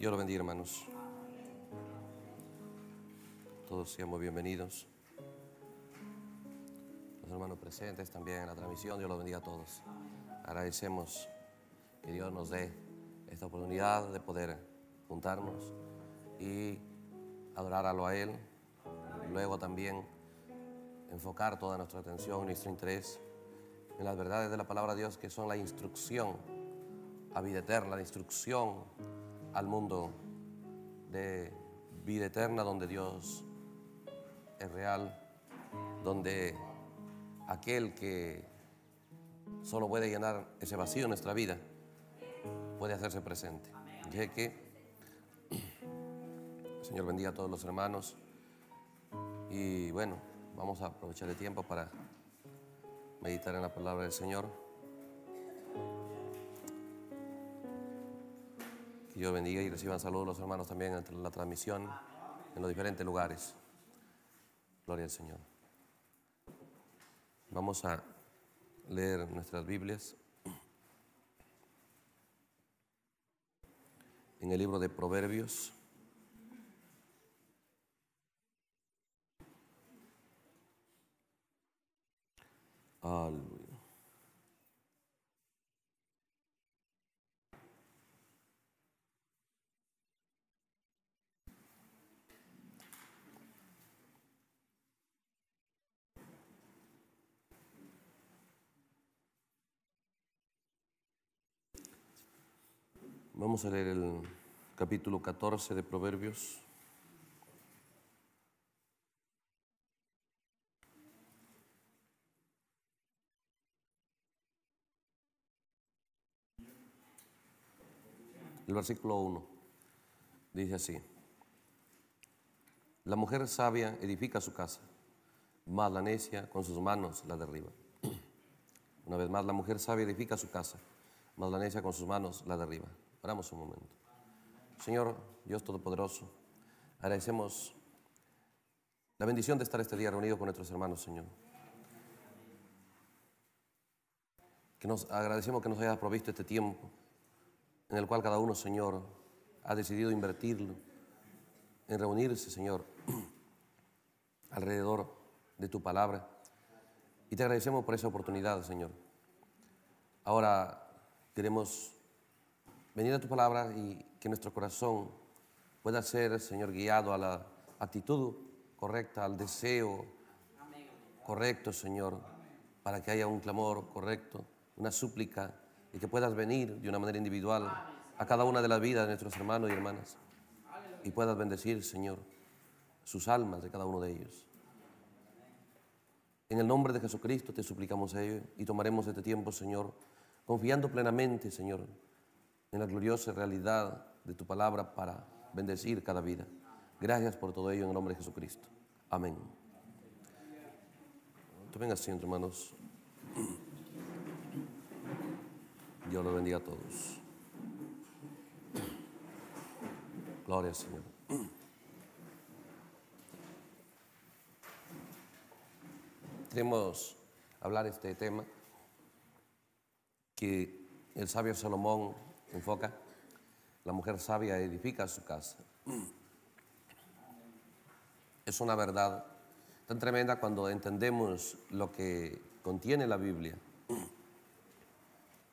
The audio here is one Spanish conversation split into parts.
Yo lo bendiga, hermanos. Todos seamos bienvenidos. Los hermanos presentes también en la transmisión, Dios los bendiga a todos. Agradecemos que Dios nos dé esta oportunidad de poder juntarnos y adorarlo a Él. Luego también enfocar toda nuestra atención, nuestro interés en las verdades de la palabra de Dios que son la instrucción a vida eterna, la instrucción al mundo de vida eterna donde Dios es real, donde aquel que solo puede llenar ese vacío en nuestra vida puede hacerse presente. Jeque. que el Señor bendiga a todos los hermanos y bueno, vamos a aprovechar el tiempo para meditar en la palabra del Señor. Dios bendiga y reciban saludos los hermanos también en la transmisión en los diferentes lugares. Gloria al Señor. Vamos a leer nuestras Biblias en el libro de Proverbios. Al Vamos a leer el capítulo 14 de Proverbios. El versículo 1 dice así, la mujer sabia edifica su casa, mas la necia con sus manos la derriba. Una vez más, la mujer sabia edifica su casa, mas la necia con sus manos la derriba. Oramos un momento. Señor, Dios Todopoderoso, agradecemos la bendición de estar este día reunido con nuestros hermanos, Señor. Que nos agradecemos que nos hayas provisto este tiempo en el cual cada uno, Señor, ha decidido invertirlo en reunirse, Señor, alrededor de tu palabra. Y te agradecemos por esa oportunidad, Señor. Ahora queremos Venir a tu palabra y que nuestro corazón pueda ser, Señor, guiado a la actitud correcta, al deseo correcto, Señor, para que haya un clamor correcto, una súplica y que puedas venir de una manera individual a cada una de las vidas de nuestros hermanos y hermanas y puedas bendecir, Señor, sus almas de cada uno de ellos. En el nombre de Jesucristo te suplicamos a ello y tomaremos este tiempo, Señor, confiando plenamente, Señor, en la gloriosa realidad de tu palabra para bendecir cada vida. Gracias por todo ello en el nombre de Jesucristo. Amén. Tú vengas asiento, hermanos. Dios los bendiga a todos. Gloria al Señor. Queremos hablar de este tema que el sabio Salomón Enfoca. La mujer sabia edifica su casa. Es una verdad tan tremenda cuando entendemos lo que contiene la Biblia.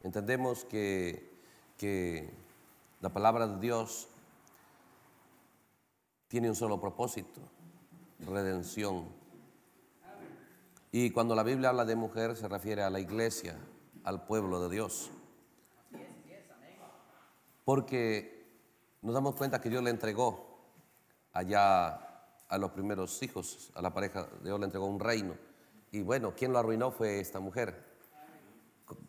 Entendemos que, que la palabra de Dios tiene un solo propósito, redención. Y cuando la Biblia habla de mujer se refiere a la iglesia, al pueblo de Dios porque nos damos cuenta que Dios le entregó allá a los primeros hijos, a la pareja, Dios le entregó un reino. Y bueno, quien lo arruinó fue esta mujer.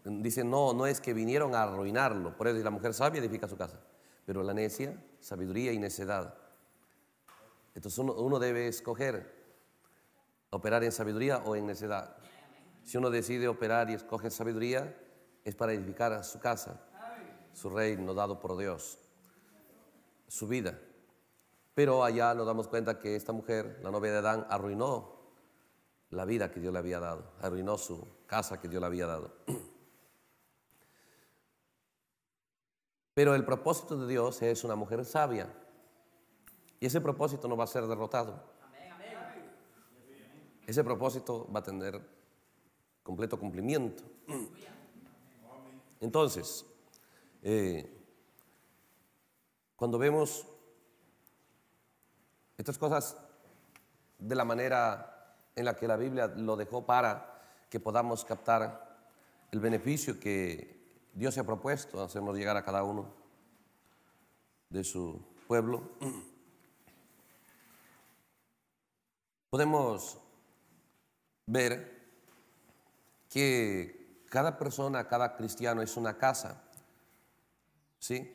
Dicen, no, no es que vinieron a arruinarlo. Por eso la mujer sabia edifica su casa. Pero la necia, sabiduría y necedad. Entonces uno, debe escoger operar en sabiduría o en necedad. Si uno decide operar y escoge sabiduría, es para edificar su casa su reino dado por Dios, su vida. Pero allá nos damos cuenta que esta mujer, la novia de Adán, arruinó la vida que Dios le había dado, arruinó su casa que Dios le había dado. Pero el propósito de Dios es una mujer sabia. Y ese propósito no va a ser derrotado. Ese propósito va a tener completo cumplimiento. Entonces, eh, cuando vemos estas cosas de la manera en la que la Biblia lo dejó para que podamos captar el beneficio que Dios se ha propuesto, Hacernos llegar a cada uno de su pueblo. Podemos ver que cada persona, cada cristiano es una casa ¿Sí?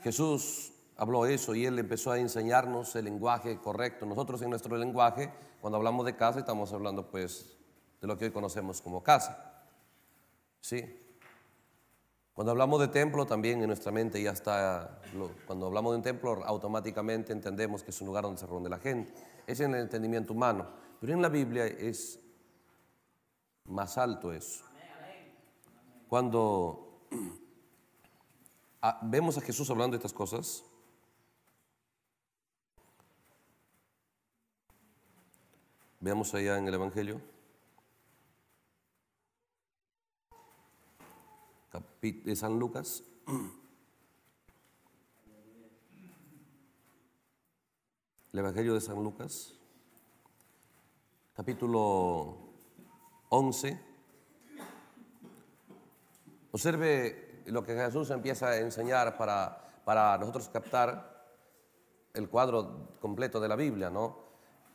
Jesús habló eso y él empezó a enseñarnos el lenguaje correcto. Nosotros en nuestro lenguaje, cuando hablamos de casa, estamos hablando pues de lo que hoy conocemos como casa. ¿Sí? Cuando hablamos de templo, también en nuestra mente ya está, cuando hablamos de un templo, automáticamente entendemos que es un lugar donde se ronde la gente. Es en el entendimiento humano. Pero en la Biblia es más alto eso. Cuando Ah, vemos a Jesús hablando de estas cosas. Veamos allá en el Evangelio. de San Lucas. El Evangelio de San Lucas, capítulo 11. Observe lo que Jesús empieza a enseñar para, para nosotros captar el cuadro completo de la Biblia, ¿no?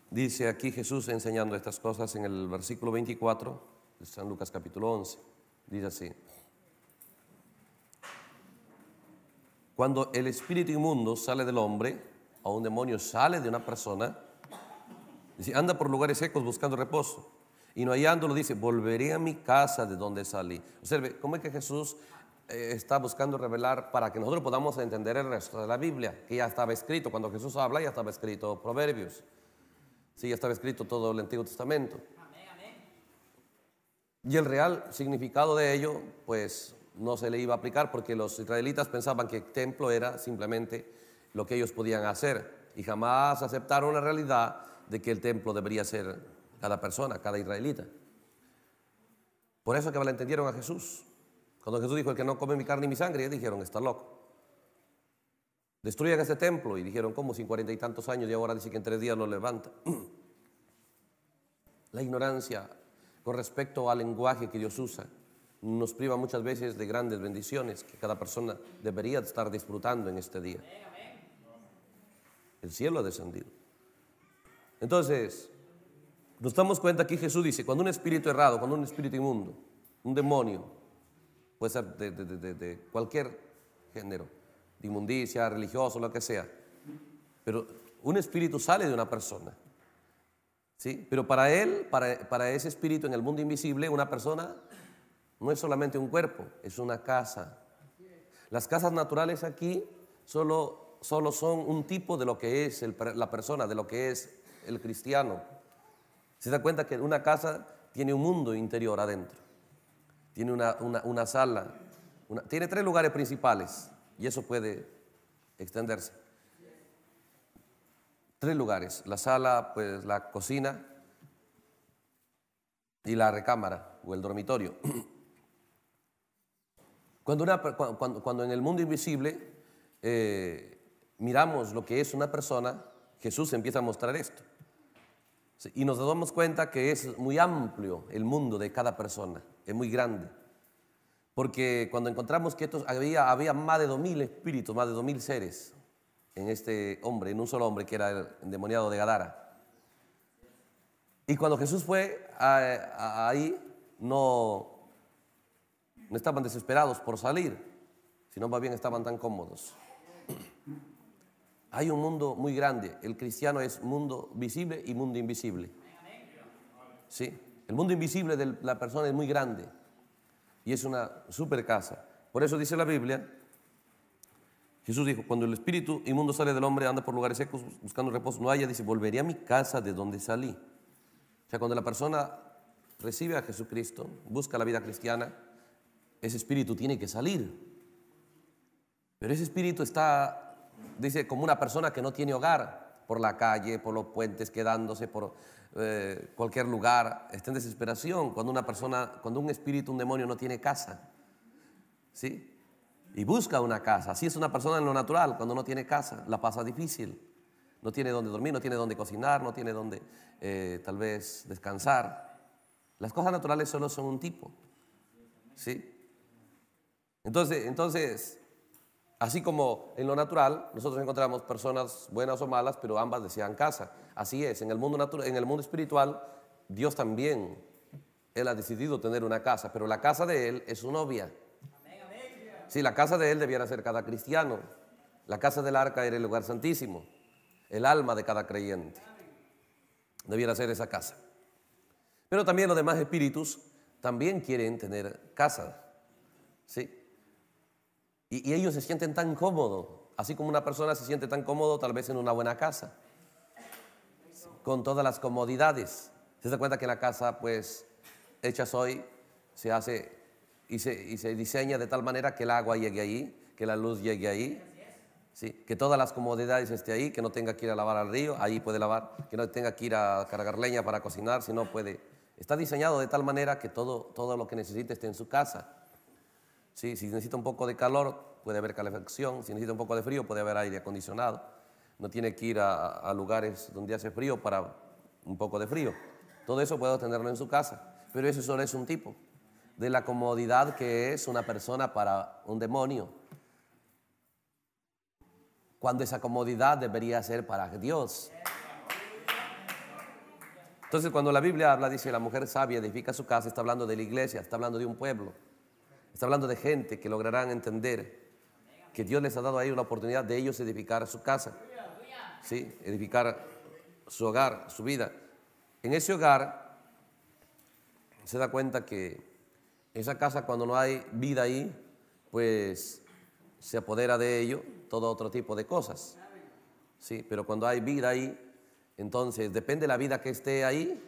Dice aquí Jesús enseñando estas cosas en el versículo 24 de San Lucas capítulo 11. Dice así. Cuando el espíritu inmundo sale del hombre, o un demonio sale de una persona, dice, anda por lugares secos buscando reposo. Y no hallándolo dice, volveré a mi casa de donde salí. Observe, ¿cómo es que Jesús eh, está buscando revelar para que nosotros podamos entender el resto de la Biblia, que ya estaba escrito. Cuando Jesús habla, ya estaba escrito Proverbios. Sí, ya estaba escrito todo el Antiguo Testamento. Y el real significado de ello, pues no se le iba a aplicar porque los israelitas pensaban que el templo era simplemente lo que ellos podían hacer y jamás aceptaron la realidad de que el templo debería ser cada persona, cada israelita. Por eso que malentendieron entendieron a Jesús. Cuando Jesús dijo, el que no come mi carne y mi sangre, ellos dijeron, está loco. Destruyan ese templo y dijeron, ¿cómo? Sin cuarenta y tantos años y ahora dice que en tres días lo levanta. La ignorancia con respecto al lenguaje que Dios usa nos priva muchas veces de grandes bendiciones que cada persona debería estar disfrutando en este día. El cielo ha descendido. Entonces, nos damos cuenta que Jesús dice, cuando un espíritu errado, cuando un espíritu inmundo, un demonio, puede ser de, cualquier género, de inmundicia, religioso, lo que sea. Pero un espíritu sale de una persona. ¿sí? Pero para él, para, ese espíritu en el mundo invisible, una persona no es solamente un cuerpo, es una casa. Las casas naturales aquí solo, solo son un tipo de lo que es la persona, de lo que es el cristiano. Se da cuenta que una casa tiene un mundo interior adentro tiene una, sala, tiene tres lugares principales y eso puede extenderse. Tres lugares, la sala, pues la cocina y la recámara o el dormitorio. Cuando, cuando, en el mundo invisible eh, miramos lo que es una persona, Jesús empieza a mostrar esto. Y nos damos cuenta que es muy amplio el mundo de cada persona es muy grande. Porque cuando encontramos que había, había más de 2.000 espíritus, más de 2.000 seres en este hombre, en un solo hombre que era el endemoniado de Gadara. Y cuando Jesús fue ahí, no, no estaban desesperados por salir, sino más bien estaban tan cómodos. Hay un mundo muy grande. El cristiano es mundo visible y mundo invisible. Sí. El mundo invisible de la persona es muy grande y es una super casa. Por eso dice la Biblia, Jesús dijo, cuando el espíritu inmundo sale del hombre, anda por lugares secos buscando reposo, no haya, dice, volveré a mi casa de donde salí. O sea, cuando la persona recibe a Jesucristo, busca la vida cristiana, ese espíritu tiene que salir. Pero ese espíritu está, dice, como una persona que no tiene hogar por la calle, por los puentes, quedándose por eh, cualquier lugar, está en desesperación cuando una persona, cuando un espíritu, un demonio no tiene casa. ¿Sí? Y busca una casa. Así es una persona en lo natural, cuando no tiene casa, la pasa difícil. No tiene dónde dormir, no tiene dónde cocinar, no tiene dónde eh, tal vez descansar. Las cosas naturales solo son un tipo. ¿Sí? Entonces, entonces Así como en lo natural, nosotros encontramos personas buenas o malas, pero ambas desean casa. Así es, en el mundo, natural, en el mundo espiritual, Dios también, Él ha decidido tener una casa, pero la casa de Él es su novia. Sí, la casa de Él debiera ser cada cristiano. La casa del arca era el lugar santísimo, el alma de cada creyente. Debiera ser esa casa. Pero también los demás espíritus también quieren tener casa. Sí, y, ellos se sienten tan cómodos, así como una persona se siente tan cómodo tal vez en una buena casa, con todas las comodidades. Se da cuenta que la casa, pues, hecha hoy, se hace y se, diseña de tal manera que el agua llegue ahí, que la luz llegue ahí, ¿sí? que todas las comodidades esté ahí, que no tenga que ir a lavar al río, ahí puede lavar, que no tenga que ir a cargar leña para cocinar, si no puede. Está diseñado de tal manera que todo, todo lo que necesite esté en su casa. Si necesita un poco de calor, puede haber calefacción. Si necesita un poco de frío, puede haber aire acondicionado. No tiene que ir a, lugares donde hace frío para un poco de frío. Todo eso puede tenerlo en su casa. Pero eso solo es un tipo de la comodidad que es una persona para un demonio. Cuando esa comodidad debería ser para Dios. Entonces, cuando la Biblia habla, dice la mujer sabia edifica su casa, está hablando de la iglesia, está hablando de un pueblo. Está hablando de gente que lograrán entender que Dios les ha dado ahí una oportunidad de ellos edificar su casa, ¿sí? edificar su hogar, su vida. En ese hogar se da cuenta que esa casa cuando no hay vida ahí, pues se apodera de ello todo otro tipo de cosas. Sí, pero cuando hay vida ahí, entonces depende la vida que esté ahí,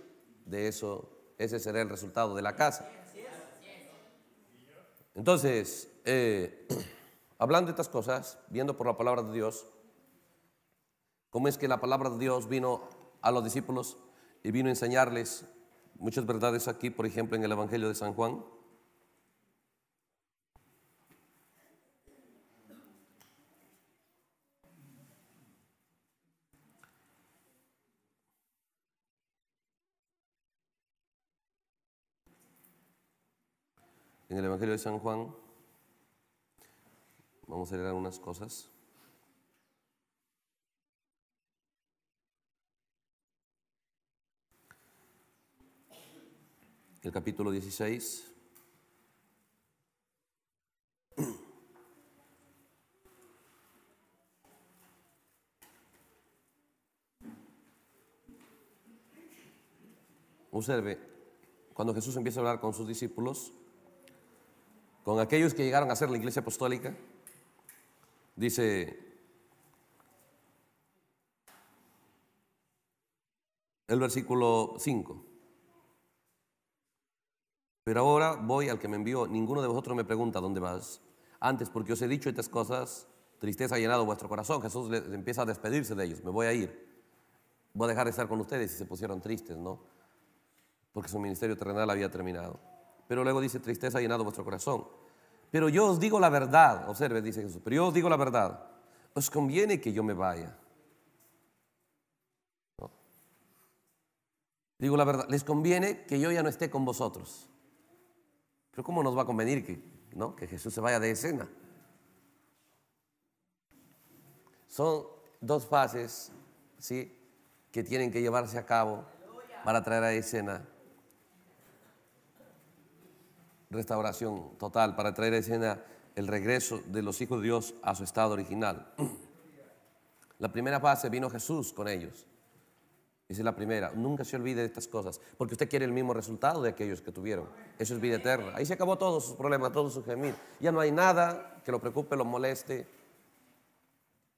de eso ese será el resultado de la casa. Entonces, eh, hablando de estas cosas, viendo por la palabra de Dios, cómo es que la palabra de Dios vino a los discípulos y vino a enseñarles muchas verdades aquí, por ejemplo, en el Evangelio de San Juan. En el Evangelio de San Juan vamos a leer algunas cosas. El capítulo 16. Observe, cuando Jesús empieza a hablar con sus discípulos, con aquellos que llegaron a ser la iglesia apostólica, dice, el versículo 5. Pero ahora voy al que me envió. Ninguno de vosotros me pregunta dónde vas. Antes, porque os he dicho estas cosas, tristeza ha llenado vuestro corazón. Jesús empieza a despedirse de ellos. Me voy a ir. Voy a dejar de estar con ustedes y se pusieron tristes, ¿no? Porque su ministerio terrenal había terminado. Pero luego dice, tristeza ha llenado vuestro corazón. Pero yo os digo la verdad, observe, dice Jesús, pero yo os digo la verdad, os conviene que yo me vaya. Digo la verdad, les conviene que yo ya no esté con vosotros. Pero ¿cómo nos va a convenir que, ¿no? que Jesús se vaya de escena? Son dos fases ¿sí? que tienen que llevarse a cabo para traer a escena restauración total, para traer a escena el regreso de los hijos de Dios a su estado original. La primera fase vino Jesús con ellos. Esa es la primera. Nunca se olvide de estas cosas, porque usted quiere el mismo resultado de aquellos que tuvieron. Eso es vida eterna. Ahí se acabó todos sus problemas, todos sus gemir. Ya no hay nada que lo preocupe, lo moleste.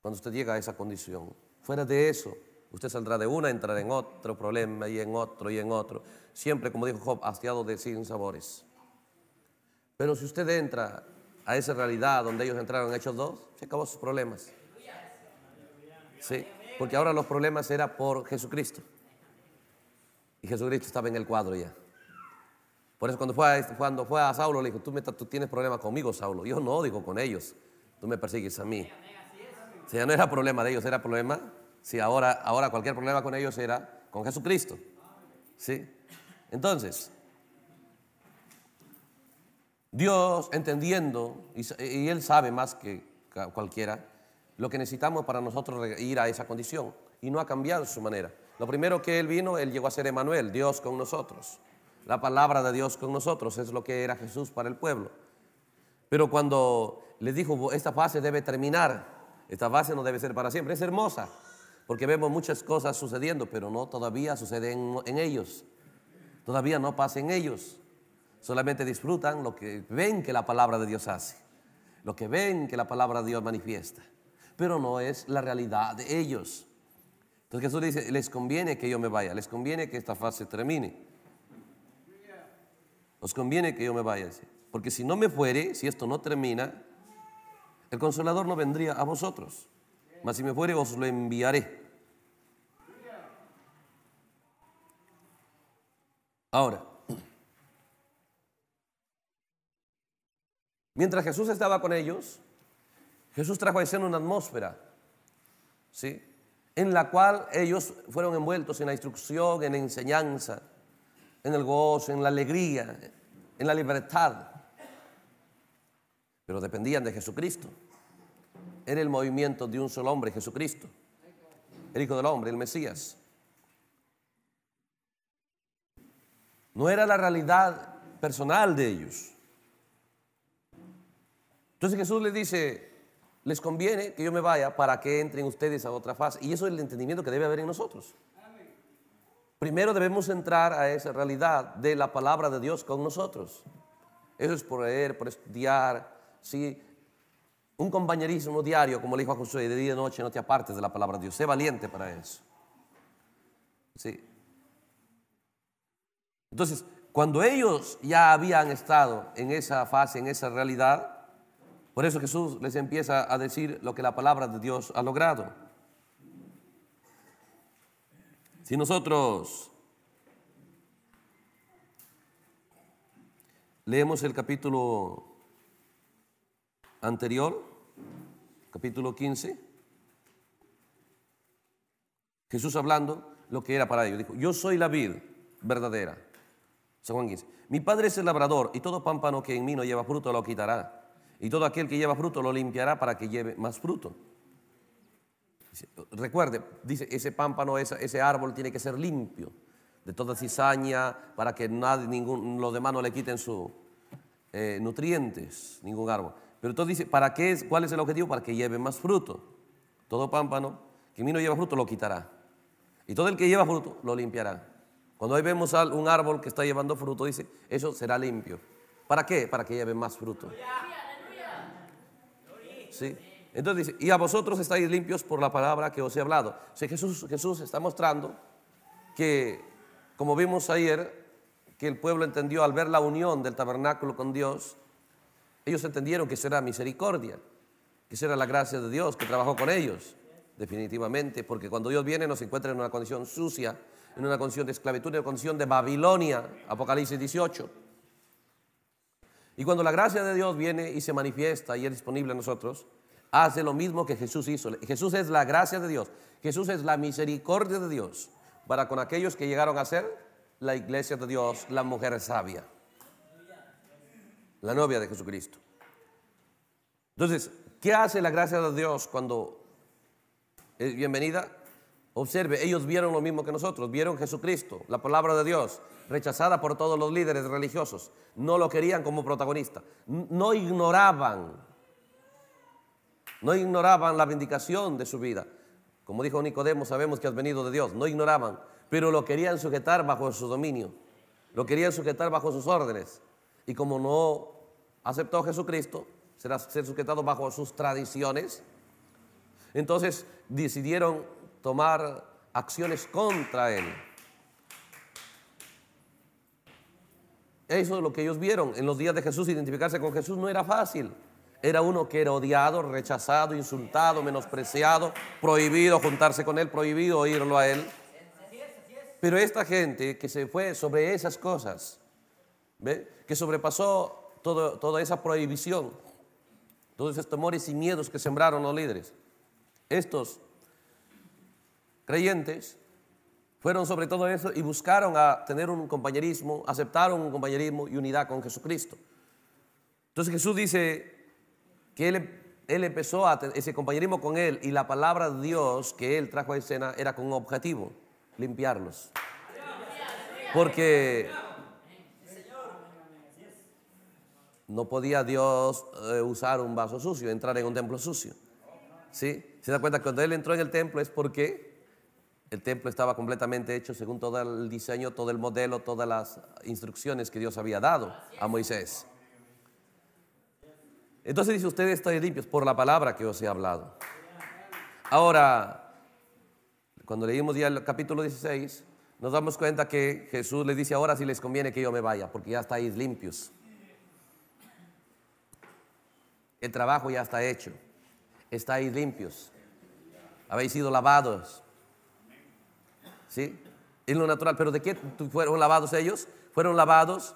Cuando usted llega a esa condición, fuera de eso, usted saldrá de una, entrará en otro problema y en otro y en otro. Siempre, como dijo Job, hastiado de sin sabores. Pero si usted entra a esa realidad donde ellos entraron Hechos 2, se acabó sus problemas. Sí, porque ahora los problemas eran por Jesucristo. Y Jesucristo estaba en el cuadro ya. Por eso cuando fue a, este, cuando fue a Saulo le dijo, tú, me, tú tienes problemas conmigo, Saulo. Yo no, digo con ellos. Tú me persigues a mí. O sea, no era problema de ellos, era problema. Si ahora, ahora cualquier problema con ellos era con Jesucristo. ¿Sí? Entonces, Dios, entendiendo, y, Él sabe más que cualquiera, lo que necesitamos para nosotros ir a esa condición. Y no ha cambiado su manera. Lo primero que Él vino, Él llegó a ser Emanuel, Dios con nosotros. La palabra de Dios con nosotros es lo que era Jesús para el pueblo. Pero cuando le dijo, esta fase debe terminar, esta fase no debe ser para siempre, es hermosa, porque vemos muchas cosas sucediendo, pero no todavía suceden en, en ellos. Todavía no pasa en ellos solamente disfrutan lo que ven que la palabra de Dios hace, lo que ven que la palabra de Dios manifiesta, pero no es la realidad de ellos. Entonces Jesús dice, les conviene que yo me vaya, les conviene que esta fase termine. Os conviene que yo me vaya, porque si no me fuere, si esto no termina, el consolador no vendría a vosotros, mas si me fuere os lo enviaré. Ahora, Mientras Jesús estaba con ellos, Jesús trajo a en una atmósfera, ¿sí? En la cual ellos fueron envueltos en la instrucción, en la enseñanza, en el gozo, en la alegría, en la libertad. Pero dependían de Jesucristo. Era el movimiento de un solo hombre, Jesucristo, el Hijo del Hombre, el Mesías. No era la realidad personal de ellos entonces Jesús les dice, les conviene que yo me vaya para que entren ustedes a otra fase. Y eso es el entendimiento que debe haber en nosotros. Primero debemos entrar a esa realidad de la palabra de Dios con nosotros. Eso es por leer, por estudiar, Un compañerismo diario, como le dijo a Josué, de día y noche no te apartes de la palabra de Dios. Sé valiente para eso. ¿Sí? Entonces, cuando ellos ya habían estado en esa fase, en esa realidad, por eso Jesús les empieza a decir lo que la palabra de Dios ha logrado. Si nosotros leemos el capítulo anterior, capítulo 15, Jesús hablando lo que era para ellos, dijo, yo soy la vid verdadera. San Juan 15. Mi padre es el labrador y todo pámpano que en mí no lleva fruto lo quitará y todo aquel que lleva fruto lo limpiará para que lleve más fruto. Recuerde, dice, ese pámpano, ese, árbol tiene que ser limpio de toda cizaña para que nadie, ningún, los demás no le quiten sus eh, nutrientes, ningún árbol. Pero entonces dice, ¿para qué es, ¿cuál es el objetivo? Para que lleve más fruto. Todo pámpano que no lleva fruto lo quitará. Y todo el que lleva fruto lo limpiará. Cuando hoy vemos un árbol que está llevando fruto, dice, eso será limpio. ¿Para qué? Para que lleve más fruto. Entonces dice, y a vosotros estáis limpios por la palabra que os he hablado. Si Jesús, Jesús está mostrando que, como vimos ayer, que el pueblo entendió al ver la unión del tabernáculo con Dios, ellos entendieron que será misericordia, que será la gracia de Dios que trabajó con ellos, definitivamente, porque cuando Dios viene nos encuentra en una condición sucia, en una condición de esclavitud, en una condición de Babilonia, Apocalipsis 18. Y cuando la gracia de Dios viene y se manifiesta y es disponible a nosotros, hace lo mismo que Jesús hizo. Jesús es la gracia de Dios. Jesús es la misericordia de Dios para con aquellos que llegaron a ser la iglesia de Dios, la mujer sabia, la novia de Jesucristo. Entonces, ¿qué hace la gracia de Dios cuando es bienvenida? Observe, ellos vieron lo mismo que nosotros, vieron Jesucristo, la palabra de Dios, rechazada por todos los líderes religiosos. No lo querían como protagonista. No ignoraban, no ignoraban la vindicación de su vida. Como dijo Nicodemo, sabemos que has venido de Dios. No ignoraban, pero lo querían sujetar bajo su dominio. Lo querían sujetar bajo sus órdenes. Y como no aceptó Jesucristo, será ser sujetado bajo sus tradiciones. Entonces decidieron tomar acciones contra él. Eso es lo que ellos vieron. En los días de Jesús, identificarse con Jesús no era fácil. Era uno que era odiado, rechazado, insultado, menospreciado, prohibido juntarse con él, prohibido oírlo a él. Pero esta gente que se fue sobre esas cosas, que sobrepasó todo, toda esa prohibición, todos esos temores y miedos que sembraron los líderes, estos creyentes, fueron sobre todo eso y buscaron a tener un compañerismo, aceptaron un compañerismo y unidad con Jesucristo. Entonces Jesús dice que él, empezó a tener ese compañerismo con él y la palabra de Dios que él trajo a escena era con un objetivo, limpiarlos. Porque no podía Dios eh, usar un vaso sucio, entrar en un templo sucio. ¿Sí? ¿Se da cuenta? Cuando él entró en el templo es porque el templo estaba completamente hecho según todo el diseño, todo el modelo, todas las instrucciones que Dios había dado a Moisés. Entonces dice, ustedes estáis limpios por la palabra que os he hablado. Ahora, cuando leímos ya el capítulo 16, nos damos cuenta que Jesús les dice, ahora si les conviene que yo me vaya, porque ya estáis limpios. El trabajo ya está hecho. Estáis limpios. Habéis sido lavados en lo natural, pero ¿de qué fueron lavados ellos? Fueron lavados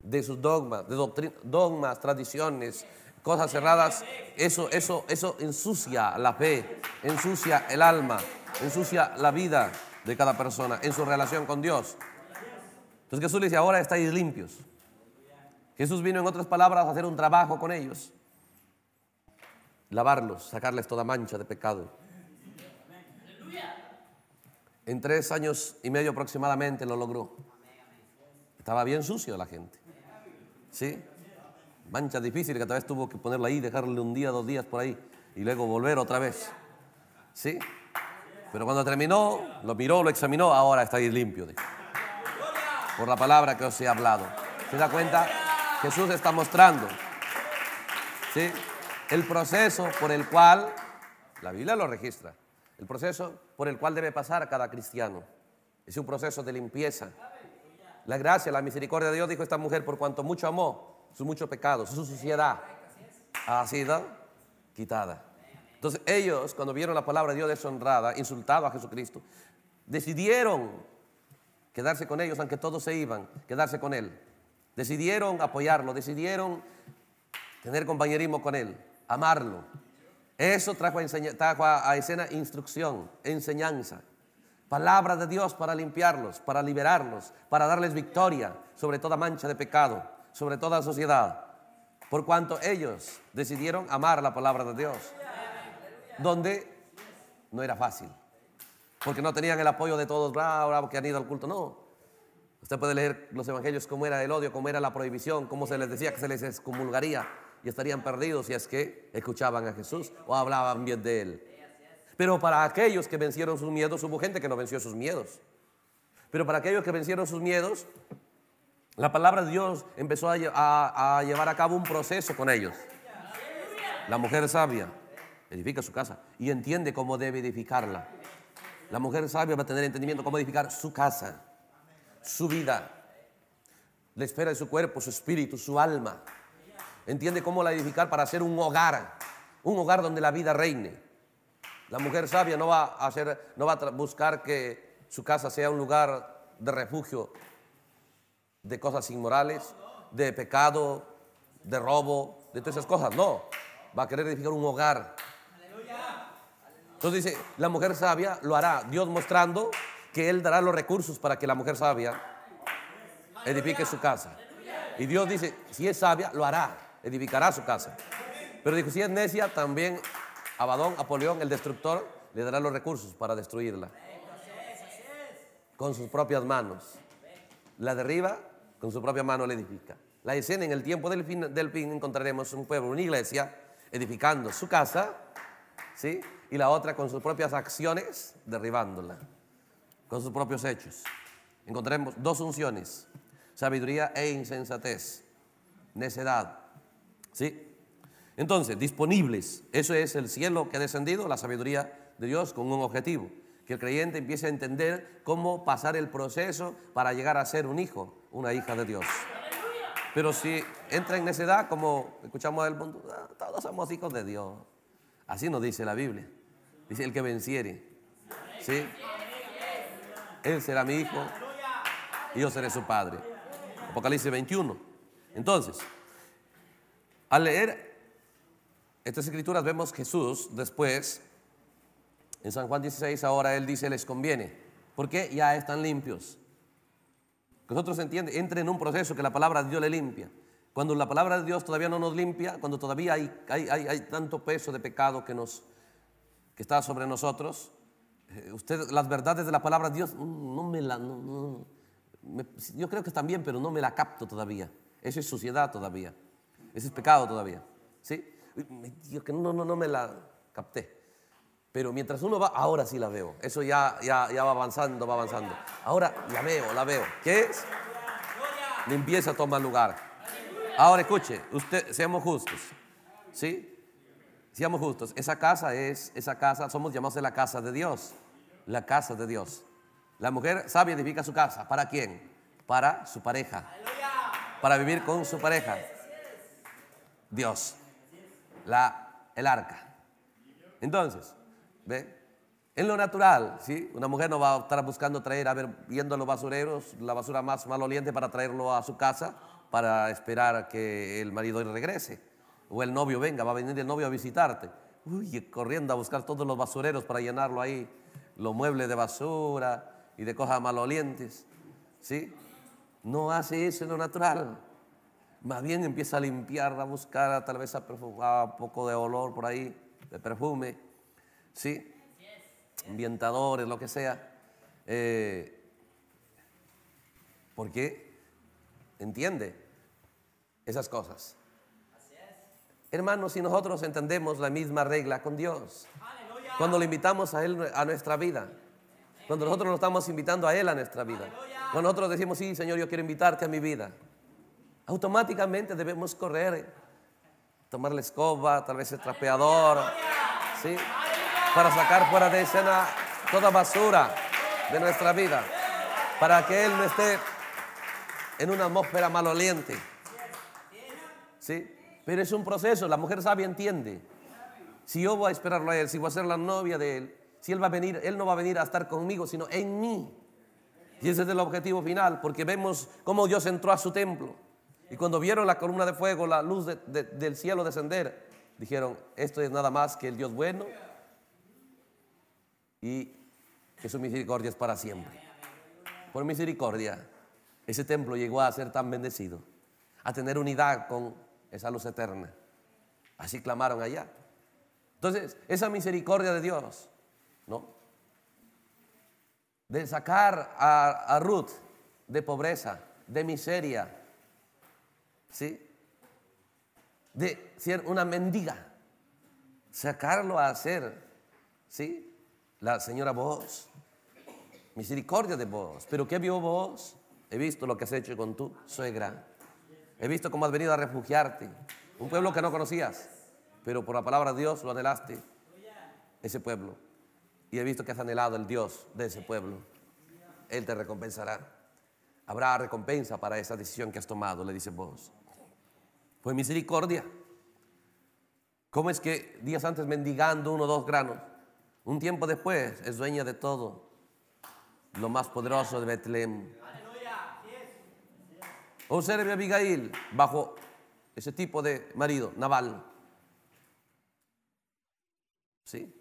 de sus dogmas, de doctrinas, dogmas, tradiciones, cosas cerradas. Eso, eso, eso ensucia la fe, ensucia el alma, ensucia la vida de cada persona en su relación con Dios. Entonces Jesús le dice, ahora estáis limpios. Jesús vino en otras palabras a hacer un trabajo con ellos, lavarlos, sacarles toda mancha de pecado. En tres años y medio aproximadamente lo logró. Estaba bien sucio la gente. ¿Sí? Mancha difícil que a vez tuvo que ponerla ahí, dejarle un día, dos días por ahí y luego volver otra vez. ¿Sí? Pero cuando terminó, lo miró, lo examinó, ahora está ahí limpio. Por la palabra que os he hablado. ¿Se da cuenta? Jesús está mostrando. ¿Sí? El proceso por el cual la Biblia lo registra. El proceso por el cual debe pasar cada cristiano es un proceso de limpieza. La gracia, la misericordia de Dios, dijo esta mujer, por cuanto mucho amó, sus muchos pecados, su suciedad ha sido quitada. Entonces ellos, cuando vieron la palabra de Dios deshonrada, insultado a Jesucristo, decidieron quedarse con ellos, aunque todos se iban, quedarse con Él. Decidieron apoyarlo, decidieron tener compañerismo con Él, amarlo, eso trajo a, trajo escena instrucción, enseñanza, palabra de Dios para limpiarlos, para liberarlos, para darles victoria sobre toda mancha de pecado, sobre toda sociedad, por cuanto ellos decidieron amar la palabra de Dios, donde no era fácil, porque no tenían el apoyo de todos, bravo, bravo, que han ido al culto, no, Usted puede leer los evangelios, cómo era el odio, cómo era la prohibición, cómo se les decía que se les excomulgaría y estarían perdidos si es que escuchaban a Jesús o hablaban bien de Él. Pero para aquellos que vencieron sus miedos, hubo gente que no venció sus miedos. Pero para aquellos que vencieron sus miedos, la palabra de Dios empezó a, llevar a cabo un proceso con ellos. La mujer sabia edifica su casa y entiende cómo debe edificarla. La mujer sabia va a tener entendimiento cómo edificar su casa, su vida, la esfera de su cuerpo, su espíritu, su alma entiende cómo la edificar para hacer un hogar, un hogar donde la vida reine. La mujer sabia no va a, hacer, no va a buscar que su casa sea un lugar de refugio de cosas inmorales, de pecado, de robo, de todas esas cosas. No, va a querer edificar un hogar. Entonces dice, la mujer sabia lo hará, Dios mostrando que Él dará los recursos para que la mujer sabia edifique su casa. Y Dios dice, si es sabia, lo hará edificará su casa. Pero dijo, si es necia, también Abadón, Apolión, el destructor, le dará los recursos para destruirla. Con sus propias manos. La derriba, con su propia mano la edifica. La escena en el tiempo del fin, del fin encontraremos un pueblo, una iglesia, edificando su casa, ¿sí? Y la otra con sus propias acciones, derribándola, con sus propios hechos. Encontraremos dos unciones, sabiduría e insensatez, necedad, ¿Sí? Entonces, disponibles. Eso es el cielo que ha descendido, la sabiduría de Dios con un objetivo. Que el creyente empiece a entender cómo pasar el proceso para llegar a ser un hijo, una hija de Dios. Pero si entra en esa edad como escuchamos del mundo, ah, todos somos hijos de Dios. Así nos dice la Biblia. Dice el que venciere. ¿Sí? Él será mi hijo y yo seré su padre. Apocalipsis 21. Entonces, al leer estas escrituras vemos Jesús después, en San Juan 16 ahora él dice, les conviene, porque ya están limpios. Nosotros entiende, entre en un proceso que la palabra de Dios le limpia. Cuando la palabra de Dios todavía no nos limpia, cuando todavía hay, hay, tanto peso de pecado que, nos, está sobre nosotros, eh, usted, las verdades de la palabra de Dios, mm, no me yo creo que están bien, pero no me la capto todavía. Eso es suciedad todavía. Ese es pecado todavía. ¿Sí? Dios, que no, no, no me la capté. Pero mientras uno va, ahora sí la veo. Eso ya, ya, ya va avanzando, va avanzando. Ahora la veo, la veo. ¿Qué es? Limpieza toma lugar. Ahora escuche, usted, seamos justos. ¿Sí? Seamos justos. Esa casa es, esa casa, somos llamados de la casa de Dios. La casa de Dios. La mujer sabe edifica su casa. ¿Para quién? Para su pareja. Para vivir con su pareja. Dios, la, el arca. Entonces, ¿ve? En lo natural, ¿sí? una mujer no va a estar buscando traer, a ver, viendo los basureros, la basura más maloliente para traerlo a su casa, para esperar que el marido regrese. O el novio venga, va a venir el novio a visitarte. Uy, corriendo a buscar todos los basureros para llenarlo ahí, los muebles de basura y de cosas malolientes. ¿Sí? No hace eso en lo natural. Más bien empieza a limpiarla, a buscarla, tal vez a perfumar un poco de olor por ahí, de perfume, ¿sí? Ambientadores, lo que sea. Eh, porque entiende esas cosas. Hermanos, si nosotros entendemos la misma regla con Dios, cuando le invitamos a Él a nuestra vida, cuando nosotros lo estamos invitando a Él a nuestra vida, cuando nosotros decimos, sí, Señor, yo quiero invitarte a mi vida, automáticamente debemos correr, tomar la escoba, tal vez el trapeador, ¿sí? para sacar fuera de escena toda basura de nuestra vida, para que Él no esté en una atmósfera maloliente. ¿Sí? Pero es un proceso, la mujer sabia entiende. Si yo voy a esperarlo a Él, si voy a ser la novia de Él, si Él va a venir, Él no va a venir a estar conmigo, sino en mí. Y ese es el objetivo final, porque vemos cómo Dios entró a su templo. Y cuando vieron la columna de fuego, la luz del cielo descender, dijeron, esto es nada más que el Dios bueno y que su misericordia es para siempre. Por misericordia, ese templo llegó a ser tan bendecido, a tener unidad con esa luz eterna. Así clamaron allá. Entonces, esa misericordia de Dios, ¿no? De sacar a Ruth de pobreza, de miseria, ¿sí? De ser una mendiga, sacarlo a hacer, ¿sí? La señora vos, misericordia de vos. Pero ¿qué vio vos? He visto lo que has hecho con tu suegra. He visto cómo has venido a refugiarte. Un pueblo que no conocías, pero por la palabra de Dios lo anhelaste. Ese pueblo. Y he visto que has anhelado el Dios de ese pueblo. Él te recompensará. Habrá recompensa para esa decisión que has tomado, le dice vos. Fue misericordia. ¿Cómo es que días antes mendigando uno o dos granos, un tiempo después es dueña de todo? Lo más poderoso de es. Observe a Abigail bajo ese tipo de marido, Naval. ¿Sí?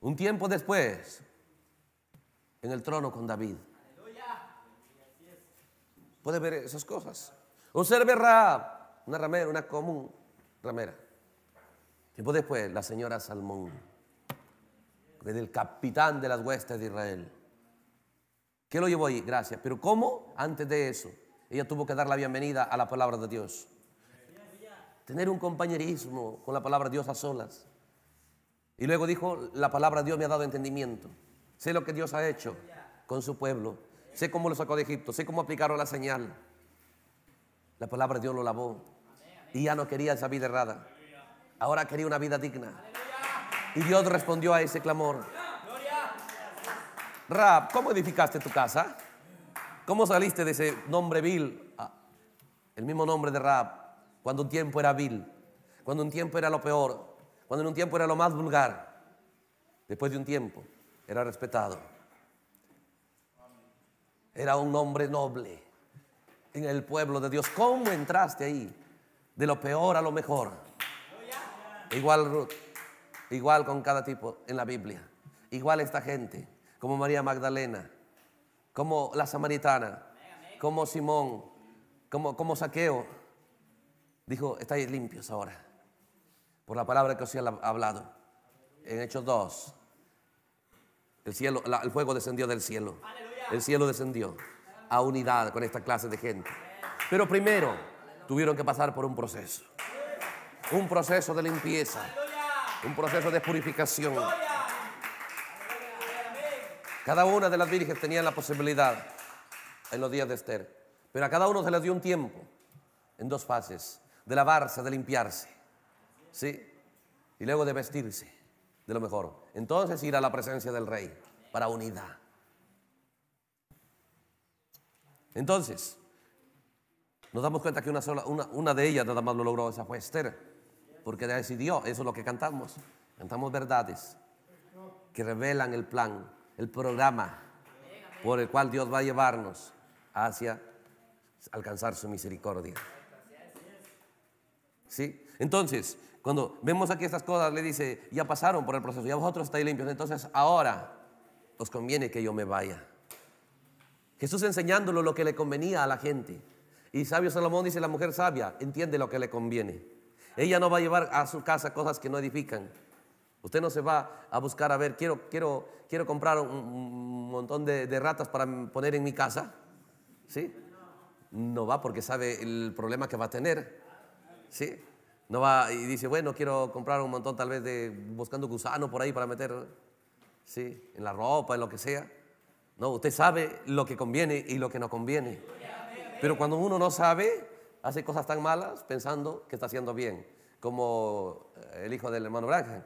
Un tiempo después, en el trono con David. Puede ver esas cosas. Observe Raab una ramera, una común ramera. Tiempo después, la señora Salmón, desde el capitán de las huestes de Israel. ¿Qué lo llevó ahí? Gracias. Pero ¿cómo? Antes de eso, ella tuvo que dar la bienvenida a la palabra de Dios. Tener un compañerismo con la palabra de Dios a solas. Y luego dijo, la palabra de Dios me ha dado entendimiento. Sé lo que Dios ha hecho con su pueblo. Sé cómo lo sacó de Egipto. Sé cómo aplicaron la señal. La palabra de Dios lo lavó. Y ya no quería esa vida errada. Ahora quería una vida digna. Y Dios respondió a ese clamor. Rab, ¿cómo edificaste tu casa? ¿Cómo saliste de ese nombre vil? el mismo nombre de Rab, cuando un tiempo era vil, cuando un tiempo era lo peor, cuando en un tiempo era lo más vulgar. Después de un tiempo era respetado. Era un hombre noble en el pueblo de Dios. ¿Cómo entraste ahí? de lo peor a lo mejor. Igual Ruth, igual con cada tipo en la Biblia, igual esta gente, como María Magdalena, como la samaritana, como Simón, como, como Saqueo. Dijo, estáis limpios ahora, por la palabra que os ha hablado. En Hechos 2, el, cielo, el fuego descendió del cielo. El cielo descendió a unidad con esta clase de gente. Pero primero, tuvieron que pasar por un proceso. Un proceso de limpieza. Un proceso de purificación. Cada una de las virgen tenía la posibilidad en los días de Esther. Pero a cada uno se les dio un tiempo, en dos fases, de lavarse, de limpiarse. ¿Sí? Y luego de vestirse de lo mejor. Entonces ir a la presencia del rey para unidad. Entonces, nos damos cuenta que una, sola, una, de ellas nada más lo logró, esa fue Esther, porque decidió, eso es lo que cantamos. Cantamos verdades que revelan el plan, el programa por el cual Dios va a llevarnos hacia alcanzar su misericordia. ¿Sí? Entonces, cuando vemos aquí estas cosas, le dice, ya pasaron por el proceso, ya vosotros estáis limpios, entonces ahora os conviene que yo me vaya. Jesús enseñándolo lo que le convenía a la gente. Y sabio Salomón dice, la mujer sabia entiende lo que le conviene. Ella no va a llevar a su casa cosas que no edifican. Usted no se va a buscar a ver, quiero, quiero, quiero comprar un, montón de, ratas para poner en mi casa. ¿Sí? No va porque sabe el problema que va a tener. ¿Sí? No va y dice, bueno, quiero comprar un montón tal vez de buscando gusano por ahí para meter, ¿sí? En la ropa, en lo que sea. No, usted sabe lo que conviene y lo que no conviene. Pero cuando uno no sabe, hace cosas tan malas pensando que está haciendo bien, como eh, el hijo del hermano Branham.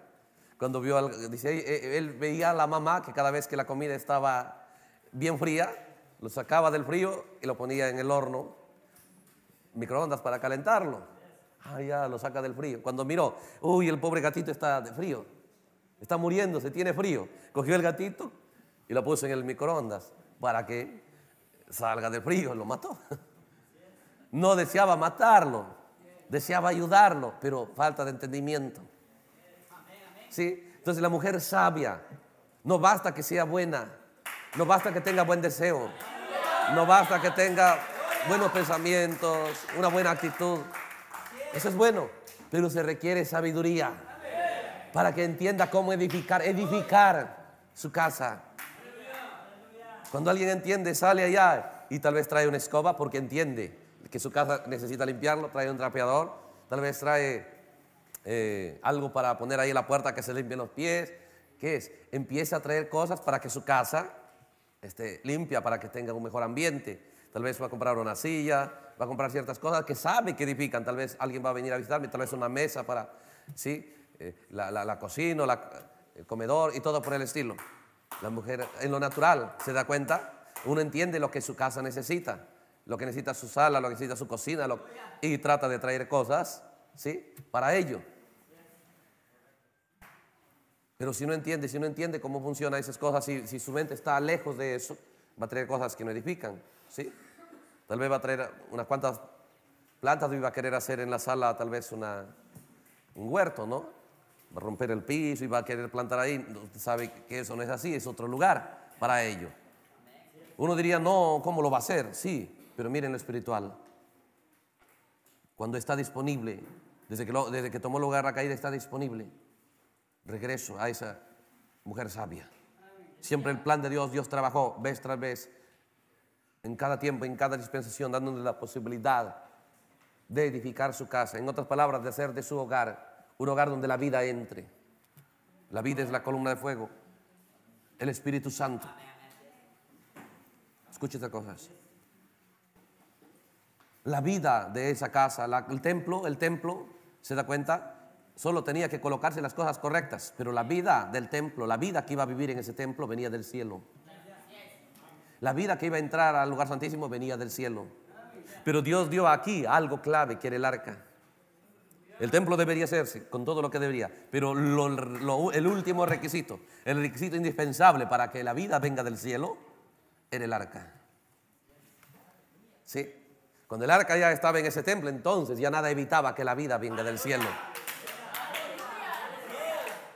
Cuando vio, eh, él veía a la mamá que cada vez que la comida estaba bien fría, lo sacaba del frío y lo ponía en el horno, microondas para calentarlo. Ah, ya lo saca del frío. Cuando miró, uy, el pobre gatito está de frío, está muriendo, se tiene frío. Cogió el gatito y lo puso en el microondas para que salga de frío, lo mató. no deseaba matarlo, deseaba ayudarlo, pero falta de entendimiento. ¿Sí? Entonces la mujer sabia, no basta que sea buena, no basta que tenga buen deseo, no basta que tenga buenos pensamientos, una buena actitud. Eso es bueno, pero se requiere sabiduría para que entienda cómo edificar, edificar su casa. Cuando alguien entiende, sale allá y tal vez trae una escoba porque entiende que su casa necesita limpiarlo, trae un trapeador, tal vez trae eh, algo para poner ahí en la puerta que se limpien los pies. ¿Qué es? Empieza a traer cosas para que su casa esté limpia, para que tenga un mejor ambiente. Tal vez va a comprar una silla, va a comprar ciertas cosas que sabe que edifican. Tal vez alguien va a venir a visitarme, tal vez una mesa para, ¿sí? Eh, la, cocina, el comedor y todo por el estilo. La mujer en lo natural se da cuenta, uno entiende lo que su casa necesita lo que necesita su sala, lo que necesita su cocina, y trata de traer cosas, ¿sí? Para ello. Pero si no entiende, si no entiende cómo funcionan esas cosas, si, su mente está lejos de eso, va a traer cosas que no edifican, ¿sí? Tal vez va a traer unas cuantas plantas y va a querer hacer en la sala tal vez una, un huerto, ¿no? Va a romper el piso y va a querer plantar ahí. Usted sabe que eso no es así, es otro lugar para ello. Uno diría, no, ¿cómo lo va a hacer? Sí, pero miren lo espiritual. Cuando está disponible, desde que, desde que tomó lugar la caída está disponible. Regreso a esa mujer sabia. Siempre el plan de Dios, Dios trabajó vez tras vez, en cada tiempo, en cada dispensación, dándole la posibilidad de edificar su casa. En otras palabras, de hacer de su hogar un hogar donde la vida entre. La vida es la columna de fuego, el Espíritu Santo. Escucha estas cosas la vida de esa casa, el templo, el templo, ¿se da cuenta? Solo tenía que colocarse las cosas correctas, pero la vida del templo, la vida que iba a vivir en ese templo venía del cielo. La vida que iba a entrar al lugar santísimo venía del cielo. Pero Dios dio aquí algo clave, que era el arca. El templo debería hacerse con todo lo que debería, pero el último requisito, el requisito indispensable para que la vida venga del cielo, era el arca. ¿Sí? Cuando el arca ya estaba en ese templo, entonces ya nada evitaba que la vida venga del cielo.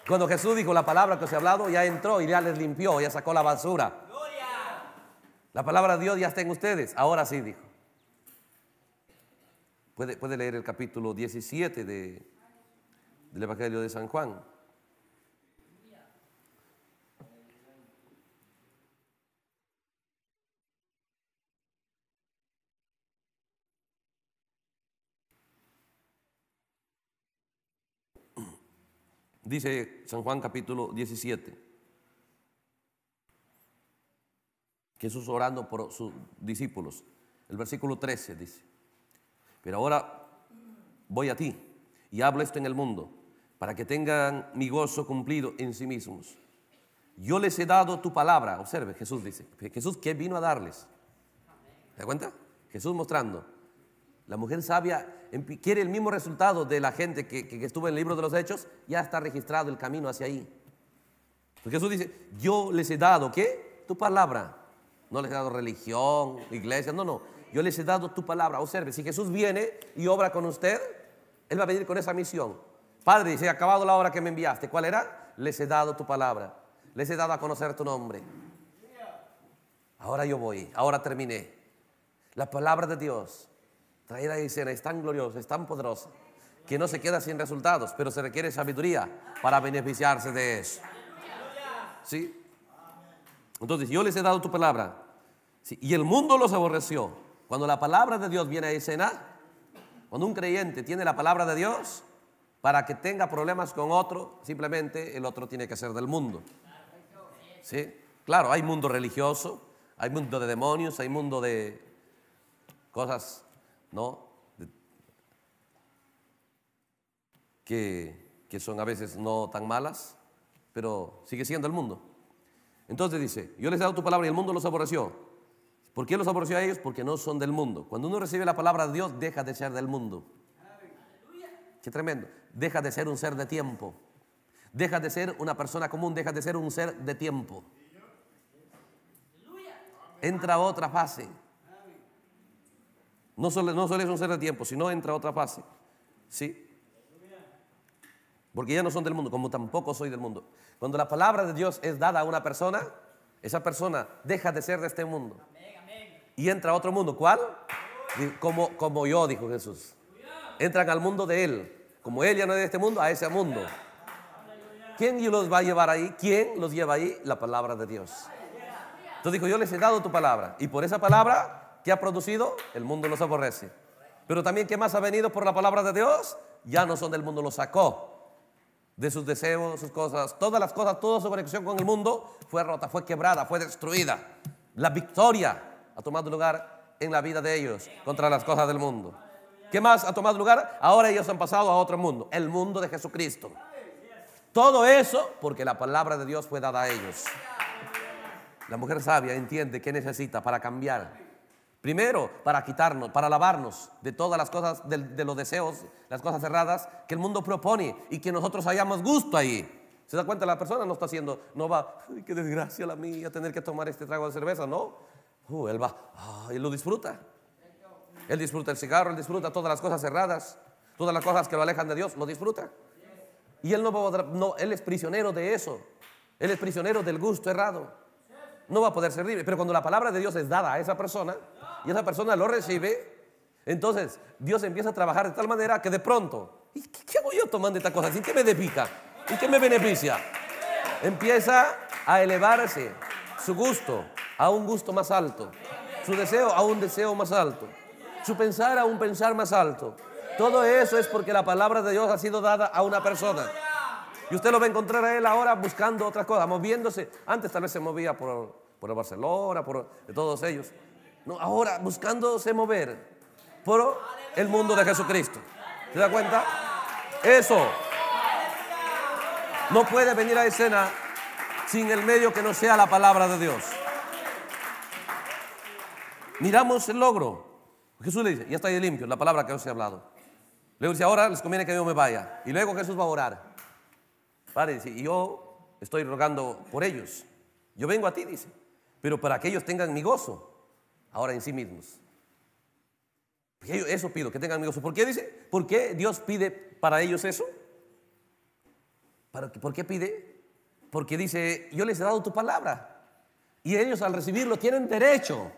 Cuando Jesús dijo la palabra que os he hablado, ya entró y ya les limpió, ya sacó la basura. La palabra de Dios ya está en ustedes. Ahora sí dijo. Puede, puede leer el capítulo 17 de, del Evangelio de San Juan. Dice San Juan capítulo 17. Jesús orando por sus discípulos. El versículo 13 dice, pero ahora voy a ti y hablo esto en el mundo, para que tengan mi gozo cumplido en sí mismos. Yo les he dado tu palabra, observe, Jesús dice, Jesús, ¿qué vino a darles? ¿Te cuenta? Jesús mostrando, la mujer sabia quiere el mismo resultado de la gente que, estuvo en el libro de los Hechos, ya está registrado el camino hacia ahí. Porque Jesús dice, yo les he dado, ¿qué? Tu palabra. No les he dado religión, iglesia, no, no. Yo les he dado tu palabra. Observe, si Jesús viene y obra con usted, Él va a venir con esa misión. Padre, se ha acabado la obra que me enviaste. ¿Cuál era? Les he dado tu palabra. Les he dado a conocer tu nombre. Ahora yo voy, ahora terminé. La palabra de Dios Traer a escena es tan gloriosa, es tan poderosa, que no se queda sin resultados, pero se requiere sabiduría para beneficiarse de eso. ¿Sí? Entonces, yo les he dado tu palabra. Y el mundo los aborreció. Cuando la palabra de Dios viene a escena, cuando un creyente tiene la palabra de Dios, para que tenga problemas con otro, simplemente el otro tiene que ser del mundo. ¿Sí? Claro, hay mundo religioso, hay mundo de demonios, hay mundo de cosas ¿no? Que, son a veces no tan malas, pero sigue siendo el mundo. Entonces dice, yo les he dado tu palabra y el mundo los aborreció. ¿Por qué los aborreció a ellos? Porque no son del mundo. Cuando uno recibe la palabra de Dios, deja de ser del mundo. Qué tremendo. Deja de ser un ser de tiempo. Deja de ser una persona común, deja de ser un ser de tiempo. Entra otra fase. No solo, es un ser de tiempo, sino entra otra fase. ¿Sí? Porque ya no son del mundo, como tampoco soy del mundo. Cuando la palabra de Dios es dada a una persona, esa persona deja de ser de este mundo. Y entra a otro mundo. ¿Cuál? Como, como yo, dijo Jesús. Entran al mundo de Él. Como Él ya no es de este mundo, a ese mundo. ¿Quién los va a llevar ahí? ¿Quién los lleva ahí? La palabra de Dios. Entonces dijo, yo les he dado tu palabra. Y por esa palabra ¿Qué ha producido? El mundo los aborrece. Pero también ¿qué más ha venido por la palabra de Dios, ya no son del mundo, los sacó de sus deseos, sus cosas, todas las cosas, toda su conexión con el mundo fue rota, fue quebrada, fue destruida. La victoria ha tomado lugar en la vida de ellos contra las cosas del mundo. ¿Qué más ha tomado lugar? Ahora ellos han pasado a otro mundo, el mundo de Jesucristo. Todo eso porque la palabra de Dios fue dada a ellos. La mujer sabia entiende qué necesita para cambiar Primero, para quitarnos, para lavarnos de todas las cosas, de, los deseos, las cosas cerradas que el mundo propone y que nosotros hayamos gusto ahí. ¿Se da cuenta? La persona no está haciendo, no va, qué desgracia la mía tener que tomar este trago de cerveza, no. Uh, él va, y lo disfruta. Él disfruta el cigarro, él disfruta todas las cosas erradas, todas las cosas que lo alejan de Dios, lo disfruta. Y él no, no él es prisionero de eso. Él es prisionero del gusto errado no va a poder ser Pero cuando la palabra de Dios es dada a esa persona y esa persona lo recibe, entonces Dios empieza a trabajar de tal manera que de pronto, ¿y qué, voy yo tomando esta cosa? ¿Y qué me depica ¿Y qué me beneficia? Empieza a elevarse su gusto a un gusto más alto, su deseo a un deseo más alto, su pensar a un pensar más alto. Todo eso es porque la palabra de Dios ha sido dada a una persona. Y usted lo va a encontrar a él ahora buscando otras cosas, moviéndose. Antes tal vez se movía por, el Barcelona, por todos ellos. No, ahora buscándose mover por el mundo de Jesucristo. ¿Se da cuenta? Eso. No puede venir a escena sin el medio que no sea la palabra de Dios. Miramos el logro. Jesús le dice, ya está ahí limpio, la palabra que os ha hablado. Le dice, ahora les conviene que yo me vaya. Y luego Jesús va a orar. Padre, dice, yo estoy rogando por ellos. Yo vengo a ti, dice, pero para que ellos tengan mi gozo ahora en sí mismos. Pues eso pido, que tengan mi gozo. ¿Por qué dice? ¿Por qué Dios pide para ellos eso? ¿Por qué pide? Porque dice, yo les he dado tu palabra. Y ellos al recibirlo tienen derecho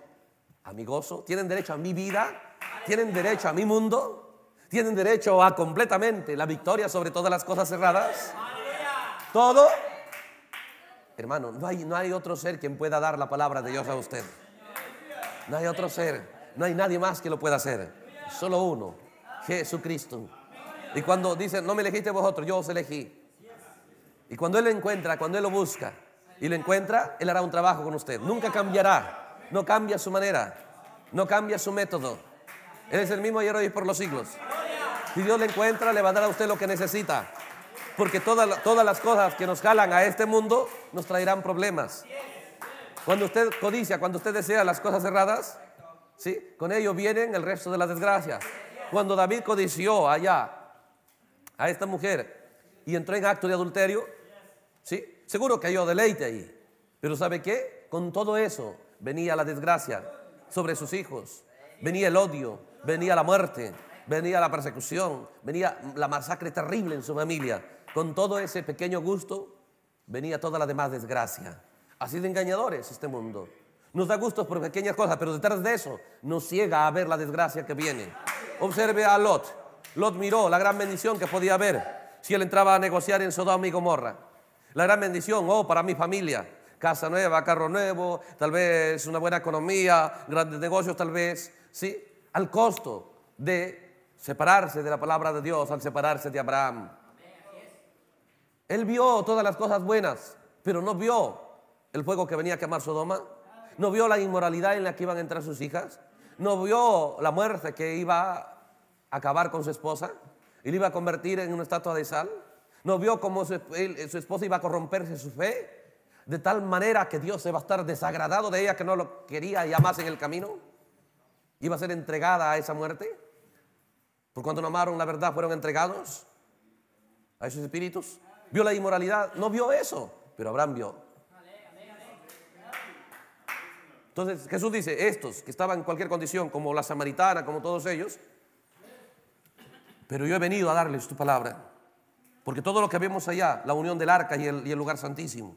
a mi gozo, tienen derecho a mi vida, tienen derecho a mi mundo, tienen derecho a completamente la victoria sobre todas las cosas cerradas. Todo. Hermano, no hay, no hay otro ser quien pueda dar la palabra de Dios a usted. No hay otro ser. No hay nadie más que lo pueda hacer. Solo uno. Jesucristo. Y cuando dice, no me elegiste vosotros, yo os elegí. Y cuando Él lo encuentra, cuando Él lo busca y lo encuentra, Él hará un trabajo con usted. Nunca cambiará. No cambia su manera. No cambia su método. Él es el mismo ayer, hoy por los siglos. Si Dios le encuentra, le va a dar a usted lo que necesita. Porque todas, todas las cosas que nos jalan a este mundo nos traerán problemas. Cuando usted codicia, cuando usted desea las cosas erradas, ¿sí? con ello vienen el resto de las desgracias. Cuando David codició allá a esta mujer y entró en acto de adulterio, ¿sí? seguro que halló deleite ahí. Pero ¿sabe qué? Con todo eso venía la desgracia sobre sus hijos, venía el odio, venía la muerte, venía la persecución, venía la masacre terrible en su familia. Con todo ese pequeño gusto venía toda la demás desgracia. Así de engañadores este mundo. Nos da gustos por pequeñas cosas, pero detrás de eso nos ciega a ver la desgracia que viene. Observe a Lot. Lot miró la gran bendición que podía haber si él entraba a negociar en Sodoma y Gomorra. La gran bendición, oh, para mi familia. Casa nueva, carro nuevo, tal vez una buena economía, grandes negocios tal vez. Sí, al costo de separarse de la palabra de Dios, al separarse de Abraham. Él vio todas las cosas buenas, pero no vio el fuego que venía a quemar Sodoma, no vio la inmoralidad en la que iban a entrar sus hijas, no vio la muerte que iba a acabar con su esposa y le iba a convertir en una estatua de sal, no vio cómo su, esposa iba a corromperse su fe, de tal manera que Dios se va a estar desagradado de ella que no lo quería Y más en el camino, iba a ser entregada a esa muerte. Por cuanto no amaron la verdad, fueron entregados a esos espíritus vio la inmoralidad, no vio eso, pero Abraham vio. Entonces Jesús dice, estos que estaban en cualquier condición, como la samaritana, como todos ellos, pero yo he venido a darles tu palabra, porque todo lo que vemos allá, la unión del arca y el, lugar santísimo,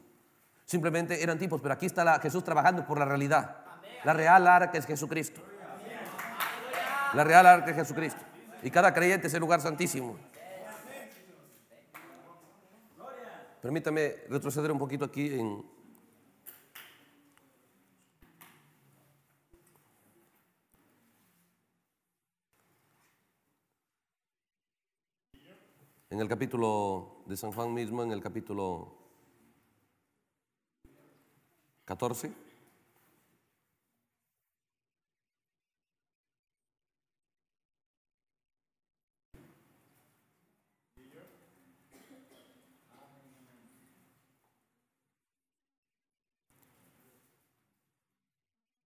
simplemente eran tipos, pero aquí está Jesús trabajando por la realidad. La real arca es Jesucristo. La real arca es Jesucristo. Y cada creyente es el lugar santísimo. Permítame retroceder un poquito aquí en... En el capítulo de San Juan mismo, en el capítulo 14.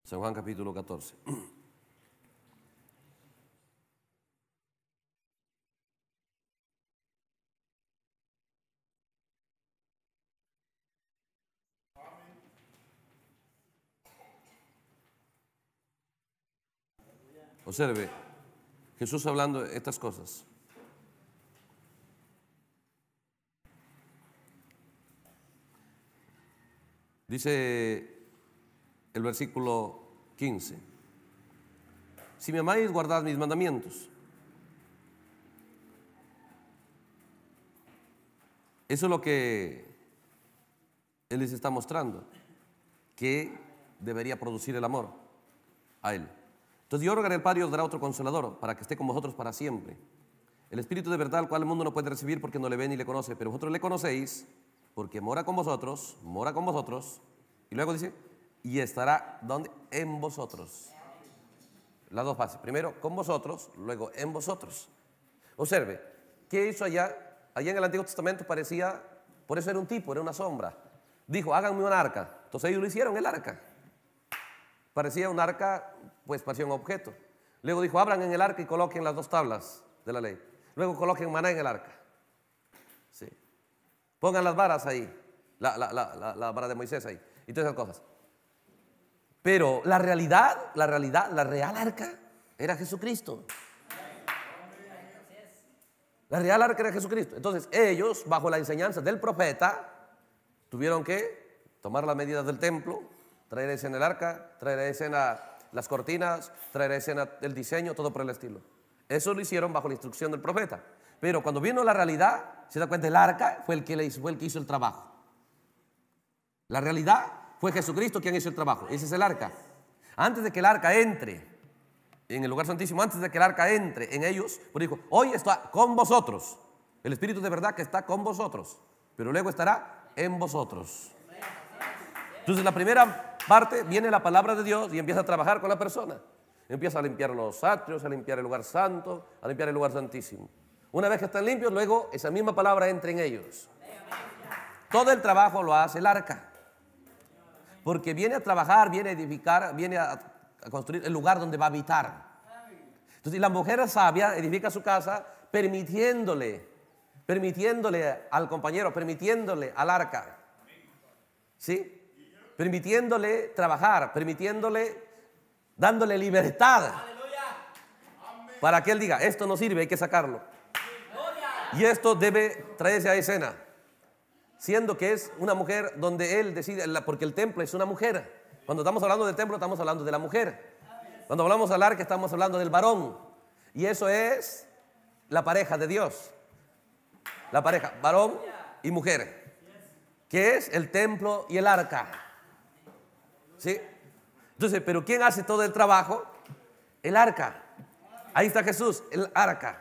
San Juan capítulo 14. Observe, Jesús hablando estas cosas. Dice el versículo 15. Si me amáis, guardad mis mandamientos. Eso es lo que Él les está mostrando, que debería producir el amor a Él. Entonces yo rogaré al Padre y os dará otro consolador, para que esté con vosotros para siempre. El Espíritu de verdad, al cual el mundo no puede recibir porque no le ve ni le conoce, pero vosotros le conocéis porque mora con vosotros, mora con vosotros. Y luego dice, y estará donde? En vosotros. Las dos fases. Primero con vosotros, luego en vosotros. Observe, ¿qué hizo allá? Allá en el Antiguo Testamento parecía, por eso era un tipo, era una sombra. Dijo, háganme un arca. Entonces ellos lo hicieron, el arca. Parecía un arca, pues parecía un objeto. Luego dijo, abran en el arca y coloquen las dos tablas de la ley. Luego coloquen maná en el arca. Sí. Pongan las varas ahí, la vara de Moisés ahí, y todas esas cosas. Pero la realidad, la realidad, la real arca era Jesucristo. La real arca era Jesucristo. Entonces ellos, bajo la enseñanza del profeta, tuvieron que tomar las medidas del templo, traer escena el arca, traer escena las cortinas, traer escena el diseño, todo por el estilo. Eso lo hicieron bajo la instrucción del profeta. Pero cuando vino la realidad, se da cuenta, el arca fue el que, fue el que hizo el trabajo. La realidad fue Jesucristo quien hizo el trabajo. Ese es el arca. Antes de que el arca entre en el lugar santísimo, antes de que el arca entre en ellos, pues dijo, hoy está con vosotros. El Espíritu de verdad que está con vosotros, pero luego estará en vosotros. Entonces la primera parte viene la palabra de Dios y empieza a trabajar con la persona. Empieza a limpiar los atrios, a limpiar el lugar santo, a limpiar el lugar santísimo. Una vez que están limpios, luego esa misma palabra entra en ellos. Todo el trabajo lo hace el arca porque viene a trabajar, viene a edificar, viene a, construir el lugar donde va a habitar. Entonces la mujer sabia edifica su casa permitiéndole, permitiéndole al compañero, permitiéndole al arca. ¿Sí? Permitiéndole trabajar, permitiéndole, dándole libertad. Para que él diga, esto no sirve, hay que sacarlo. Y esto debe traerse a escena siendo que es una mujer donde él decide, porque el templo es una mujer. Cuando estamos hablando del templo estamos hablando de la mujer. Cuando hablamos del arca estamos hablando del varón. Y eso es la pareja de Dios. La pareja, varón y mujer. Que es el templo y el arca. ¿Sí? Entonces, pero ¿quién hace todo el trabajo? El arca. Ahí está Jesús, el arca.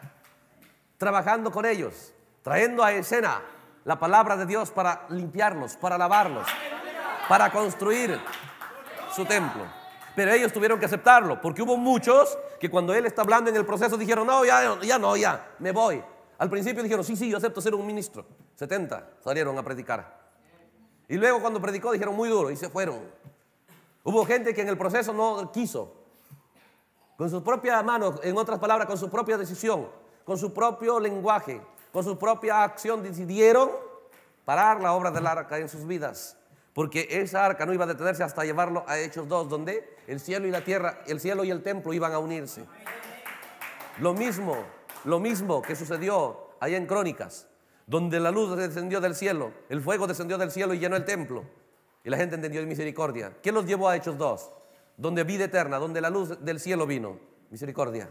Trabajando con ellos, trayendo a escena la palabra de Dios para limpiarlos, para lavarlos, para construir su templo. Pero ellos tuvieron que aceptarlo, porque hubo muchos que cuando él está hablando en el proceso dijeron, no, ya, ya no, ya, me voy. Al principio dijeron, sí, sí, yo acepto ser un ministro. 70 salieron a predicar. Y luego cuando predicó dijeron, muy duro, y se fueron. Hubo gente que en el proceso no quiso. Con sus propias manos, en otras palabras, con su propia decisión, con su propio lenguaje, con su propia acción decidieron parar la obra del arca en sus vidas. Porque esa arca no iba a detenerse hasta llevarlo a Hechos 2, donde el cielo y la tierra, el cielo y el templo iban a unirse. Lo mismo, lo mismo que sucedió allá en Crónicas, donde la luz descendió del cielo, el fuego descendió del cielo y llenó el templo. Y la gente entendió de misericordia. ¿Qué los llevó a Hechos 2? Donde vida eterna, donde la luz del cielo vino. Misericordia.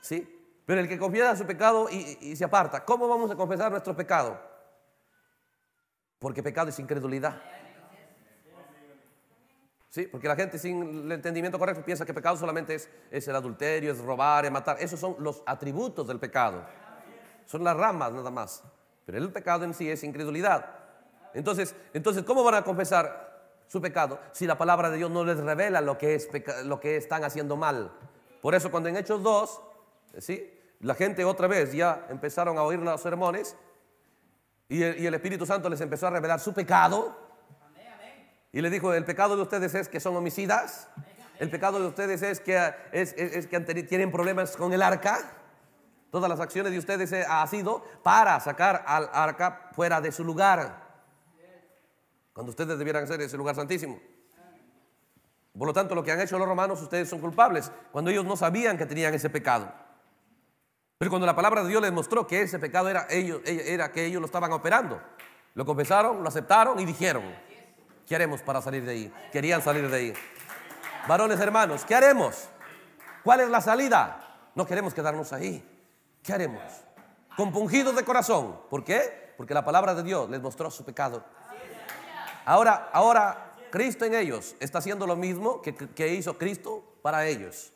¿Sí? Pero el que confiesa su pecado y, se aparta, ¿cómo vamos a confesar nuestro pecado? Porque pecado es incredulidad. Sí, porque la gente sin el entendimiento correcto piensa que pecado solamente es, el adulterio, es robar, es matar. Esos son los atributos del pecado. Son las ramas nada más. Pero el pecado en sí es incredulidad. Entonces, entonces ¿cómo van a confesar su pecado si la palabra de Dios no les revela lo que, lo que están haciendo mal? Por eso cuando en Hechos 2, ¿sí? la gente otra vez ya empezaron a oír los sermones y el, Espíritu Santo les empezó a revelar su pecado. Y le dijo, el pecado de ustedes es que son homicidas. el pecado de ustedes es que, tienen problemas con el arca. Todas las acciones de ustedes eh, ha sido para sacar al arca fuera de su lugar. Cuando ustedes debieran ser ese lugar santísimo. Por lo tanto, lo que han hecho los romanos, ustedes son culpables. Cuando ellos no sabían que tenían ese pecado. Pero cuando la palabra de Dios les mostró que ese pecado era, ellos, era que ellos lo estaban operando, lo confesaron, lo aceptaron y dijeron, ¿qué haremos para salir de ahí? Querían salir de ahí. Varones hermanos, ¿qué haremos? ¿Cuál es la salida? No queremos quedarnos ahí. ¿Qué haremos? Compungidos de corazón. ¿Por qué? Porque la palabra de Dios les mostró su pecado. Ahora, ahora Cristo en ellos está haciendo lo mismo que, que hizo Cristo para ellos.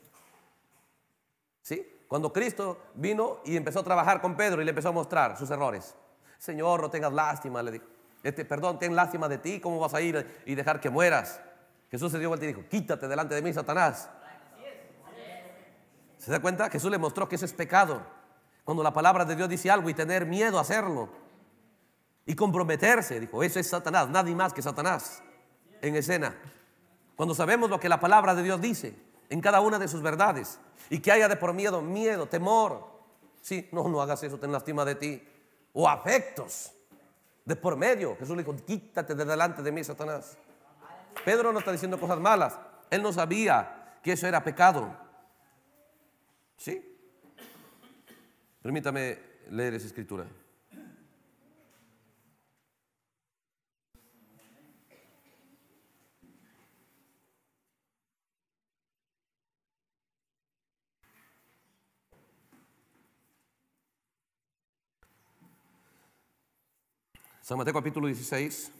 ¿Sí? Cuando Cristo vino y empezó a trabajar con Pedro y le empezó a mostrar sus errores. Señor, no tengas lástima, le dijo. Este, perdón, ten lástima de ti, ¿cómo vas a ir y dejar que mueras? Jesús se dio vuelta y dijo, quítate delante de mí, Satanás. ¿Se da cuenta? Jesús le mostró que eso es pecado. Cuando la palabra de Dios dice algo y tener miedo a hacerlo y comprometerse, dijo, eso es Satanás, nadie más que Satanás en escena. Cuando sabemos lo que la palabra de Dios dice, en cada una de sus verdades y que haya de por miedo, miedo, temor. Sí, no, no hagas eso, ten lástima de ti. O afectos de por medio. Jesús le dijo, quítate de delante de mí, Satanás. Pedro no está diciendo cosas malas. Él no sabía que eso era pecado. ¿Sí? Permítame leer esa escritura. San Mateo capítulo 16.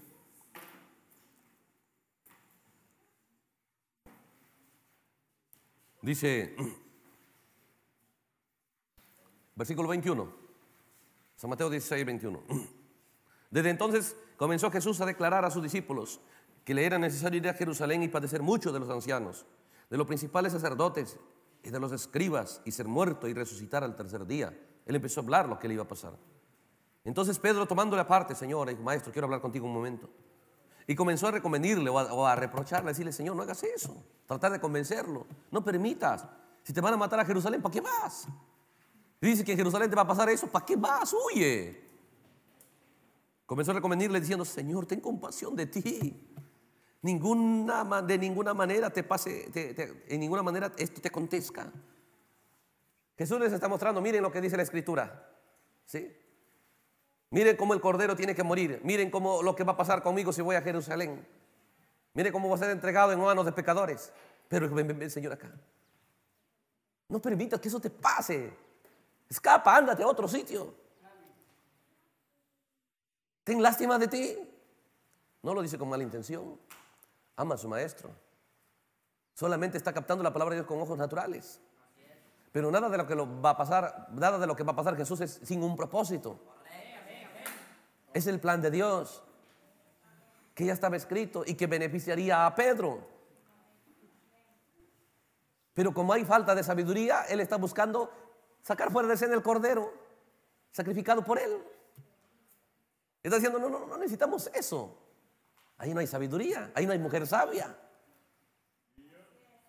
Dice, versículo 21, San Mateo 16, 21. Desde entonces comenzó Jesús a declarar a sus discípulos que le era necesario ir a Jerusalén y padecer mucho de los ancianos, de los principales sacerdotes y de los escribas y ser muerto y resucitar al tercer día. Él empezó a hablar lo que le iba a pasar. Entonces Pedro tomándole aparte, Señor, eh, maestro, quiero hablar contigo un momento. Y comenzó a reconvenirle o a, reprocharle, a decirle, Señor, no hagas eso. Tratar de convencerlo. No permitas. Si te van a matar a Jerusalén, ¿para qué vas? dice que en Jerusalén te va a pasar eso, ¿para qué vas? Huye. Comenzó a reconvenirle diciendo, Señor, ten compasión de ti. Ninguna, de ninguna manera te pase, en ninguna manera esto te acontezca. Jesús les está mostrando, miren lo que dice la escritura. ¿Sí? Miren cómo el Cordero tiene que morir. Miren cómo lo que va a pasar conmigo si voy a Jerusalén. Miren cómo va a ser entregado en manos de pecadores. Pero el Señor, acá. No permitas que eso te pase. Escapa, ándate a otro sitio. Ten lástima de ti. No lo dice con mala intención. Ama a su maestro. Solamente está captando la palabra de Dios con ojos naturales. Pero nada de lo que va a pasar, nada de lo que va a pasar Jesús es sin un propósito. Es el plan de Dios que ya estaba escrito y que beneficiaría a Pedro. Pero como hay falta de sabiduría, él está buscando sacar fuera de escena el cordero sacrificado por él. Está diciendo, no, no, no necesitamos eso. Ahí no hay sabiduría, ahí no hay mujer sabia.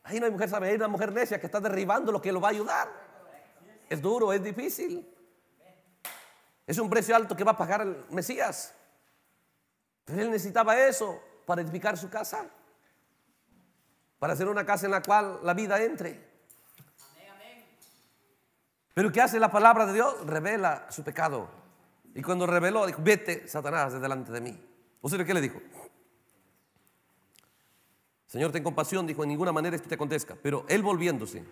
Ahí no hay mujer sabia, hay una mujer necia que está derribando lo que lo va a ayudar. Es duro, es difícil. Es un precio alto que va a pagar el Mesías. Pero él necesitaba eso para edificar su casa. Para hacer una casa en la cual la vida entre. Pero ¿qué hace la palabra de Dios? Revela su pecado. Y cuando reveló, dijo, vete, Satanás, de delante de mí. o sea qué le dijo? Señor, ten compasión, dijo, en ninguna manera que te acontezca. Pero él volviéndose,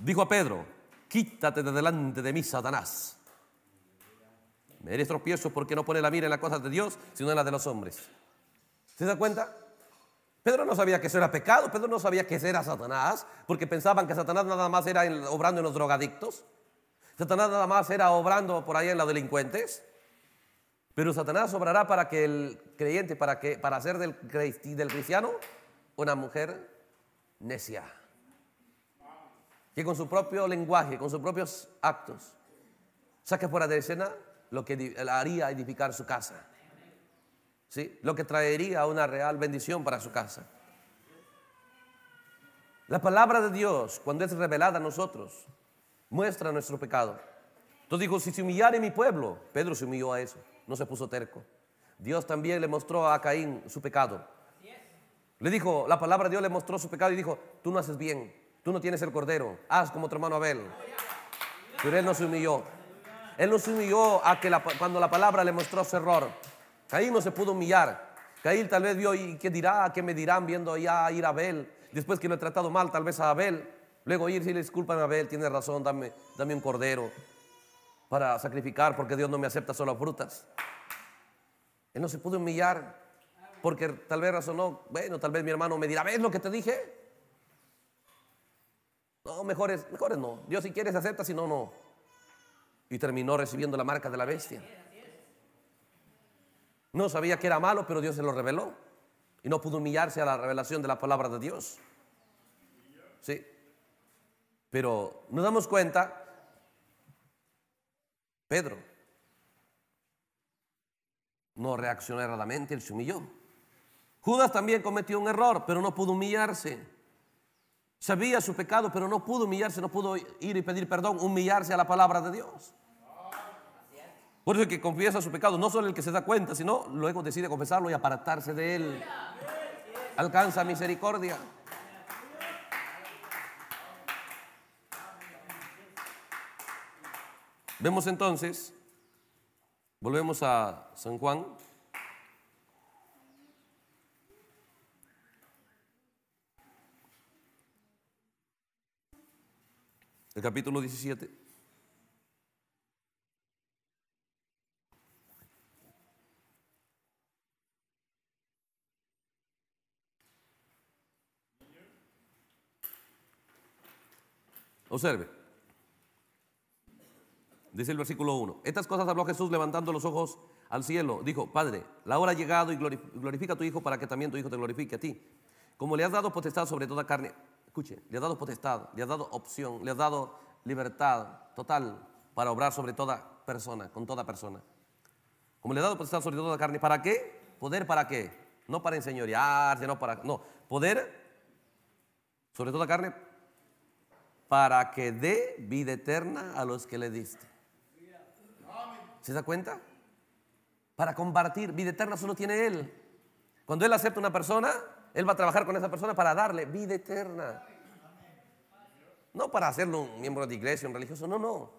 dijo a Pedro, quítate de delante de mí, Satanás Eres tropiezo porque no pone la mira en las cosas de Dios, sino en las de los hombres. ¿Se da cuenta? Pedro no sabía que eso era pecado, Pedro no sabía que eso era Satanás, porque pensaban que Satanás nada más era obrando en los drogadictos, Satanás nada más era obrando por ahí en los delincuentes, pero Satanás obrará para que el creyente, para, que, para hacer del, del cristiano una mujer necia, que con su propio lenguaje, con sus propios actos, saque fuera de escena lo que haría edificar su casa. ¿Sí? Lo que traería una real bendición para su casa. La palabra de Dios, cuando es revelada a nosotros, muestra nuestro pecado. Entonces dijo, si se humillara mi pueblo, Pedro se humilló a eso, no se puso terco. Dios también le mostró a Caín su pecado. Le dijo, la palabra de Dios le mostró su pecado y dijo, tú no haces bien, tú no tienes el cordero, haz como tu hermano Abel. Pero él no se humilló. Él no se humilló a que cuando la palabra le mostró su error. Caín no se pudo humillar. Caín tal vez vio, ¿y qué dirá? ¿Qué me dirán viendo allá ir a Abel? Después que lo he tratado mal, tal vez a Abel. Luego ir, si le disculpan a Abel, tiene razón, dame, un cordero para sacrificar porque Dios no me acepta solo frutas. Él no se pudo humillar porque tal vez razonó, bueno, tal vez mi hermano me dirá, ¿ves lo que te dije? No, mejores, mejores no. Dios si quieres acepta, si no, no y terminó recibiendo la marca de la bestia. No sabía que era malo, pero Dios se lo reveló. Y no pudo humillarse a la revelación de la palabra de Dios. Sí. Pero nos damos cuenta, Pedro no reaccionó erradamente, él se humilló. Judas también cometió un error, pero no pudo humillarse. Sabía su pecado, pero no pudo humillarse, no pudo ir y pedir perdón, humillarse a la palabra de Dios. Por eso el que confiesa su pecado, no solo el que se da cuenta, sino luego decide confesarlo y apartarse de él. Alcanza misericordia. Vemos entonces, volvemos a San Juan. El capítulo 17. Observe. Dice el versículo 1. Estas cosas habló Jesús levantando los ojos al cielo. Dijo, Padre, la hora ha llegado y glorifica a tu Hijo para que también tu Hijo te glorifique a ti. Como le has dado potestad sobre toda carne. Escuche, le has dado potestad, le has dado opción, le has dado libertad total para obrar sobre toda persona, con toda persona. Como le has dado potestad sobre toda carne. ¿Para qué? Poder para qué? No para enseñorearse, no para... No, poder sobre toda carne para que dé vida eterna a los que le diste. ¿Se da cuenta? Para compartir. Vida eterna solo tiene Él. Cuando Él acepta una persona, Él va a trabajar con esa persona para darle vida eterna. No para hacerlo un miembro de iglesia, un religioso, no, no.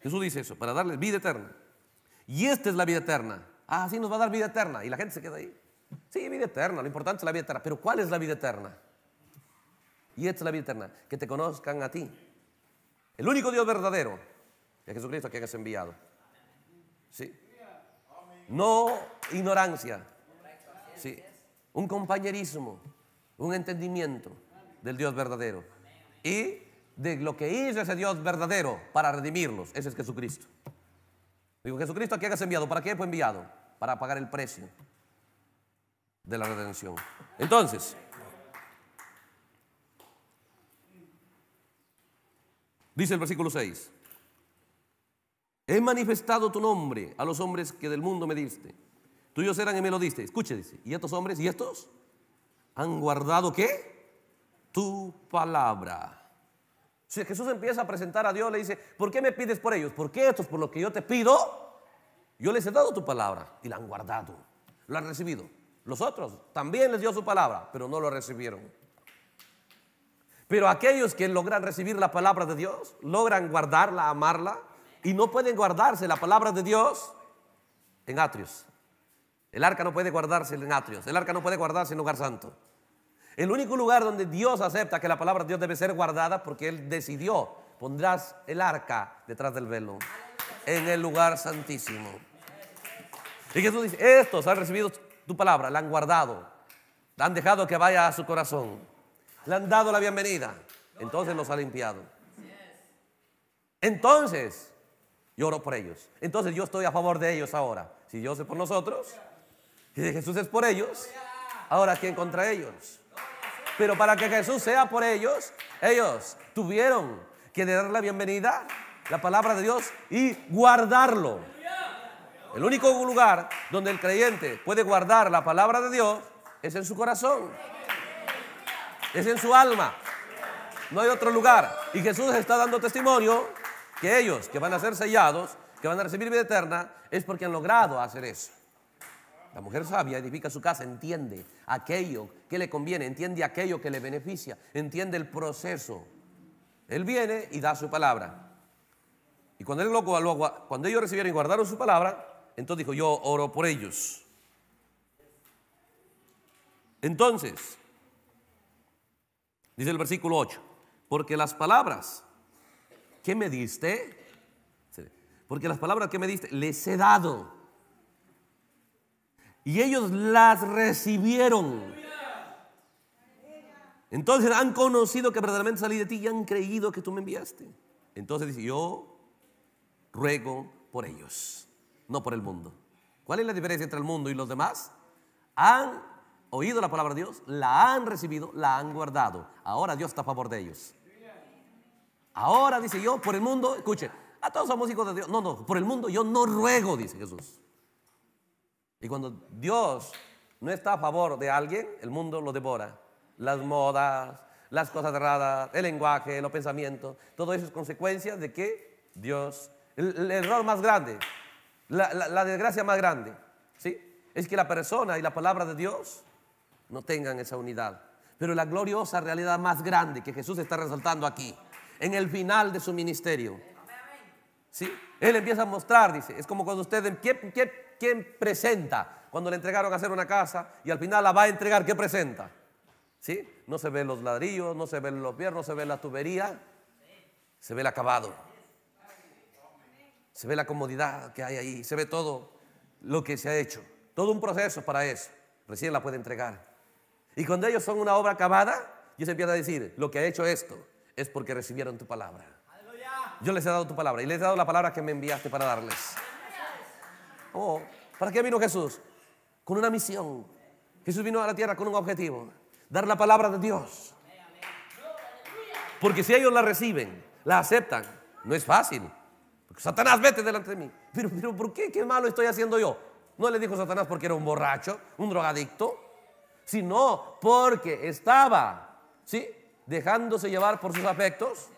Jesús dice eso, para darle vida eterna. Y esta es la vida eterna. Ah, sí, nos va a dar vida eterna. Y la gente se queda ahí. Sí, vida eterna, lo importante es la vida eterna. Pero ¿cuál es la vida eterna? Y esta es la vida eterna, que te conozcan a ti. El único Dios verdadero, Es Jesucristo a quien enviado. ¿Sí? No ignorancia. Sí. Un compañerismo, un entendimiento del Dios verdadero. Y de lo que hizo ese Dios verdadero para redimirlos. Ese es Jesucristo. Digo, Jesucristo, ¿a quien has enviado? ¿Para qué fue enviado? Para pagar el precio de la redención. Entonces, Dice el versículo 6. He manifestado tu nombre a los hombres que del mundo me diste. Tuyos eran y me lo diste. Escuche, dice. ¿Y estos hombres y estos? ¿Han guardado qué? Tu palabra. Si Jesús empieza a presentar a Dios, le dice, ¿por qué me pides por ellos? ¿Por qué estos? Por lo que yo te pido, yo les he dado tu palabra y la han guardado. Lo han recibido. Los otros también les dio su palabra, pero no lo recibieron. Pero aquellos que logran recibir la palabra de Dios, logran guardarla, amarla, y no pueden guardarse la palabra de Dios en atrios. El arca no puede guardarse en atrios, el arca no puede guardarse en lugar santo. El único lugar donde Dios acepta que la palabra de Dios debe ser guardada porque Él decidió, pondrás el arca detrás del velo, en el lugar santísimo. Y Jesús dice, estos han recibido tu palabra, la han guardado, la han dejado que vaya a su corazón. Le han dado la bienvenida. Entonces los ha limpiado. Entonces, lloro por ellos. Entonces yo estoy a favor de ellos ahora. Si Dios es por nosotros, y si Jesús es por ellos, ahora ¿quién contra ellos? Pero para que Jesús sea por ellos, ellos tuvieron que dar la bienvenida, la palabra de Dios y guardarlo. El único lugar donde el creyente puede guardar la palabra de Dios es en su corazón. Es en su alma. No hay otro lugar. Y Jesús está dando testimonio que ellos que van a ser sellados, que van a recibir vida eterna, es porque han logrado hacer eso. La mujer sabia edifica su casa, entiende aquello que le conviene, entiende aquello que le beneficia, entiende el proceso. Él viene y da su palabra. Y cuando, ellos recibieron y guardaron su palabra, entonces dijo, yo oro por ellos. Entonces, Dice el versículo 8, porque las palabras que me diste, porque las palabras que me diste les he dado. Y ellos las recibieron. Entonces han conocido que verdaderamente salí de ti y han creído que tú me enviaste. Entonces dice, yo ruego por ellos, no por el mundo. ¿Cuál es la diferencia entre el mundo y los demás? Han oído la palabra de Dios, la han recibido, la han guardado. Ahora Dios está a favor de ellos. Ahora dice yo, por el mundo, escuche, a ah, todos somos hijos de Dios. No, no, por el mundo yo no ruego, dice Jesús. Y cuando Dios no está a favor de alguien, el mundo lo devora. Las modas, las cosas erradas, el lenguaje, los pensamientos, todo eso es consecuencia de que Dios, el, error más grande, la, la, desgracia más grande, ¿sí? es que la persona y la palabra de Dios no tengan esa unidad. Pero la gloriosa realidad más grande que Jesús está resaltando aquí, en el final de su ministerio. ¿sí? Él empieza a mostrar, dice, es como cuando ustedes ¿quién, presenta? Cuando le entregaron a hacer una casa y al final la va a entregar, ¿qué presenta? ¿Sí? No se ven los ladrillos, no se ven los piernos, no se ve la tubería, se ve el acabado. Se ve la comodidad que hay ahí, se ve todo lo que se ha hecho. Todo un proceso para eso. Recién la puede entregar. Y cuando ellos son una obra acabada, se empieza a decir, lo que ha hecho esto es porque recibieron tu palabra. Yo les he dado tu palabra y les he dado la palabra que me enviaste para darles. Oh, ¿Para qué vino Jesús? Con una misión. Jesús vino a la tierra con un objetivo, dar la palabra de Dios. Porque si ellos la reciben, la aceptan, no es fácil. Satanás, vete delante de mí. Pero, pero ¿por qué? ¿Qué malo estoy haciendo yo? No le dijo Satanás porque era un borracho, un drogadicto, sino porque estaba, ¿sí? Dejándose llevar por sus afectos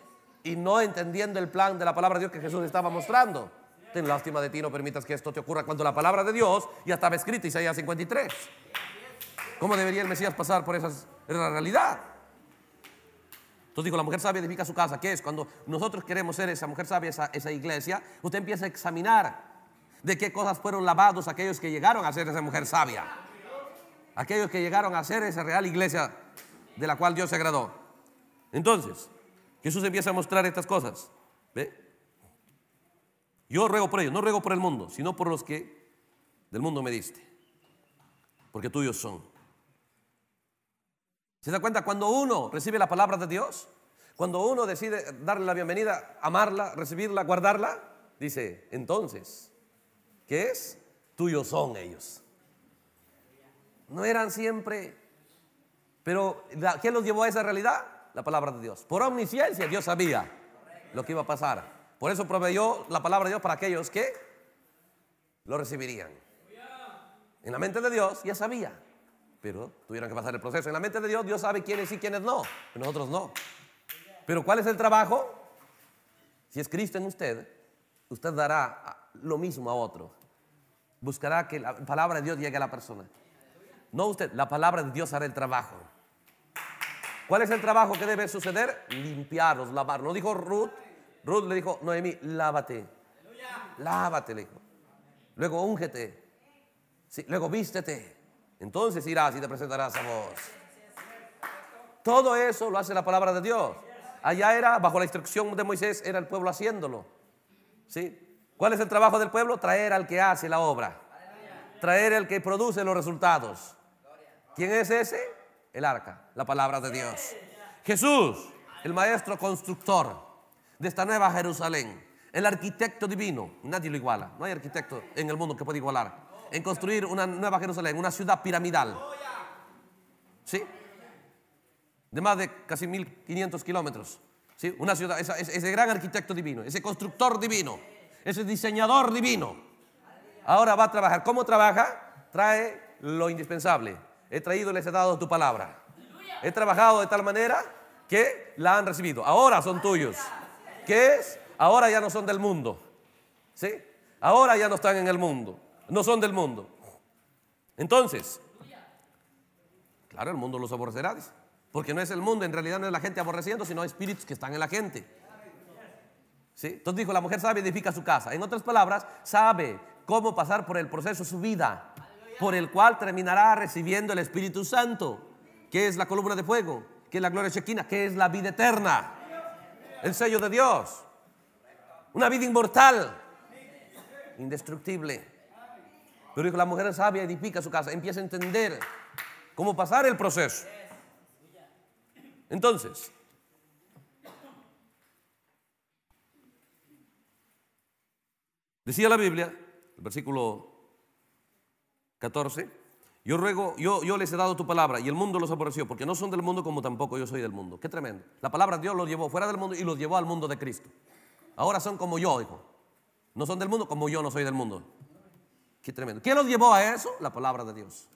y no entendiendo el plan de la palabra de Dios que Jesús estaba mostrando. Ten lástima de ti, no permitas que esto te ocurra cuando la palabra de Dios ya estaba escrita, Isaías 53. ¿Cómo debería el Mesías pasar por esa realidad? Entonces digo, la mujer sabia edifica su casa. ¿Qué es? Cuando nosotros queremos ser esa mujer sabia, esa, esa iglesia, usted empieza a examinar de qué cosas fueron lavados aquellos que llegaron a ser esa mujer sabia aquellos que llegaron a ser esa real iglesia de la cual Dios se agradó. Entonces, Jesús empieza a mostrar estas cosas. ¿Ve? Yo ruego por ellos, no ruego por el mundo, sino por los que del mundo me diste, porque tuyos son. ¿Se da cuenta? Cuando uno recibe la palabra de Dios, cuando uno decide darle la bienvenida, amarla, recibirla, guardarla, dice, entonces, ¿qué es? Tuyos son ellos. No eran siempre. Pero ¿qué los llevó a esa realidad? La palabra de Dios. Por omnisciencia Dios sabía lo que iba a pasar. Por eso proveyó la palabra de Dios para aquellos que lo recibirían. En la mente de Dios ya sabía, pero tuvieron que pasar el proceso. En la mente de Dios Dios sabe quiénes sí, quiénes no, pero nosotros no. Pero ¿cuál es el trabajo? Si es Cristo en usted, usted dará lo mismo a otro. Buscará que la palabra de Dios llegue a la persona. No usted, la palabra de Dios hará el trabajo. ¿Cuál es el trabajo que debe suceder? Limpiarlos, lavarlos. No dijo Ruth, Ruth le dijo, Noemí, lávate. Lávate, le dijo. Luego úngete. luego vístete. Entonces irás y te presentarás a vos. Todo eso lo hace la palabra de Dios. Allá era, bajo la instrucción de Moisés, era el pueblo haciéndolo. ¿Sí? ¿Cuál es el trabajo del pueblo? Traer al que hace la obra. Traer al que produce los resultados. ¿Quién es ese? El arca, la palabra de Dios. Jesús, el maestro constructor de esta nueva Jerusalén, el arquitecto divino, nadie lo iguala, no hay arquitecto en el mundo que pueda igualar, en construir una nueva Jerusalén, una ciudad piramidal. ¿Sí? De más de casi 1500 kilómetros. ¿Sí? Una ciudad, ese gran arquitecto divino, ese constructor divino, ese diseñador divino. Ahora va a trabajar. ¿Cómo trabaja? Trae lo indispensable, he traído, y les he dado tu palabra. He trabajado de tal manera que la han recibido. Ahora son tuyos. ¿Qué es? Ahora ya no son del mundo. ¿Sí? Ahora ya no están en el mundo. No son del mundo. Entonces, claro, el mundo los aborrecerá, Porque no es el mundo, en realidad no es la gente aborreciendo, sino espíritus que están en la gente. ¿Sí? Entonces dijo, la mujer sabe edifica su casa. En otras palabras, sabe cómo pasar por el proceso su vida por el cual terminará recibiendo el Espíritu Santo, que es la columna de fuego, que es la gloria chequina, que es la vida eterna, el sello de Dios, una vida inmortal, indestructible. Pero dijo, la mujer sabia edifica su casa, empieza a entender cómo pasar el proceso. Entonces, decía la Biblia, el versículo 14. Yo ruego, yo, yo les he dado tu palabra y el mundo los aborreció, porque no son del mundo como tampoco yo soy del mundo. Qué tremendo. La palabra de Dios los llevó fuera del mundo y los llevó al mundo de Cristo. Ahora son como yo, dijo. No son del mundo como yo no soy del mundo. Qué tremendo. ¿Qué los llevó a eso? La palabra de Dios.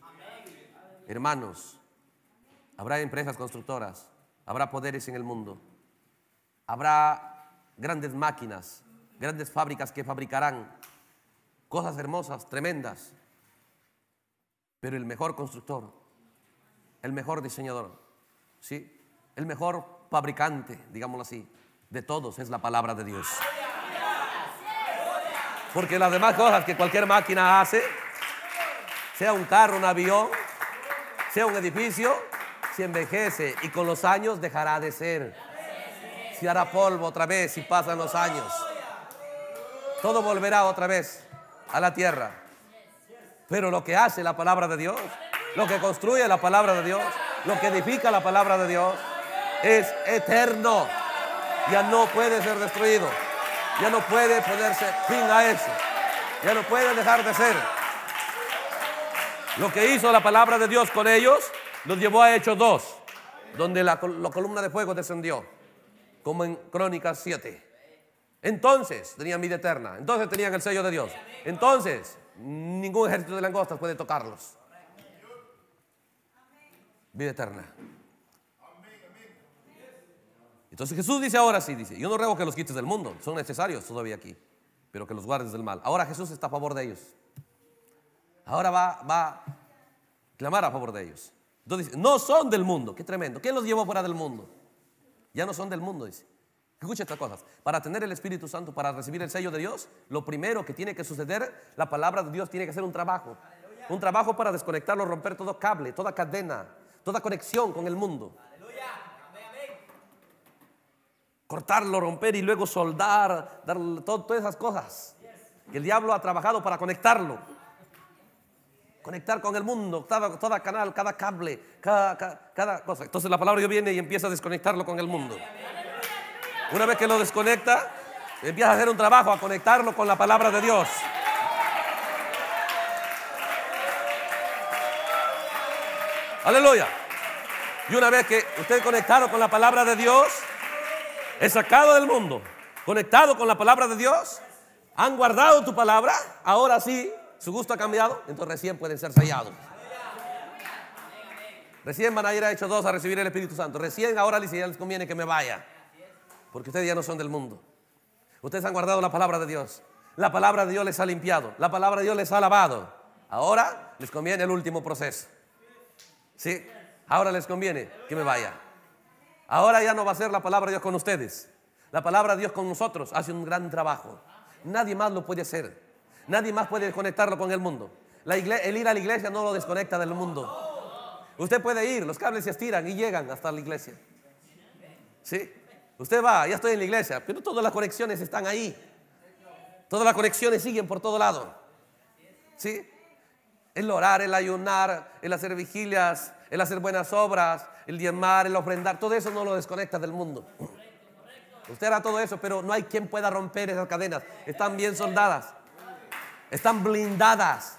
Hermanos, habrá empresas constructoras, habrá poderes en el mundo, habrá grandes máquinas, grandes fábricas que fabricarán cosas hermosas, tremendas, pero el mejor constructor, el mejor diseñador, ¿sí? el mejor fabricante, digámoslo así, de todos es la palabra de Dios. Porque las demás cosas que cualquier máquina hace, sea un carro, un avión, sea un edificio, se envejece y con los años dejará de ser. se hará polvo otra vez y pasan los años. Todo volverá otra vez a la tierra pero lo que hace la palabra de Dios, lo que construye la palabra de Dios, lo que edifica la palabra de Dios, es eterno. Ya no puede ser destruido. Ya no puede ponerse fin a eso. Ya no puede dejar de ser. Lo que hizo la palabra de Dios con ellos los llevó a Hechos 2, donde la, columna de fuego descendió, como en Crónicas 7. Entonces tenían vida eterna, entonces tenían el sello de Dios. Entonces Ningún ejército de langostas puede tocarlos. Vida eterna. Entonces Jesús dice ahora sí, dice, yo no ruego que los quites del mundo, son necesarios todavía aquí, pero que los guardes del mal. Ahora Jesús está a favor de ellos. Ahora va, va a clamar a favor de ellos. Entonces dice, no son del mundo, qué tremendo. ¿Quién los llevó fuera del mundo? Ya no son del mundo, dice. Escucha estas cosas. Para tener el Espíritu Santo, para recibir el sello de Dios, lo primero que tiene que suceder, la palabra de Dios tiene que ser un trabajo. Un trabajo para desconectarlo, romper todo cable, toda cadena, toda conexión con el mundo. Cortarlo, romper y luego soldar, dar todas esas cosas el diablo ha trabajado para conectarlo. Conectar con el mundo, cada, canal, cada cable, cada, cosa. Entonces la palabra de Dios viene y empieza a desconectarlo con el mundo. Una vez que lo desconecta, empieza a hacer un trabajo, a conectarlo con la palabra de Dios. Aleluya. Y una vez que usted conectado con la palabra de Dios, es sacado del mundo, conectado con la palabra de Dios, han guardado tu palabra, ahora sí, su gusto ha cambiado, entonces recién pueden ser sellados. Recién van a ir a Hechos 2 a recibir el Espíritu Santo. Recién ahora les conviene que me vaya porque ustedes ya no son del mundo. Ustedes han guardado la palabra de Dios. La palabra de Dios les ha limpiado. La palabra de Dios les ha lavado. Ahora les conviene el último proceso. ¿Sí? Ahora les conviene que me vaya. Ahora ya no va a ser la palabra de Dios con ustedes. La palabra de Dios con nosotros hace un gran trabajo. Nadie más lo puede hacer. Nadie más puede desconectarlo con el mundo. el ir a la iglesia no lo desconecta del mundo. Usted puede ir, los cables se estiran y llegan hasta la iglesia. ¿Sí? Usted va, ya estoy en la iglesia, pero todas las conexiones están ahí. Todas las conexiones siguen por todo lado. ¿Sí? El orar, el ayunar, el hacer vigilias, el hacer buenas obras, el diezmar, el ofrendar, todo eso no lo desconecta del mundo. Usted hará todo eso, pero no hay quien pueda romper esas cadenas. Están bien soldadas. Están blindadas.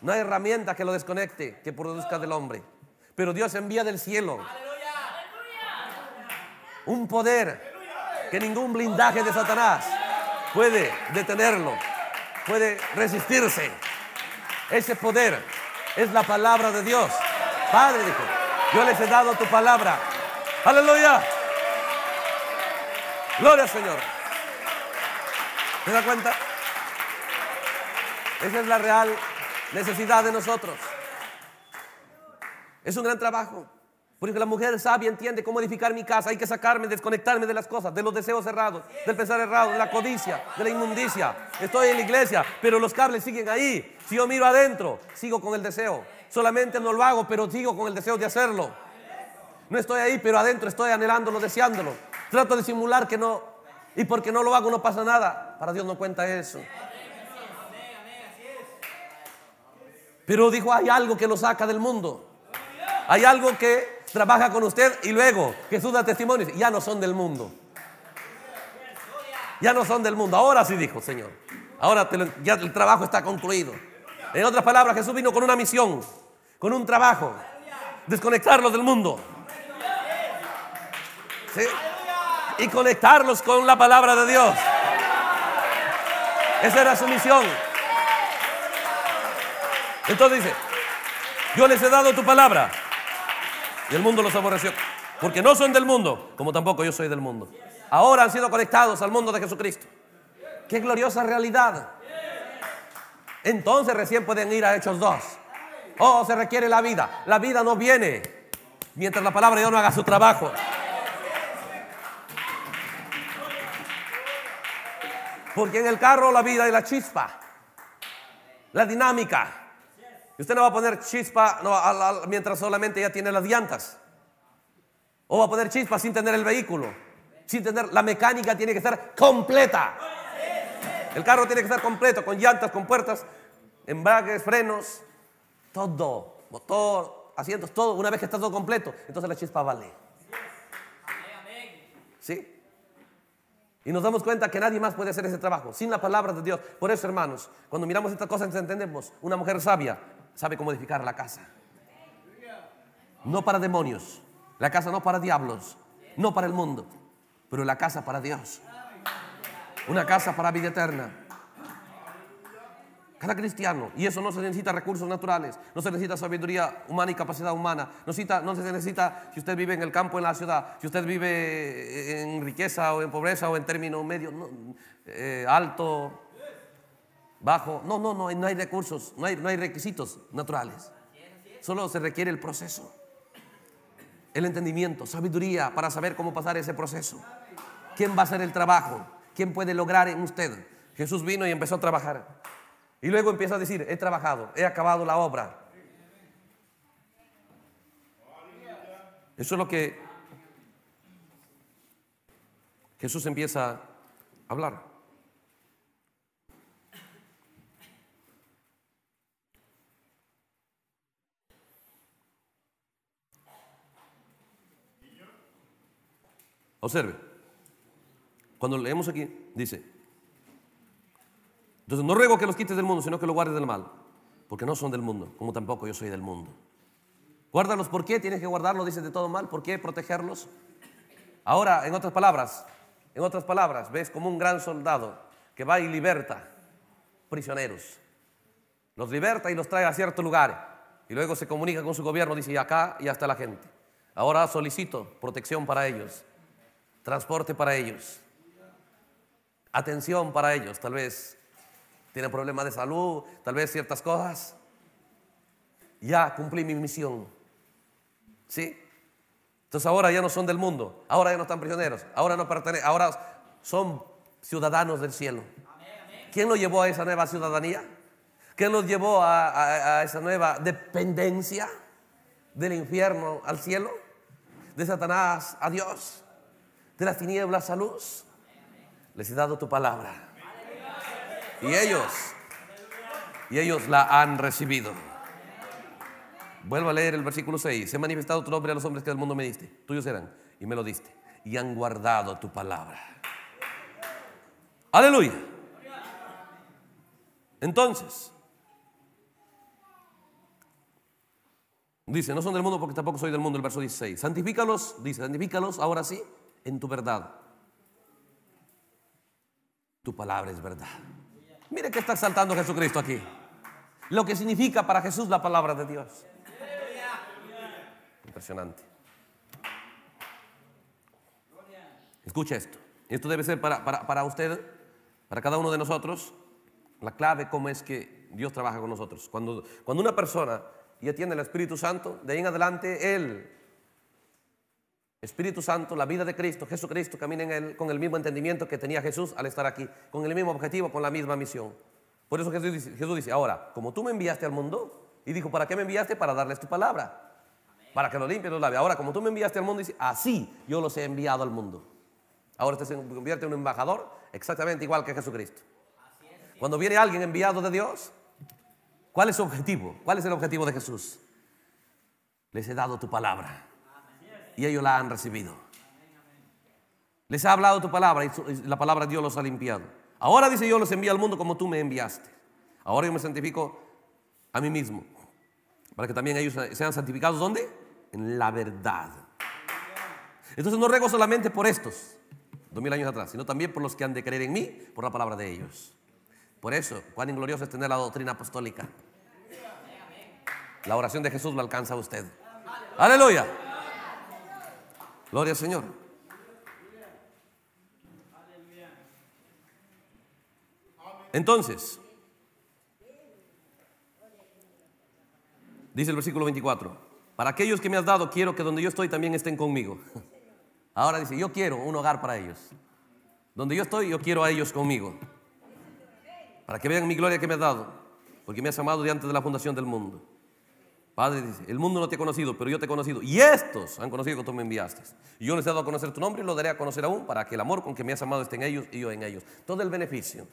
No hay herramienta que lo desconecte, que produzca del hombre. Pero Dios envía del cielo un poder que ningún blindaje de Satanás puede detenerlo, puede resistirse. Ese poder es la palabra de Dios. Padre dijo, yo les he dado tu palabra. Aleluya. Gloria al Señor. ¿Se da cuenta? Esa es la real necesidad de nosotros. Es un gran trabajo. Porque la mujer sabia entiende cómo edificar mi casa. Hay que sacarme, desconectarme de las cosas, de los deseos errados, del pensar errado, de la codicia, de la inmundicia. Estoy en la iglesia, pero los cables siguen ahí. Si yo miro adentro, sigo con el deseo. Solamente no lo hago, pero sigo con el deseo de hacerlo. No estoy ahí, pero adentro estoy anhelándolo, deseándolo. Trato de simular que no. Y porque no lo hago no pasa nada. Para Dios no cuenta eso. Pero dijo, hay algo que lo saca del mundo. Hay algo que trabaja con usted y luego Jesús da testimonios. Ya no son del mundo. Ya no son del mundo. Ahora sí dijo, Señor. Ahora ya el trabajo está concluido. En otras palabras, Jesús vino con una misión, con un trabajo. Desconectarlos del mundo. Y conectarlos con la palabra de Dios. Esa era su misión. Entonces dice, yo les he dado tu palabra. Y el mundo los aborreció. Porque no son del mundo, como tampoco yo soy del mundo. Ahora han sido conectados al mundo de Jesucristo. Qué gloriosa realidad. Entonces recién pueden ir a Hechos dos. Oh, se requiere la vida. La vida no viene mientras la palabra de Dios no haga su trabajo. Porque en el carro la vida y la chispa, la dinámica, y usted no va a poner chispa mientras solamente ya tiene las llantas. O va a poner chispa sin tener el vehículo. Sin tener, la mecánica tiene que estar completa. El carro tiene que estar completo, con llantas, con puertas, embragues, frenos, todo, motor, asientos, todo. Una vez que está todo completo, entonces la chispa vale. ¿Sí? Y nos damos cuenta que nadie más puede hacer ese trabajo sin la palabra de Dios. Por eso, hermanos, cuando miramos estas cosas entendemos una mujer sabia sabe cómo edificar la casa. No para demonios, la casa no para diablos, no para el mundo, pero la casa para Dios. Una casa para vida eterna. Cada cristiano, y eso no se necesita recursos naturales, no se necesita sabiduría humana y capacidad humana, no, se necesita si usted vive en el campo, en la ciudad, si usted vive eh, en riqueza o en pobreza o en término medio, eh, alto, bajo. No, no, no, no hay recursos, no hay, no hay requisitos naturales. Solo se requiere el proceso, el entendimiento, sabiduría para saber cómo pasar ese proceso. ¿Quién va a hacer el trabajo? ¿Quién puede lograr en usted? Jesús vino y empezó a trabajar. Y luego empieza a decir, he trabajado, he acabado la obra. Eso es lo que Jesús empieza a hablar. Observe. Cuando leemos aquí, dice, entonces no ruego que los quites del mundo, sino que los guardes del mal, porque no son del mundo, como tampoco yo soy del mundo. Guárdalos, ¿por qué? Tienes que guardarlos, dice, de todo mal, ¿por qué protegerlos? Ahora, en otras palabras, en otras palabras, ves como un gran soldado que va y liberta prisioneros. Los liberta y los trae a cierto lugar. Y luego se comunica con su gobierno, dice, y acá y hasta la gente. Ahora solicito protección para ellos transporte para ellos, atención para ellos, tal vez tienen problemas de salud, tal vez ciertas cosas. Ya cumplí mi misión. ¿Sí? Entonces ahora ya no son del mundo, ahora ya no están prisioneros, ahora no pertenecen, ahora son ciudadanos del cielo. ¿Quién los llevó a esa nueva ciudadanía? ¿Quién los llevó a, a esa nueva dependencia del infierno al cielo? De Satanás a Dios de las tinieblas a luz. Les he dado tu palabra. Y ellos, y ellos la han recibido. Vuelvo a leer el versículo 6. He manifestado tu nombre a los hombres que del mundo me diste. Tuyos eran y me lo diste. Y han guardado tu palabra. Aleluya. Entonces, dice, no son del mundo porque tampoco soy del mundo, el verso 16. Santifícalos, dice, santifícalos ahora sí en tu verdad. Tu palabra es verdad. Mire que está exaltando Jesucristo aquí. Lo que significa para Jesús la palabra de Dios. Impresionante. Escucha esto. Esto debe ser para, usted, para cada uno de nosotros, la clave cómo es que Dios trabaja con nosotros. Cuando, cuando una persona ya tiene el Espíritu Santo, de ahí en adelante Él Espíritu Santo, la vida de Cristo, Jesucristo, camina con el mismo entendimiento que tenía Jesús al estar aquí, con el mismo objetivo, con la misma misión. Por eso Jesús dice, ahora, como tú me enviaste al mundo, y dijo, ¿para qué me enviaste? Para darles tu palabra, para que lo limpien los labios. Ahora, como tú me enviaste al mundo, dice, así yo los he enviado al mundo. Ahora usted se convierte en un embajador exactamente igual que Jesucristo. Cuando viene alguien enviado de Dios, ¿cuál es su objetivo? ¿Cuál es el objetivo de Jesús? Les he dado tu palabra y ellos la han recibido. Les ha hablado tu palabra y la palabra de Dios los ha limpiado. Ahora dice yo los envío al mundo como tú me enviaste. Ahora yo me santifico a mí mismo. Para que también ellos sean santificados ¿dónde? En la verdad. Entonces no ruego solamente por estos, dos mil años atrás, sino también por los que han de creer en mí, por la palabra de ellos. Por eso, cuán inglorioso es tener la doctrina apostólica. La oración de Jesús lo alcanza a usted. Aleluya. Gloria al Señor. Entonces, dice el versículo 24, para aquellos que me has dado, quiero que donde yo estoy también estén conmigo. Ahora dice, yo quiero un hogar para ellos. Donde yo estoy, yo quiero a ellos conmigo. Para que vean mi gloria que me has dado, porque me has amado de antes de la fundación del mundo. Padre dice, el mundo no te ha conocido, pero yo te he conocido. Y estos han conocido que tú me enviaste. Y yo les he dado a conocer tu nombre y lo daré a conocer aún para que el amor con que me has amado esté en ellos y yo en ellos. Todo el beneficio.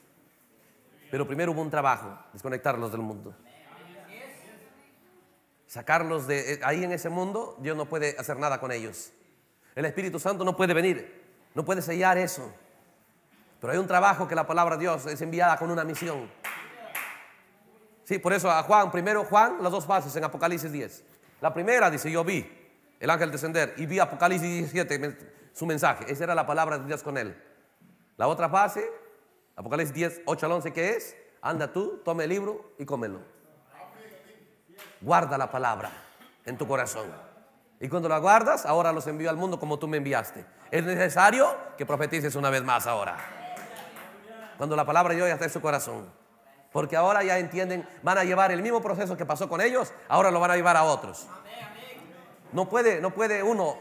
Pero primero hubo un trabajo, desconectarlos del mundo. Sacarlos de eh, ahí en ese mundo, Dios no puede hacer nada con ellos. El Espíritu Santo no puede venir, no puede sellar eso. Pero hay un trabajo que la palabra de Dios es enviada con una misión por eso a Juan, primero Juan, las dos fases en Apocalipsis 10. La primera dice, yo vi el ángel descender y vi Apocalipsis 17, su mensaje. Esa era la palabra de Dios con él. La otra fase, Apocalipsis 10, 8 al 11, ¿qué es? Anda tú, toma el libro y cómelo. Guarda la palabra en tu corazón. Y cuando la guardas, ahora los envío al mundo como tú me enviaste. Es necesario que profetices una vez más ahora. Cuando la palabra yo hasta ya en su corazón. Porque ahora ya entienden, van a llevar el mismo proceso que pasó con ellos, ahora lo van a llevar a otros. No puede, no puede uno,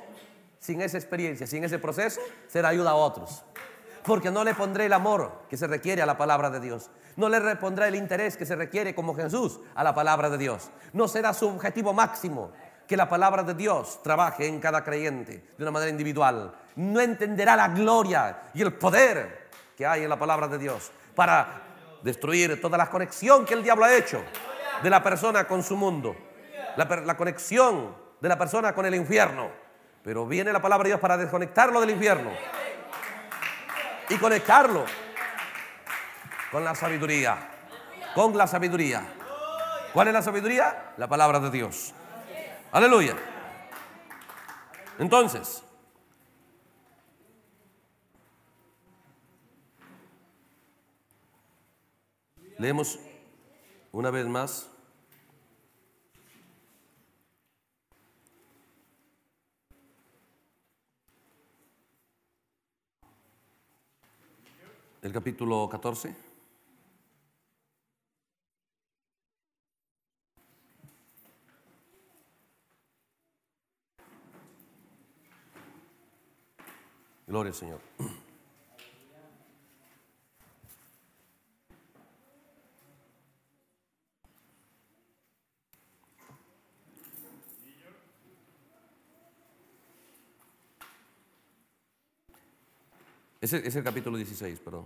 sin esa experiencia, sin ese proceso, ser ayuda a otros. Porque no le pondré el amor que se requiere a la palabra de Dios. No le repondrá el interés que se requiere como Jesús a la palabra de Dios. No será su objetivo máximo que la palabra de Dios trabaje en cada creyente de una manera individual. No entenderá la gloria y el poder que hay en la palabra de Dios para destruir toda la conexión que el diablo ha hecho de la persona con su mundo, la, conexión de la persona con el infierno. Pero viene la palabra de Dios para desconectarlo del infierno y conectarlo con la sabiduría. Con la sabiduría. ¿Cuál es la sabiduría? La palabra de Dios. Aleluya. Entonces, Leemos una vez más. El capítulo 14. Gloria al Señor. Es el, capítulo 16, perdón.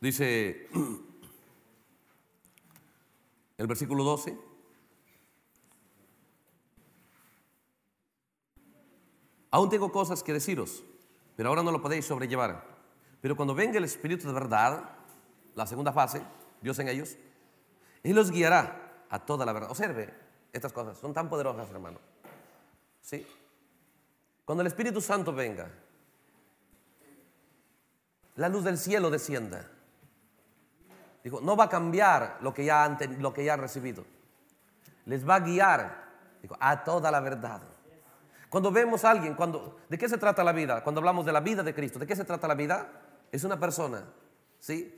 Dice el versículo 12. Aún tengo cosas que deciros, pero ahora no lo podéis sobrellevar. Pero cuando venga el Espíritu de verdad, la segunda fase, Dios en ellos, y los guiará a toda la verdad. Observe, estas cosas son tan poderosas, hermano. ¿Sí? Cuando el Espíritu Santo venga, la luz del cielo descienda. Dijo, no va a cambiar lo que ya han, lo que ya recibido. Les va a guiar a toda la verdad. Cuando vemos a alguien, cuando, ¿de qué se trata la vida? Cuando hablamos de la vida de Cristo, ¿de qué se trata la vida? Es una persona, ¿sí?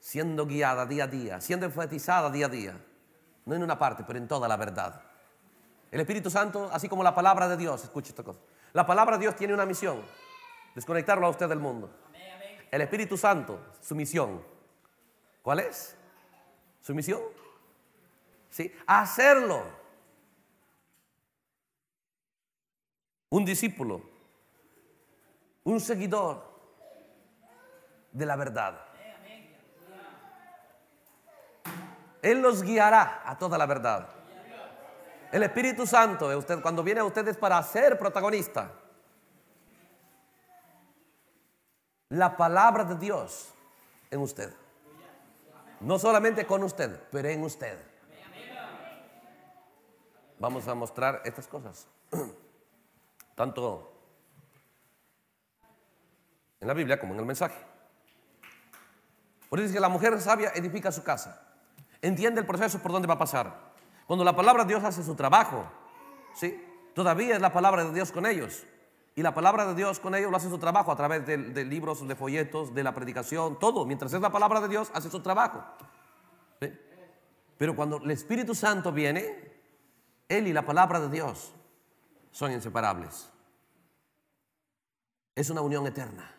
siendo guiada día a día, siendo enfatizada día a día, no en una parte, pero en toda la verdad. El Espíritu Santo, así como la palabra de Dios, escuche esta cosa, la palabra de Dios tiene una misión, desconectarlo a usted del mundo. El Espíritu Santo, su misión, ¿cuál es? Su misión, ¿sí? Hacerlo. Un discípulo, un seguidor de la verdad. Él los guiará a toda la verdad. El Espíritu Santo usted, cuando viene a ustedes para ser protagonista, la palabra de Dios en usted. No solamente con usted, pero en usted. Vamos a mostrar estas cosas. Tanto en la Biblia como en el mensaje. Por eso dice que la mujer sabia edifica su casa entiende el proceso por dónde va a pasar. Cuando la palabra de Dios hace su trabajo, ¿sí? todavía es la palabra de Dios con ellos. Y la palabra de Dios con ellos lo hace su trabajo a través de, libros, de folletos, de la predicación, todo. Mientras es la palabra de Dios, hace su trabajo. Pero cuando el Espíritu Santo viene, Él y la palabra de Dios son inseparables. Es una unión eterna.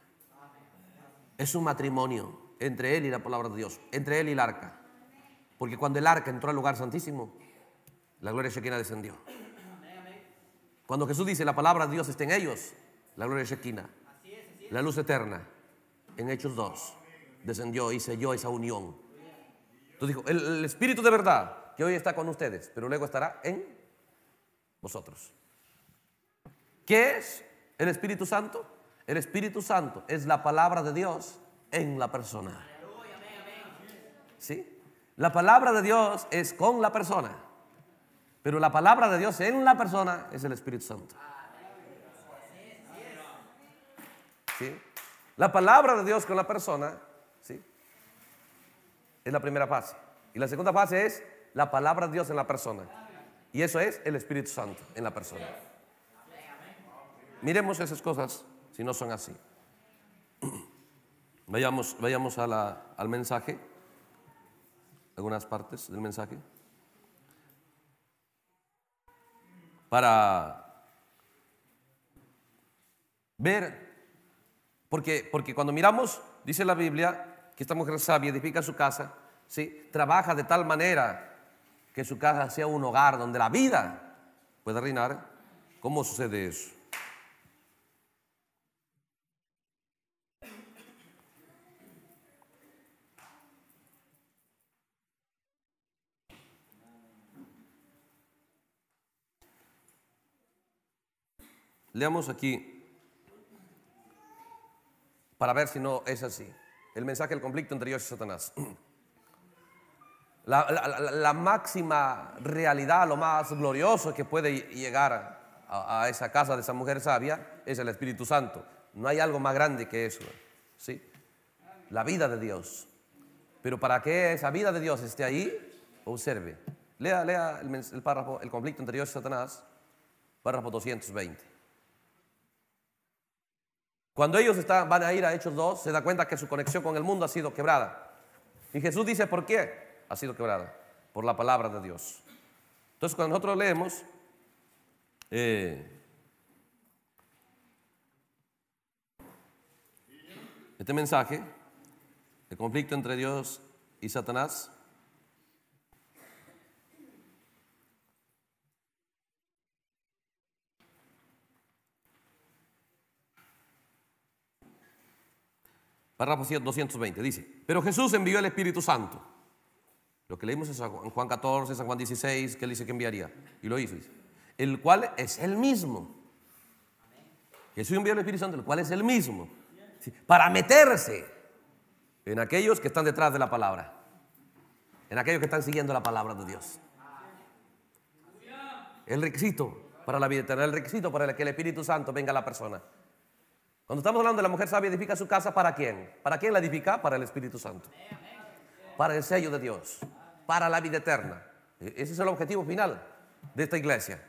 Es un matrimonio entre Él y la palabra de Dios, entre Él y el arca. Porque cuando el arca entró al lugar santísimo, la gloria de Shekinah descendió. Cuando Jesús dice la palabra de Dios está en ellos, la gloria de Shekinah, la luz eterna, en Hechos 2, descendió y selló esa unión. Entonces dijo, el, el Espíritu de verdad que hoy está con ustedes, pero luego estará en vosotros. ¿Qué es el Espíritu Santo? El Espíritu Santo es la palabra de Dios en la persona. ¿Sí? La palabra de Dios es con la persona, pero la palabra de Dios en la persona es el Espíritu Santo. ¿Sí? La palabra de Dios con la persona ¿sí? es la primera fase. Y la segunda fase es la palabra de Dios en la persona. Y eso es el Espíritu Santo en la persona. Miremos esas cosas si no son así. Vayamos, vayamos al mensaje algunas partes del mensaje, para ver, porque, porque cuando miramos, dice la Biblia, que esta mujer sabia edifica su casa, ¿sí? trabaja de tal manera que su casa sea un hogar donde la vida pueda reinar, ¿cómo sucede eso? Leamos aquí para ver si no es así. El mensaje del conflicto entre Dios y Satanás. La, máxima realidad, lo más glorioso que puede llegar a, esa casa de esa mujer sabia es el Espíritu Santo. No hay algo más grande que eso. ¿sí? La vida de Dios. Pero para que esa vida de Dios esté ahí, observe. Lea, lea el, el párrafo, el conflicto entre Dios y Satanás, párrafo 220. Cuando ellos van a ir a Hechos 2, se da cuenta que su conexión con el mundo ha sido quebrada. Y Jesús dice, ¿por qué? Ha sido quebrada, por la palabra de Dios. Entonces, cuando nosotros leemos, eh, este mensaje, el conflicto entre Dios y Satanás, Párrafo 220 dice, pero Jesús envió el Espíritu Santo. Lo que leímos en Juan 14, San Juan 16, que él dice que enviaría. Y lo hizo, El cual es el mismo. Jesús envió el Espíritu Santo, el cual es el mismo. Para meterse en aquellos que están detrás de la palabra. En aquellos que están siguiendo la palabra de Dios. El requisito para la vida eterna, el requisito para que el Espíritu Santo venga a la persona. Cuando estamos hablando de la mujer sabia, edifica su casa para quién? ¿Para quién la edifica? Para el Espíritu Santo. Para el sello de Dios. Para la vida eterna. E-, ese es el objetivo final de esta iglesia.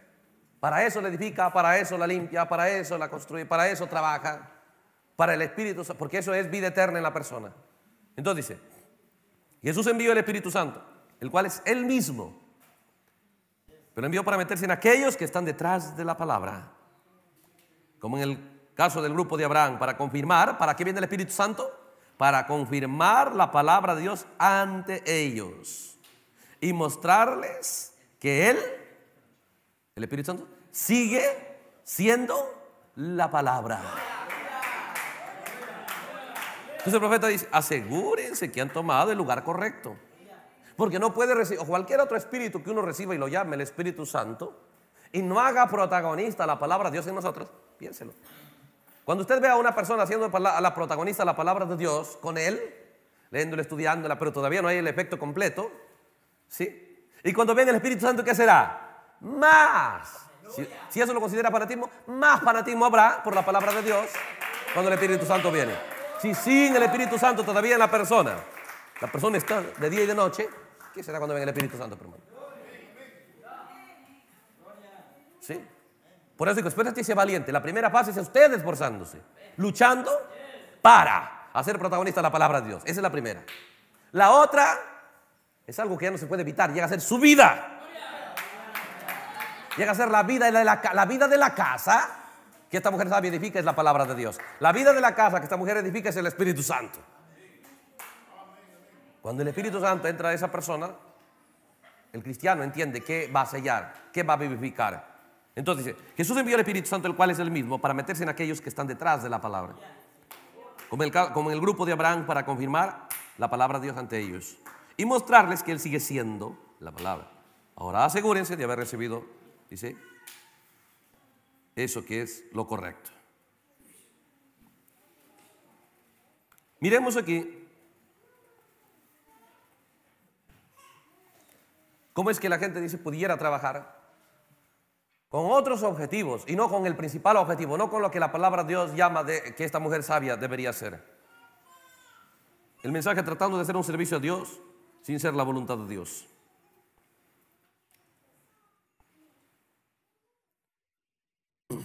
Para eso la edifica, para eso la limpia, para eso la construye, para eso trabaja. Para el Espíritu Santo, porque eso es vida eterna en la persona. Entonces dice, Jesús envió el Espíritu Santo, el cual es Él mismo. Pero envió para meterse en aquellos que están detrás de la palabra. Como en el caso del grupo de Abraham, para confirmar, ¿para qué viene el Espíritu Santo? Para confirmar la palabra de Dios ante ellos y mostrarles que Él, el Espíritu Santo, sigue siendo la palabra. Entonces el profeta dice, asegúrense que han tomado el lugar correcto. Porque no puede recibir, o cualquier otro espíritu que uno reciba y lo llame el Espíritu Santo, y no haga protagonista la palabra de Dios en nosotros, piénselo. Cuando usted ve a una persona haciendo a la protagonista la palabra de Dios con él, leyéndola, estudiándola, pero todavía no hay el efecto completo, ¿sí? Y cuando viene el Espíritu Santo, ¿qué será? Más. Si, eso lo considera fanatismo, más fanatismo habrá por la palabra de Dios cuando el Espíritu Santo viene. Si sin el Espíritu Santo todavía en la persona, la persona está de día y de noche, ¿qué será cuando venga el Espíritu Santo, hermano? Por eso digo, espérate y valiente. La primera fase es usted esforzándose, luchando para hacer protagonista la palabra de Dios. Esa es la primera. La otra es algo que ya no se puede evitar, llega a ser su vida. Llega a ser la vida, vida de la casa que esta mujer sabe edifica es la palabra de Dios. La vida de la casa que esta mujer edifica es el Espíritu Santo. Cuando el Espíritu Santo entra a esa persona, el cristiano entiende qué va a sellar, qué va a vivificar, entonces Jesús envió al Espíritu Santo, el cual es el mismo, para meterse en aquellos que están detrás de la palabra. Como, en el grupo de Abraham, para confirmar la palabra de Dios ante ellos. Y mostrarles que Él sigue siendo la palabra. Ahora asegúrense de haber recibido, dice, eso que es lo correcto. Miremos aquí cómo es que la gente dice pudiera trabajar con otros objetivos y no con el principal objetivo, no con lo que la palabra de Dios llama que esta mujer sabia debería ser. El mensaje tratando de hacer un servicio a Dios sin ser la voluntad de Dios.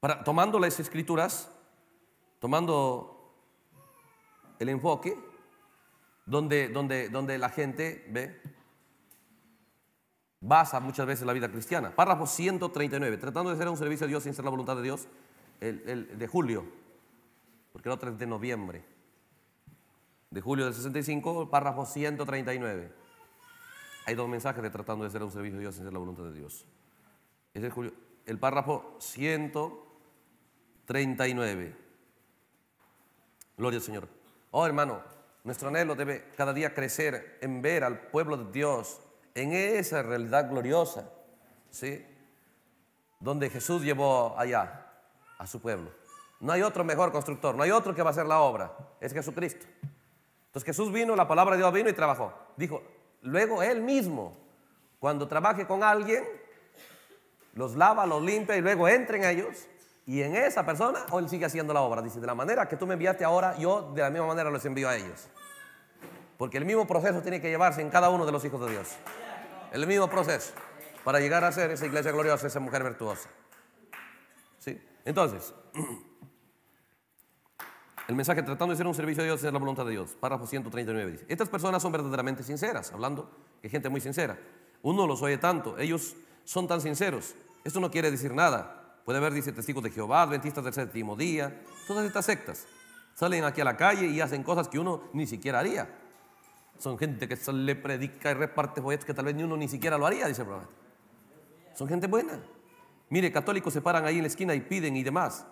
Para, tomando las escrituras, tomando el enfoque, donde, donde, donde la gente ve basa muchas veces la vida cristiana. Párrafo 139, tratando de hacer un servicio a Dios sin ser la voluntad de Dios, el, de julio, porque el otro es de noviembre, de julio del 65, párrafo 139. Hay dos mensajes de tratando de hacer un servicio a Dios sin ser la voluntad de Dios. Es el, julio, el párrafo 139. Gloria al Señor. Oh hermano, nuestro anhelo debe cada día crecer en ver al pueblo de Dios en esa realidad gloriosa, ¿sí? Donde Jesús llevó allá a su pueblo. No hay otro mejor constructor, no hay otro que va a hacer la obra, es Jesucristo. Entonces Jesús vino, la palabra de Dios vino y trabajó. Dijo, luego Él mismo, cuando trabaje con alguien, los lava, los limpia y luego entren ellos. Y en esa persona, Él sigue haciendo la obra. Dice, de la manera que tú me enviaste ahora, yo de la misma manera los envío a ellos. Porque el mismo proceso tiene que llevarse en cada uno de los hijos de Dios. El mismo proceso para llegar a ser esa iglesia gloriosa, esa mujer virtuosa. ¿Sí? Entonces, el mensaje tratando de ser un servicio a Dios es la voluntad de Dios. Párrafo 139 dice, estas personas son verdaderamente sinceras, hablando que gente muy sincera. Uno los oye tanto, ellos son tan sinceros. Esto no quiere decir nada. Puede haber, dice, testigos de Jehová, adventistas del séptimo día, todas estas sectas. Salen aquí a la calle y hacen cosas que uno ni siquiera haría. Son gente que le predica y reparte folletos que tal vez ni uno ni siquiera lo haría, dice el Son gente buena. Mire, católicos se paran ahí en la esquina y piden y demás.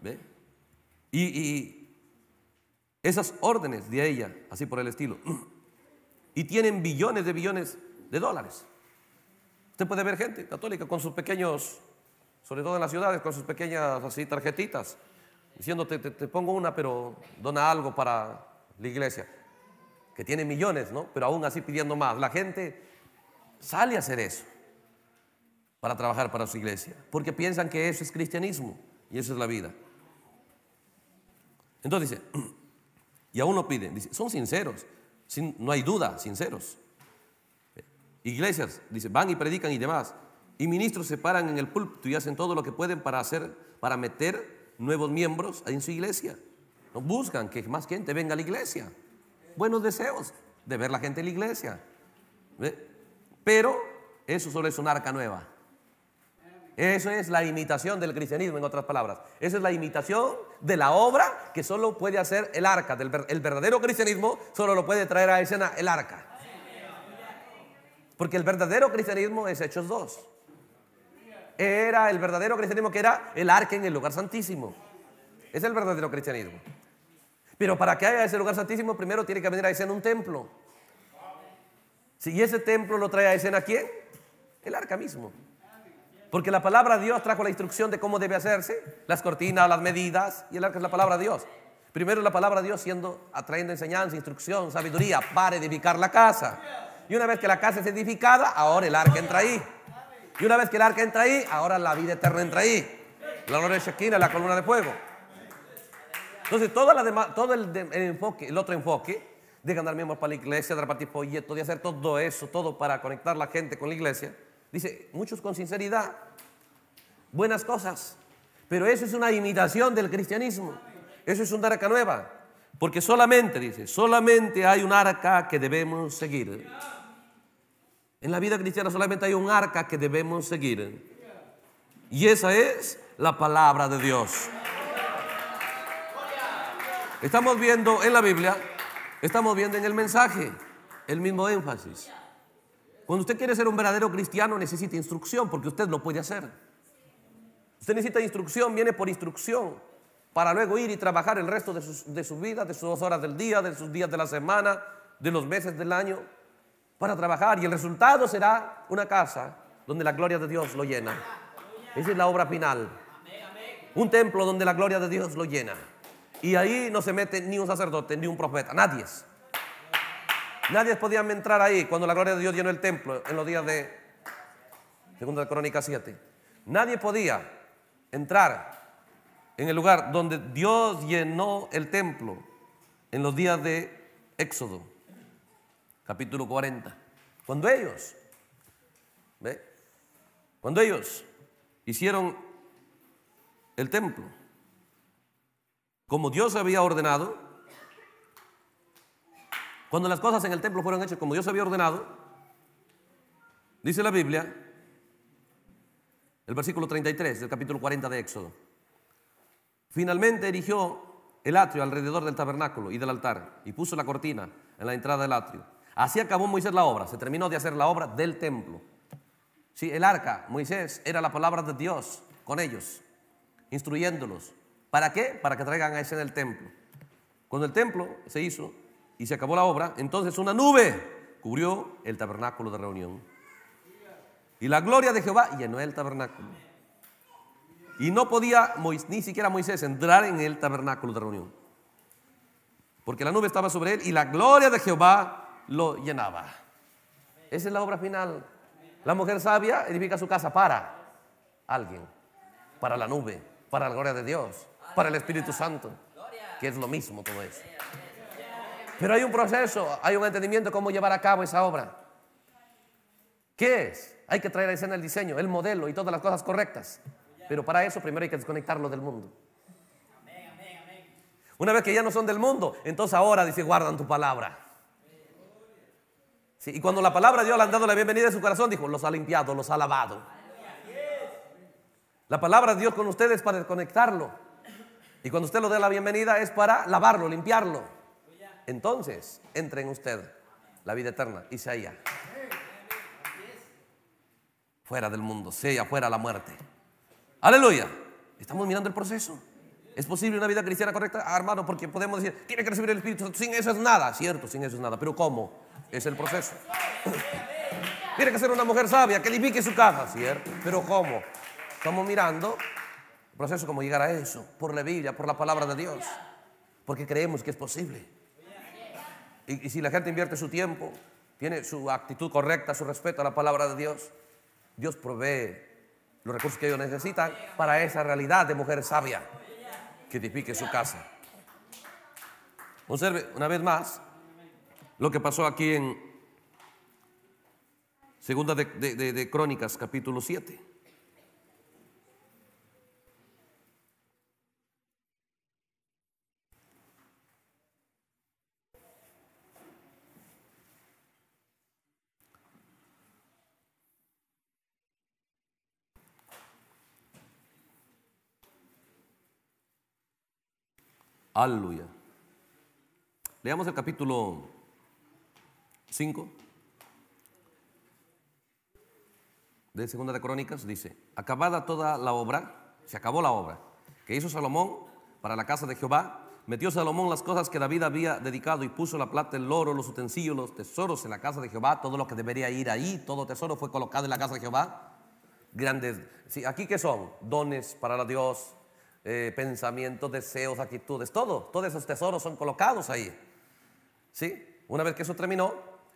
¿Ve? Y, esas órdenes de ella, así por el estilo. Y tienen billones de billones de dólares. Usted puede ver gente católica con sus pequeños, sobre todo en las ciudades, con sus pequeñas así tarjetitas, Diciendo, te, te pongo una, pero dona algo para la iglesia que tiene millones, ¿no? Pero aún así pidiendo más. La gente sale a hacer eso para trabajar para su iglesia, porque piensan que eso es cristianismo y eso es la vida. Entonces dice, y aún no piden, son sinceros, no hay duda, sinceros. Iglesias, dice, van y predican y demás, y ministros se paran en el púlpito y hacen todo lo que pueden para hacer, para meter nuevos miembros en su iglesia. buscan que más gente venga a la iglesia buenos deseos de ver la gente en la iglesia. Pero eso solo es un arca nueva. Eso es la imitación del cristianismo, en otras palabras. Esa es la imitación de la obra que solo puede hacer el arca. El verdadero cristianismo solo lo puede traer a escena el arca. Porque el verdadero cristianismo es Hechos 2. Era el verdadero cristianismo que era el arca en el lugar santísimo. Es el verdadero cristianismo. Pero para que haya ese lugar santísimo, primero tiene que venir a escena un templo. Si ese templo lo trae a escena quién? El arca mismo. Porque la palabra de Dios trajo la instrucción de cómo debe hacerse, las cortinas, las medidas, y el arca es la palabra de Dios. Primero la palabra de Dios siendo atrayendo enseñanza, instrucción, sabiduría para edificar la casa. Y una vez que la casa es edificada, ahora el arca entra ahí. Y una vez que el arca entra ahí, ahora la vida eterna entra ahí. La gloria de Shekinah, la columna de fuego. Entonces, todo el, enfoque, el otro enfoque de ganar miembros para la iglesia, de repartir folletos, de hacer todo eso, todo para conectar la gente con la iglesia, dice, muchos con sinceridad, buenas cosas, pero eso es una imitación del cristianismo. Eso es un arca nueva. Porque solamente, dice, solamente hay un arca que debemos seguir. En la vida cristiana solamente hay un arca que debemos seguir. Y esa es la palabra de Dios. Estamos viendo en la Biblia, estamos viendo en el mensaje el mismo énfasis. Cuando usted quiere ser un verdadero cristiano necesita instrucción porque usted lo puede hacer. Usted necesita instrucción, viene por instrucción para luego ir y trabajar el resto de, su vida, de sus horas del día, de sus días de la semana, de los meses del año, para trabajar. Y el resultado será una casa donde la gloria de Dios lo llena. Esa es la obra final. Un templo donde la gloria de Dios lo llena. Y ahí no se mete ni un sacerdote, ni un profeta, nadie. Nadie podía entrar ahí cuando la gloria de Dios llenó el templo en los días de Segunda Crónica 7. Nadie podía entrar en el lugar donde Dios llenó el templo en los días de Éxodo, capítulo 40. Cuando ellos, ¿ve? Cuando ellos hicieron el templo, como Dios había ordenado, cuando las cosas en el templo fueron hechas como Dios había ordenado, dice la Biblia, el versículo 33 del capítulo 40 de Éxodo, finalmente erigió el atrio alrededor del tabernáculo y del altar y puso la cortina en la entrada del atrio. Así acabó Moisés la obra, se terminó de hacer la obra del templo. el arca, Moisés, era la palabra de Dios con ellos, instruyéndolos, ¿Para qué? Para que traigan a ese en el templo. Cuando el templo se hizo y se acabó la obra, entonces una nube cubrió el tabernáculo de reunión. Y la gloria de Jehová llenó el tabernáculo. Y no podía ni siquiera Moisés entrar en el tabernáculo de reunión. Porque la nube estaba sobre él y la gloria de Jehová lo llenaba. Esa es la obra final. La mujer sabia edifica su casa para alguien, para la nube, para la gloria de Dios para el Espíritu Santo, que es lo mismo todo eso. Pero hay un proceso, hay un entendimiento de cómo llevar a cabo esa obra. ¿Qué es? Hay que traer a escena el diseño, el modelo y todas las cosas correctas. Pero para eso primero hay que desconectarlo del mundo. Una vez que ya no son del mundo, entonces ahora dice, guardan tu palabra. y cuando la palabra de Dios le han dado la bienvenida en su corazón, dijo, los ha limpiado, los ha lavado. La palabra de Dios con ustedes para desconectarlo. Y cuando usted lo dé la bienvenida es para lavarlo, limpiarlo. Entonces, entre en usted la vida eterna Isaías. Fuera del mundo, sea fuera la muerte. Aleluya. Estamos mirando el proceso. ¿Es posible una vida cristiana correcta? Ah, hermano, porque podemos decir, tiene que recibir el Espíritu Sin eso es nada. Cierto, sin eso es nada. Pero ¿cómo? Es el proceso. tiene que ser una mujer sabia, que edifique su casa. Cierto. Pero ¿cómo? Estamos mirando proceso como llegar a eso, por la Biblia, por la palabra de Dios, porque creemos que es posible. Y, si la gente invierte su tiempo, tiene su actitud correcta, su respeto a la palabra de Dios, Dios provee los recursos que ellos necesitan para esa realidad de mujer sabia que edifique su casa. Observe una vez más lo que pasó aquí en Segunda de Crónicas, capítulo 7. Aleluya. Leamos el capítulo 5 de Segunda de Crónicas. Dice, acabada toda la obra, se acabó la obra que hizo Salomón para la casa de Jehová, metió Salomón las cosas que David había dedicado y puso la plata, el oro, los utensilios, los tesoros en la casa de Jehová, todo lo que debería ir ahí, todo tesoro fue colocado en la casa de Jehová. Grandes, sí, aquí que son dones para la Dios, eh, pensamientos, deseos, actitudes, todo, todos esos tesoros son colocados ahí. ¿Sí? Una vez que eso terminó,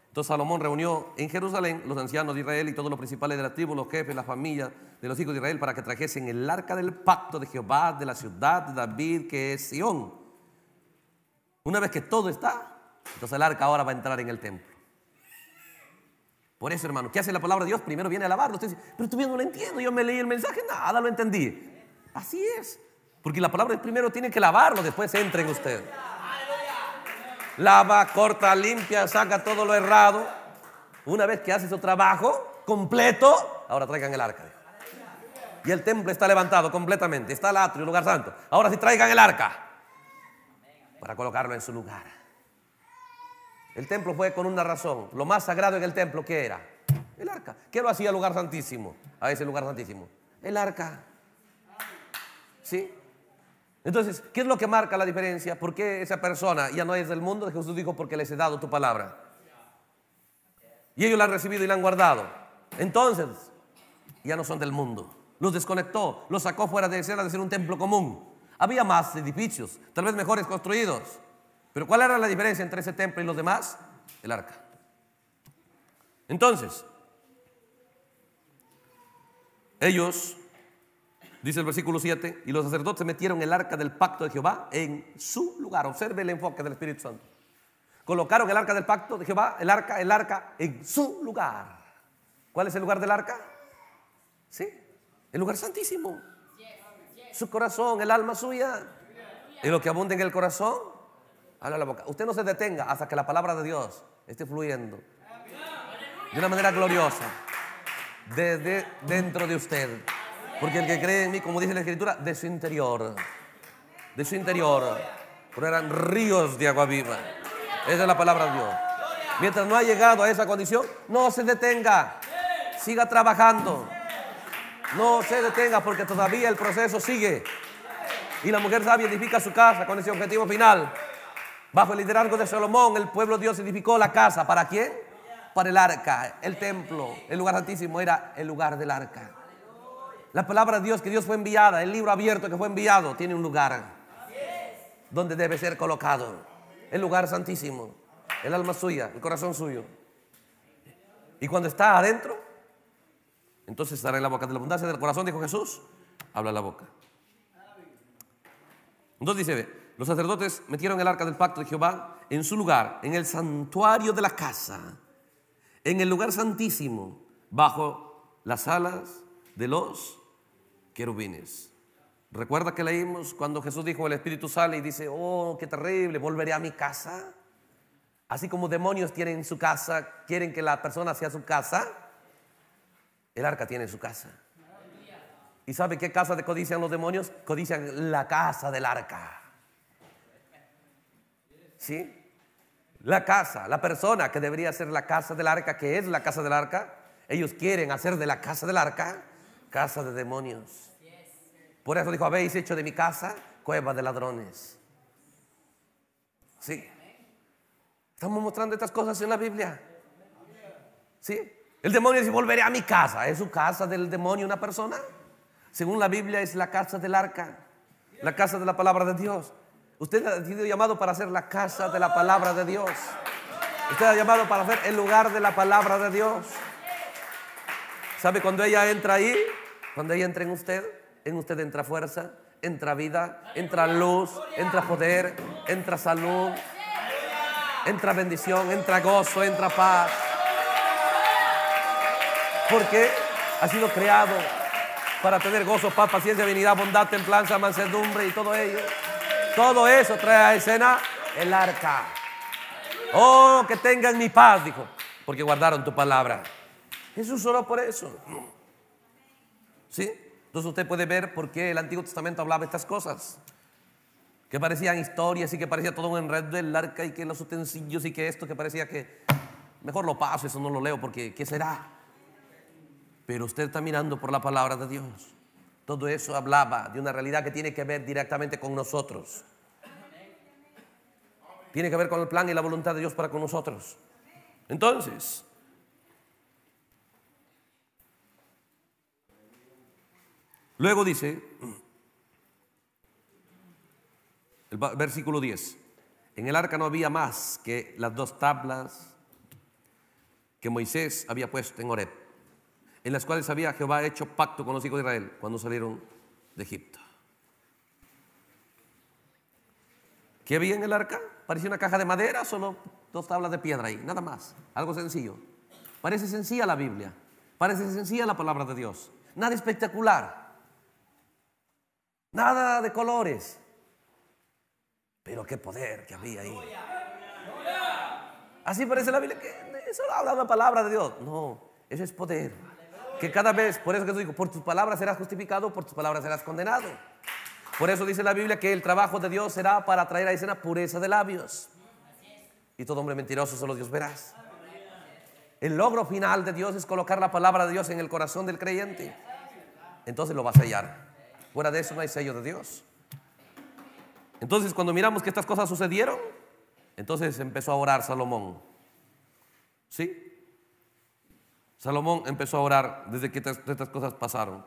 entonces Salomón reunió en Jerusalén los ancianos de Israel y todos los principales de la tribu, los jefes, la familia de los hijos de Israel para que trajesen el arca del pacto de Jehová de la ciudad de David que es Sión. Una vez que todo está, entonces el arca ahora va a entrar en el templo. Por eso, hermano, ¿qué hace la palabra de Dios? Primero viene a alabarlo. pero tú bien no lo entiendo, yo me leí el mensaje, nada lo entendí. Así es. Porque la palabra primero tiene que lavarlo, después entra en usted. Lava, corta, limpia, saca todo lo errado. Una vez que hace su trabajo completo, ahora traigan el arca. Y el templo está levantado completamente. Está el atrio, el lugar santo. Ahora sí traigan el arca para colocarlo en su lugar. El templo fue con una razón. Lo más sagrado en el templo, ¿qué era? El arca. ¿Qué lo hacía el lugar santísimo? A ese lugar santísimo. El arca. ¿Sí? Entonces, ¿qué es lo que marca la diferencia? ¿Por qué esa persona ya no es del mundo? Jesús dijo, porque les he dado tu palabra. Y ellos la han recibido y la han guardado. Entonces, ya no son del mundo. Los desconectó, los sacó fuera de ser, de ser un templo común. Había más edificios, tal vez mejores construidos. Pero ¿cuál era la diferencia entre ese templo y los demás? El arca. Entonces, ellos Dice el versículo 7, y los sacerdotes metieron el arca del pacto de Jehová en su lugar. Observe el enfoque del Espíritu Santo. Colocaron el arca del pacto de Jehová, el arca, el arca en su lugar. ¿Cuál es el lugar del arca? Sí, el lugar santísimo. Su corazón, el alma suya. Y lo que abunde en el corazón, habla la boca. Usted no se detenga hasta que la palabra de Dios esté fluyendo de una manera gloriosa desde dentro de usted. Porque el que cree en mí, como dice la Escritura, de su interior, de su interior, eran ríos de agua viva. Esa es la palabra de Dios. Mientras no ha llegado a esa condición, no se detenga. Siga trabajando. No se detenga porque todavía el proceso sigue. Y la mujer sabia edifica su casa con ese objetivo final. Bajo el liderazgo de Salomón, el pueblo de Dios edificó la casa. ¿Para quién? Para el arca, el templo. El lugar santísimo era el lugar del arca. La palabra de Dios que Dios fue enviada, el libro abierto que fue enviado, tiene un lugar donde debe ser colocado. El lugar santísimo, el alma suya, el corazón suyo. Y cuando está adentro, entonces estará en la boca. De la abundancia del corazón, dijo Jesús, habla la boca. Entonces dice, los sacerdotes metieron el arca del pacto de Jehová en su lugar, en el santuario de la casa, en el lugar santísimo, bajo las alas de los querubines. Recuerda que leímos cuando Jesús dijo, el Espíritu sale y dice, oh, qué terrible, volveré a mi casa. Así como demonios tienen su casa, quieren que la persona sea su casa, el arca tiene su casa. ¿Y sabe qué casa de codician los demonios? Codician la casa del arca. ¿Sí? La casa, la persona que debería ser la casa del arca, que es la casa del arca, ellos quieren hacer de la casa del arca casa de demonios. Por eso dijo, habéis hecho de mi casa cueva de ladrones. Sí. Estamos mostrando estas cosas en la Biblia. Sí. El demonio dice, volveré a mi casa. ¿Es su casa del demonio una persona? Según la Biblia es la casa del arca, la casa de la palabra de Dios. Usted ha sido llamado para ser la casa de la palabra de Dios. Usted ha llamado para ser el lugar de la palabra de Dios. ¿Sabe cuando ella entra ahí? Cuando ella entra en usted, en usted entra fuerza, entra vida, entra luz, entra poder, entra salud, entra bendición, entra gozo, entra paz. Porque ha sido creado para tener gozo, paz, paciencia, divinidad, bondad, templanza, mansedumbre y todo ello. Todo eso trae a escena el arca. Oh, que tengan mi paz, dijo, porque guardaron tu palabra. Jesús solo por eso. ¿Sí? Entonces usted puede ver por qué el Antiguo Testamento hablaba estas cosas. Que parecían historias y que parecía todo un enredo del arca y que los utensilios y que esto, que parecía que mejor lo paso, eso no lo leo porque ¿qué será? Pero usted está mirando por la palabra de Dios. Todo eso hablaba de una realidad que tiene que ver directamente con nosotros. Tiene que ver con el plan y la voluntad de Dios para con nosotros. Entonces, Luego dice, el versículo 10, en el arca no había más que las dos tablas que Moisés había puesto en Oreb en las cuales había Jehová hecho pacto con los hijos de Israel cuando salieron de Egipto. ¿Qué había en el arca? Parecía una caja de madera, solo dos tablas de piedra ahí, nada más, algo sencillo. Parece sencilla la Biblia, parece sencilla la palabra de Dios, nada espectacular. Nada de colores. Pero qué poder que había ahí. Así parece la Biblia, que eso habla la palabra de Dios. No, eso es poder. Que cada vez, por eso que digo, por tus palabras serás justificado, por tus palabras serás condenado. Por eso dice la Biblia que el trabajo de Dios será para traer a escena pureza de labios. Y todo hombre mentiroso solo Dios verás. El logro final de Dios es colocar la palabra de Dios en el corazón del creyente. Entonces lo vas a hallar. Fuera de eso no hay sello de Dios. Entonces, cuando miramos que estas cosas sucedieron, entonces empezó a orar Salomón. ¿Sí? Salomón empezó a orar desde que estas cosas pasaron.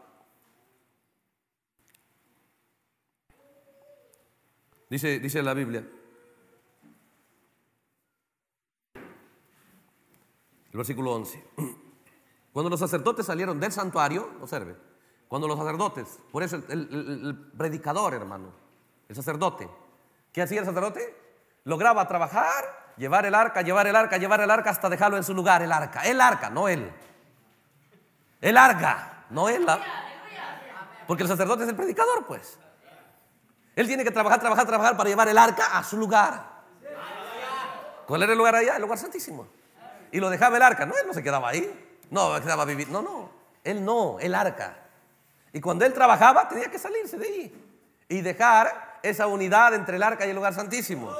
Dice, dice la Biblia. El versículo 11. Cuando los sacerdotes salieron del santuario, observe, cuando los sacerdotes, por eso el, predicador, hermano, el sacerdote, ¿qué hacía el sacerdote? Lograba trabajar, llevar el arca, llevar el arca, llevar el arca hasta dejarlo en su lugar, el arca, el arca, no él. El arca, no él. Porque el sacerdote es el predicador, pues. Él tiene que trabajar, trabajar, trabajar para llevar el arca a su lugar. ¿Cuál era el lugar allá? El lugar santísimo. Y lo dejaba el arca. No, él no se quedaba ahí. No, quedaba vivir. No, no. Él no, el arca. Y cuando él trabajaba, tenía que salirse de ahí y dejar esa unidad entre el arca y el lugar santísimo.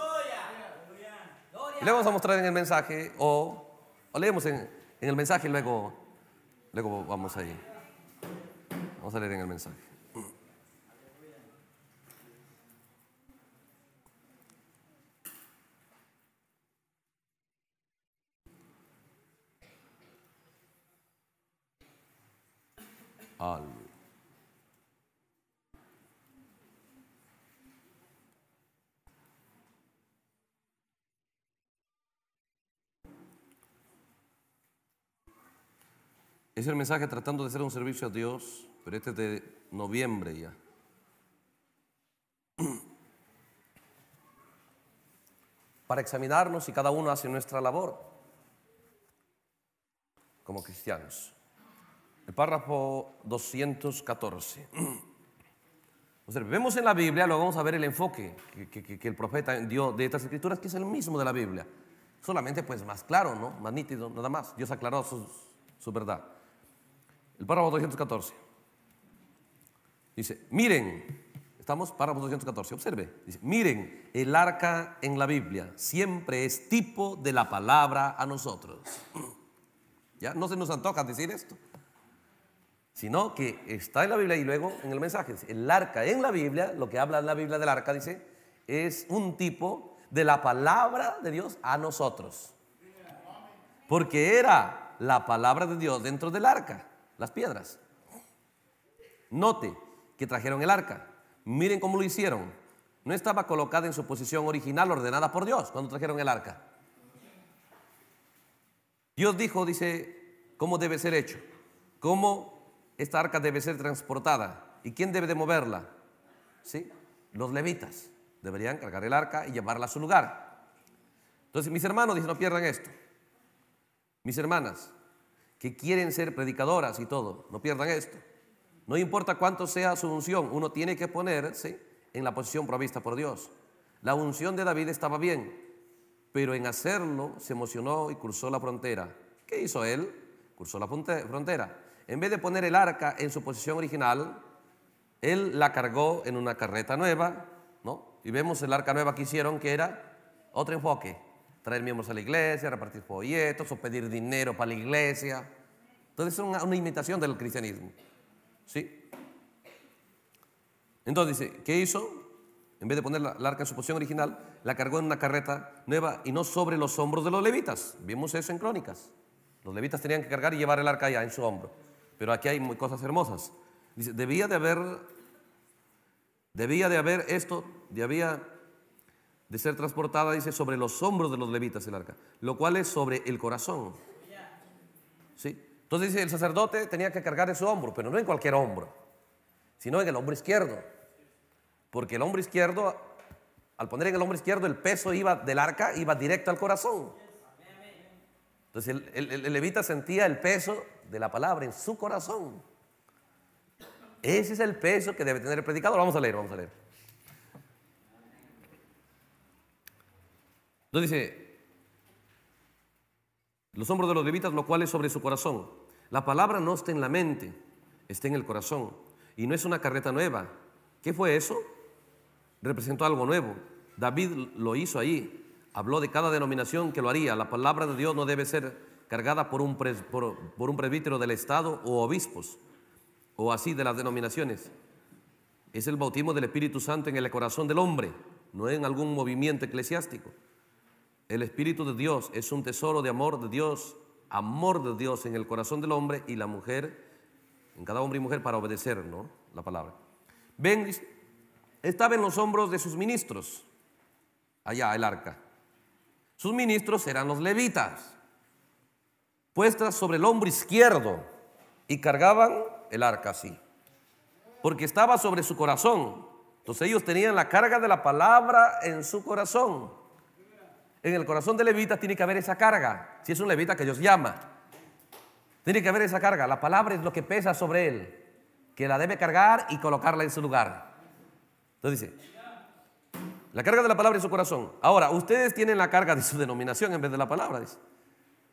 le vamos a mostrar en el mensaje, o, leemos en, el mensaje y luego, luego vamos ahí. Vamos a leer en el mensaje. Es el mensaje tratando de hacer un servicio a Dios, pero este es de noviembre ya. Para examinarnos y cada uno hace nuestra labor como cristianos. El párrafo 214. vemos en la Biblia, lo vamos a ver el enfoque que, el profeta dio de estas escrituras, que es el mismo de la Biblia. Solamente pues más claro, ¿no? Más nítido, nada más. Dios aclaró su, su verdad. El párrafo 214. Dice, miren, estamos, párrafo 214, observe. Dice, miren, el arca en la Biblia siempre es tipo de la palabra a nosotros. Ya, no se nos antoja decir esto, sino que está en la Biblia y luego en el mensaje. el arca en la Biblia, lo que habla en la Biblia del arca, dice, es un tipo de la palabra de Dios a nosotros. Porque era la palabra de Dios dentro del arca las piedras. Note que trajeron el arca. Miren cómo lo hicieron. No estaba colocada en su posición original ordenada por Dios cuando trajeron el arca. Dios dijo, dice, cómo debe ser hecho, cómo esta arca debe ser transportada y quién debe de moverla. ¿Sí? Los levitas deberían cargar el arca y llevarla a su lugar. Entonces, mis hermanos, dice, no pierdan esto. Mis hermanas, que quieren ser predicadoras y todo. No pierdan esto. No importa cuánto sea su unción, uno tiene que ponerse en la posición provista por Dios. La unción de David estaba bien, pero en hacerlo se emocionó y cruzó la frontera. ¿Qué hizo él? Cruzó la frontera. En vez de poner el arca en su posición original, él la cargó en una carreta nueva, ¿no? Y vemos el arca nueva que hicieron, que era otro enfoque, traer miembros a la iglesia, repartir folletos o pedir dinero para la iglesia. Entonces es una, imitación del cristianismo. ¿Sí? Entonces dice, ¿qué hizo? En vez de poner la, arca en su posición original, la cargó en una carreta nueva y no sobre los hombros de los levitas. Vimos eso en Crónicas. Los levitas tenían que cargar y llevar el arca allá en su hombro. Pero aquí hay cosas hermosas. Dice, debía de haber, debía de haber esto, debía de ser transportada, dice, sobre los hombros de los levitas el arca, lo cual es sobre el corazón. ¿Sí? Entonces dice, el sacerdote tenía que cargar en su hombro, pero no en cualquier hombro, sino en el hombro izquierdo. Porque el hombro izquierdo, al poner en el hombro izquierdo, el peso iba del arca, iba directo al corazón. Entonces el, levita sentía el peso de la palabra en su corazón. Ese es el peso que debe tener el predicador. Vamos a leer, vamos a leer. Entonces dice, los hombros de los levitas, lo cual es sobre su corazón. La palabra no está en la mente, está en el corazón. Y no es una carreta nueva. ¿Qué fue eso? Representó algo nuevo. David lo hizo ahí. Habló de cada denominación que lo haría. La palabra de Dios no debe ser cargada por un, por un presbítero del Estado o obispos, o así de las denominaciones. Es el bautismo del Espíritu Santo en el corazón del hombre, no en algún movimiento eclesiástico. El Espíritu de Dios es un tesoro de amor de Dios, amor de Dios en el corazón del hombre y la mujer, en cada hombre y mujer para obedecer, La palabra. Ven, estaba en los hombros de sus ministros, allá el arca. Sus ministros eran los levitas, puestas sobre el hombro izquierdo y cargaban el arca así, porque estaba sobre su corazón. Entonces ellos tenían la carga de la palabra en su corazón. En el corazón de Levita tiene que haber esa carga, si es un levita que Dios llama. Tiene que haber esa carga, la palabra es lo que pesa sobre él, que la debe cargar y colocarla en su lugar. Entonces dice, la carga de la palabra es su corazón. Ahora, ustedes tienen la carga de su denominación en vez de la palabra,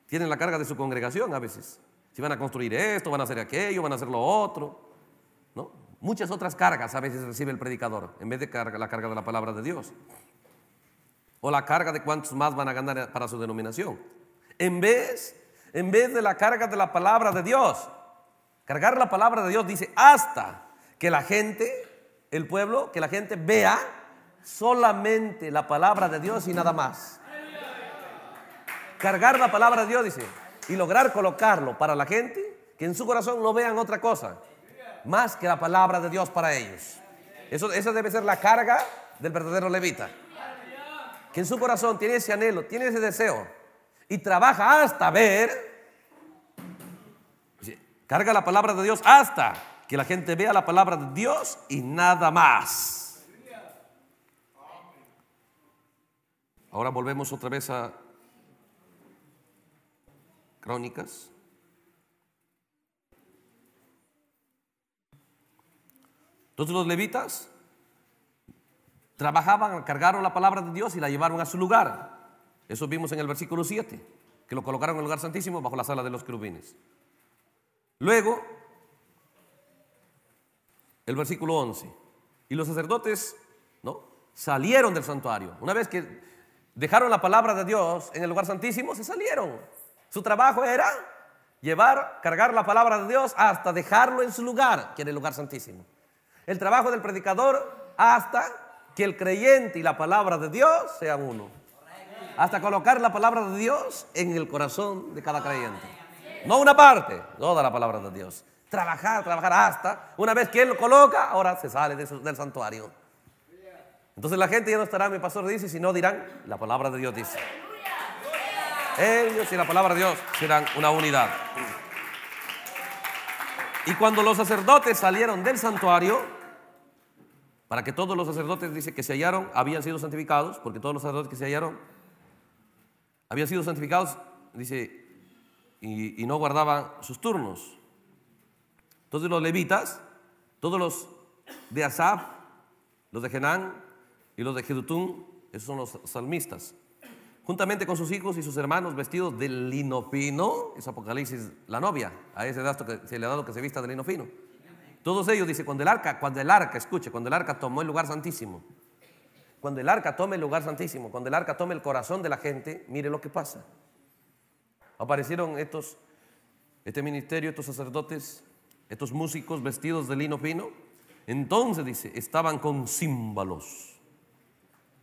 Tienen la carga de su congregación a veces. Si van a construir esto, van a hacer aquello, van a hacer lo otro. ¿no? Muchas otras cargas a veces recibe el predicador en vez de la carga de la palabra de Dios o la carga de cuántos más van a ganar para su denominación. En vez, en vez de la carga de la palabra de Dios, cargar la palabra de Dios dice hasta que la gente, el pueblo, que la gente vea solamente la palabra de Dios y nada más. Cargar la palabra de Dios dice y lograr colocarlo para la gente que en su corazón no vean otra cosa más que la palabra de Dios para ellos. Eso, esa debe ser la carga del verdadero levita en su corazón tiene ese anhelo, tiene ese deseo y trabaja hasta ver, carga la palabra de Dios hasta que la gente vea la palabra de Dios y nada más. Ahora volvemos otra vez a Crónicas. todos los levitas Trabajaban, cargaron la palabra de Dios y la llevaron a su lugar. Eso vimos en el versículo 7, que lo colocaron en el lugar santísimo bajo la sala de los querubines. Luego, el versículo 11. Y los sacerdotes, ¿no? Salieron del santuario. Una vez que dejaron la palabra de Dios en el lugar santísimo, se salieron. Su trabajo era llevar, cargar la palabra de Dios hasta dejarlo en su lugar, que era el lugar santísimo. El trabajo del predicador hasta que el creyente y la palabra de Dios sean uno. Hasta colocar la palabra de Dios en el corazón de cada creyente. No una parte, toda la palabra de Dios. Trabajar, trabajar hasta. Una vez que Él lo coloca, ahora se sale del santuario. Entonces la gente ya no estará, mi pastor dice, sino dirán, la palabra de Dios dice. Ellos y la palabra de Dios serán una unidad. Y cuando los sacerdotes salieron del santuario, para que todos los sacerdotes, dice, que se hallaron, habían sido santificados, porque todos los sacerdotes que se hallaron, habían sido santificados, dice, y, no guardaban sus turnos. Entonces los levitas, todos los de Asaf, los de Genán y los de Jedutún, esos son los salmistas, juntamente con sus hijos y sus hermanos vestidos de lino fino, es Apocalipsis, la novia, a ese dato que se le ha dado que se vista de lino todos ellos, dice, cuando el arca, cuando el arca, escuche, cuando el arca tomó el lugar santísimo, cuando el arca tome el lugar santísimo, cuando el arca tome el corazón de la gente, mire lo que pasa. Aparecieron estos, este ministerio, estos sacerdotes, estos músicos vestidos de lino fino. Entonces, dice, estaban con címbalos,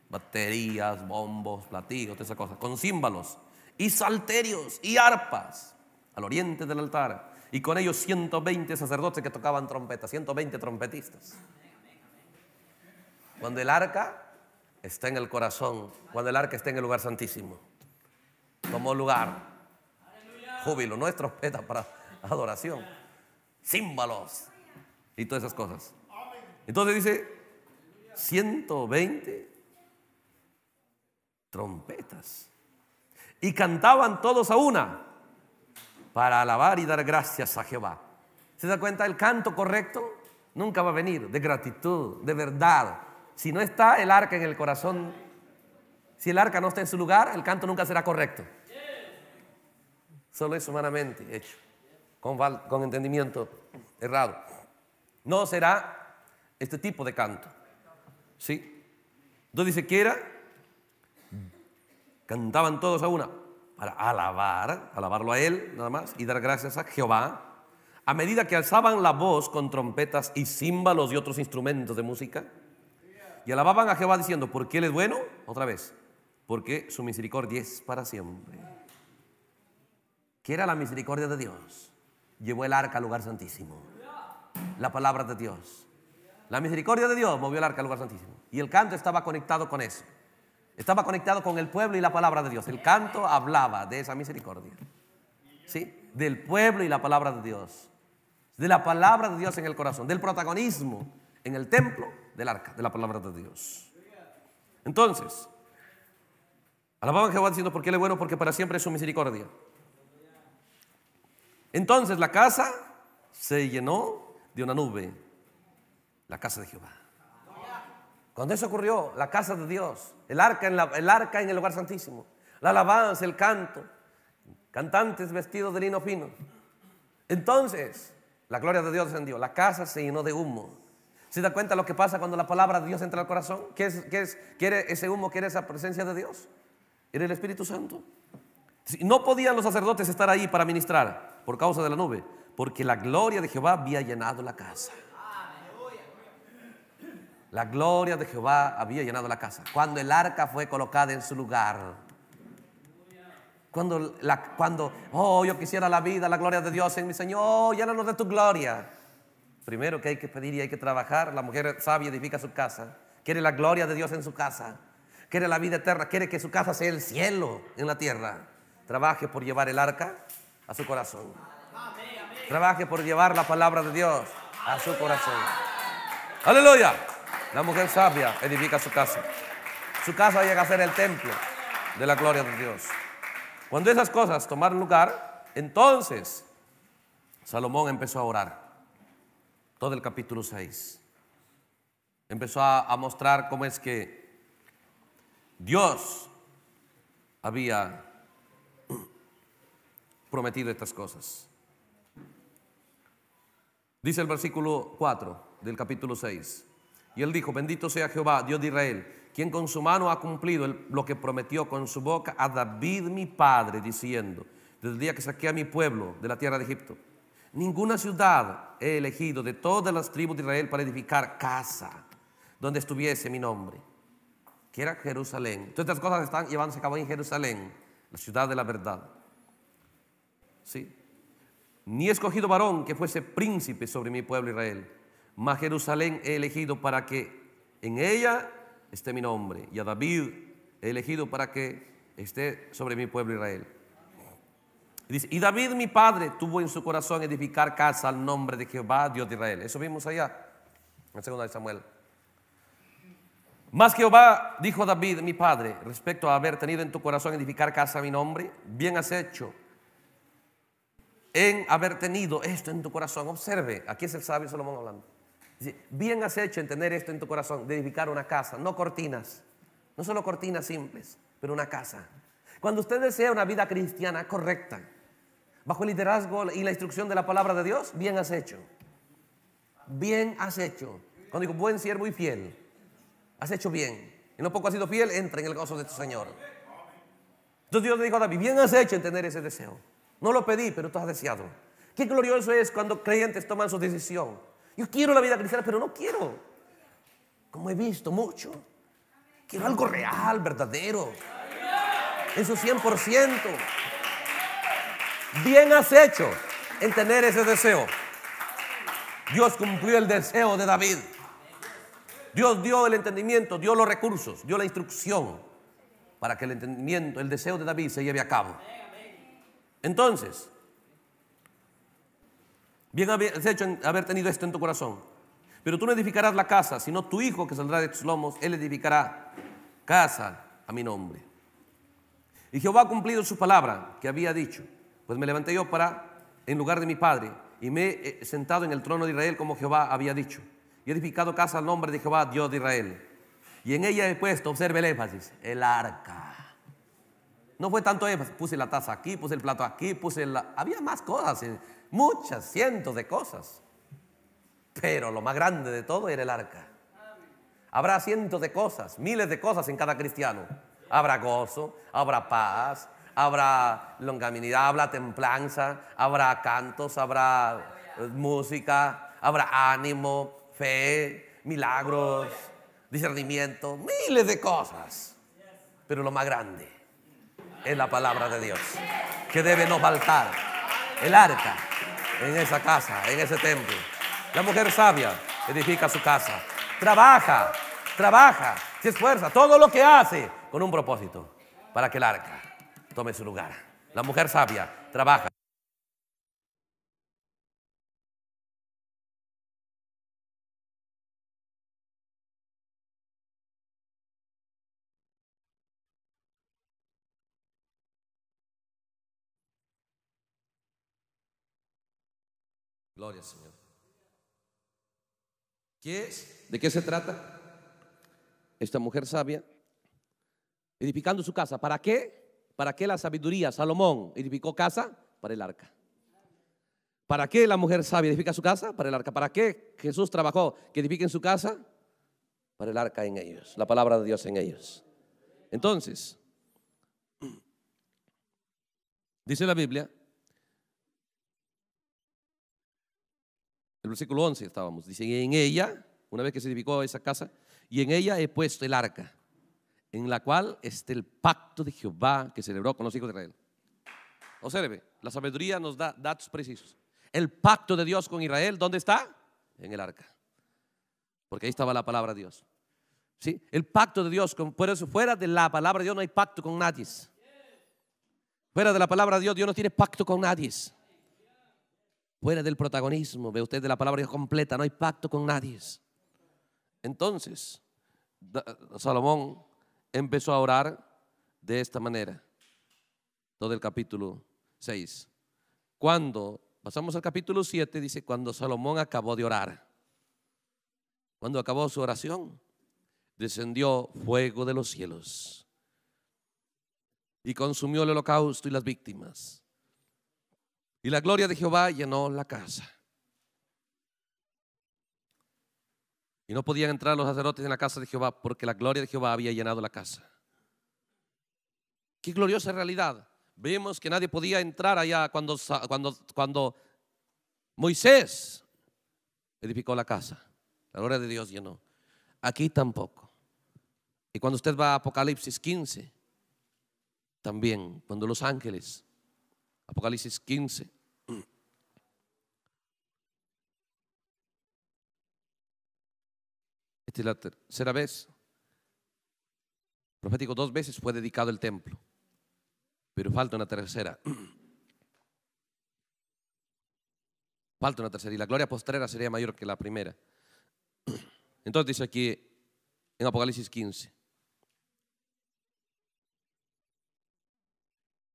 baterías, bombos, platillos, esas cosas, con címbalos y salterios y arpas al oriente del altar y con ellos 120 sacerdotes que tocaban trompetas, 120 trompetistas. Cuando el arca está en el corazón, cuando el arca está en el lugar santísimo, tomó lugar, júbilo, no es trompeta para adoración, símbolos y todas esas cosas. Entonces dice, 120 trompetas. Y cantaban todos a una para alabar y dar gracias a Jehová. ¿Se da cuenta? El canto correcto nunca va a venir de gratitud, de verdad. Si no está el arca en el corazón, si el arca no está en su lugar, el canto nunca será correcto. Solo es humanamente hecho, con, entendimiento errado. No será este tipo de canto. ¿Sí? Entonces dice que era, cantaban todos a una para alabar, alabarlo a Él nada más, y dar gracias a Jehová, a medida que alzaban la voz con trompetas y címbalos y otros instrumentos de música, y alababan a Jehová diciendo, porque Él es bueno, otra vez, porque su misericordia es para siempre. ¿Qué era la misericordia de Dios? Llevó el arca al lugar santísimo, la palabra de Dios. La misericordia de Dios movió el arca al lugar santísimo, y el canto estaba conectado con eso. Estaba conectado con el pueblo y la palabra de Dios. El canto hablaba de esa misericordia. ¿Sí? Del pueblo y la palabra de Dios. De la palabra de Dios en el corazón. Del protagonismo en el templo del arca, de la palabra de Dios. Entonces, alababan a Jehová diciendo, porque Él es bueno, porque para siempre es su misericordia. Entonces la casa se llenó de una nube, la casa de Jehová. Cuando eso ocurrió, la casa de Dios el arca, en el arca en el lugar santísimo. La alabanza, el canto. Cantantes vestidos de lino fino. Entonces, la gloria de Dios descendió. La casa se llenó de humo. ¿Se da cuenta lo que pasa cuando la palabra de Dios entra al corazón? ¿Qué es, qué es quiere ese humo? ¿Quiere esa presencia de Dios? Era el Espíritu Santo. No podían los sacerdotes estar ahí para ministrar por causa de la nube, porque la gloria de Jehová había llenado la casa. La gloria de Jehová había llenado la casa. Cuando el arca fue colocada en su lugar. Cuando, cuando oh, yo quisiera la vida, la gloria de Dios en mi Señor, oh, llénanos de tu gloria. Primero que hay que pedir y hay que trabajar, la mujer sabia edifica su casa, quiere la gloria de Dios en su casa, quiere la vida eterna, quiere que su casa sea el cielo en la tierra. Trabaje por llevar el arca a su corazón. Trabaje por llevar la palabra de Dios a su corazón. Aleluya. La mujer sabia edifica su casa. Su casa llega a ser el templo de la gloria de Dios. Cuando esas cosas tomaron lugar, entonces Salomón empezó a orar. Todo el capítulo 6. Empezó a, mostrar cómo es que Dios había prometido estas cosas. Dice el versículo 4 del capítulo 6. Y él dijo, bendito sea Jehová, Dios de Israel, quien con su mano ha cumplido lo que prometió con su boca a David mi padre, diciendo, desde el día que saqué a mi pueblo de la tierra de Egipto, ninguna ciudad he elegido de todas las tribus de Israel para edificar casa donde estuviese mi nombre, que era Jerusalén. Entonces las cosas están llevándose a cabo en Jerusalén, la ciudad de la verdad. ¿Sí? Ni he escogido varón que fuese príncipe sobre mi pueblo Israel. Mas Jerusalén he elegido para que en ella esté mi nombre. Y a David he elegido para que esté sobre mi pueblo Israel. Y, David mi padre tuvo en su corazón edificar casa al nombre de Jehová, Dios de Israel. Eso vimos allá, en segundo de Samuel. Mas Jehová dijo a David, mi padre, respecto a haber tenido en tu corazón edificar casa a mi nombre, bien has hecho en haber tenido esto en tu corazón. Observe, aquí es el sabio Salomón hablando. Bien has hecho en tener esto en tu corazón, de edificar una casa, no cortinas, no solo cortinas simples, pero una casa. Cuando usted desea una vida cristiana correcta, bajo el liderazgo y la instrucción de la palabra de Dios, bien has hecho. Bien has hecho. Cuando digo buen siervo y fiel, has hecho bien. Y no poco has sido fiel, entra en el gozo de tu Señor. Entonces Dios le dijo a David, bien has hecho en tener ese deseo. No lo pedí, pero tú has deseado. Qué glorioso es cuando creyentes toman su decisión yo quiero la vida cristiana, pero no quiero. Como he visto mucho, quiero algo real, verdadero. Eso 100%. Bien has hecho en tener ese deseo. Dios cumplió el deseo de David. Dios dio el entendimiento, dio los recursos, dio la instrucción para que el entendimiento, el deseo de David se lleve a cabo. Entonces, Bien hecho en haber tenido esto en tu corazón. Pero tú no edificarás la casa, sino tu hijo que saldrá de tus lomos, él edificará casa a mi nombre. Y Jehová ha cumplido su palabra que había dicho, pues me levanté yo para en lugar de mi padre y me he sentado en el trono de Israel como Jehová había dicho. Y he edificado casa al nombre de Jehová, Dios de Israel. Y en ella he puesto, observe el énfasis, el arca. No fue tanto énfasis, puse la taza aquí, puse el plato aquí, puse la... Había más cosas en, eh, muchas, cientos de cosas. Pero lo más grande de todo era el arca. Habrá cientos de cosas, miles de cosas en cada cristiano. Habrá gozo, habrá paz, habrá longanimidad, habrá templanza, habrá cantos, habrá eh, música, habrá ánimo, fe, milagros, discernimiento, miles de cosas. Pero lo más grande es la palabra de Dios, que debe no faltar, el arca en esa casa, en ese templo. La mujer sabia edifica su casa. Trabaja, trabaja, se esfuerza, todo lo que hace con un propósito, para que el arca tome su lugar. La mujer sabia trabaja. ¿De qué se trata? Esta mujer sabia, edificando su casa. ¿Para qué? ¿Para qué la sabiduría? Salomón edificó casa para el arca. ¿Para qué la mujer sabia edifica su casa? Para el arca. ¿Para qué Jesús trabajó que edifiquen su casa? Para el arca en ellos, la palabra de Dios en ellos. Entonces, dice la Biblia El versículo 11 estábamos. Dice, en ella, una vez que se edificó esa casa, y en ella he puesto el arca, en la cual está el pacto de Jehová que celebró con los hijos de Israel. Observe, la sabiduría nos da datos precisos. El pacto de Dios con Israel, ¿dónde está? En el arca. Porque ahí estaba la palabra de Dios. ¿Sí? El pacto de Dios, por eso fuera de la palabra de Dios no hay pacto con nadie. Fuera de la palabra de Dios, Dios no tiene pacto con nadie fuera del protagonismo. Ve usted de la palabra completa, no hay pacto con nadie. Entonces, Salomón empezó a orar de esta manera, todo el capítulo 6. Cuando pasamos al capítulo 7, dice, cuando Salomón acabó de orar, cuando acabó su oración, descendió fuego de los cielos y consumió el holocausto y las víctimas y la gloria de Jehová llenó la casa. Y no podían entrar los sacerdotes en la casa de Jehová porque la gloria de Jehová había llenado la casa. Qué gloriosa realidad. vemos que nadie podía entrar allá cuando, cuando, cuando Moisés edificó la casa. La gloria de Dios llenó. Aquí tampoco. Y cuando usted va a Apocalipsis 15, también, cuando los ángeles, Apocalipsis 15, la tercera vez. Profético dos veces fue dedicado el templo, pero falta una tercera. Falta una tercera y la gloria postrera sería mayor que la primera. Entonces dice aquí en Apocalipsis 15,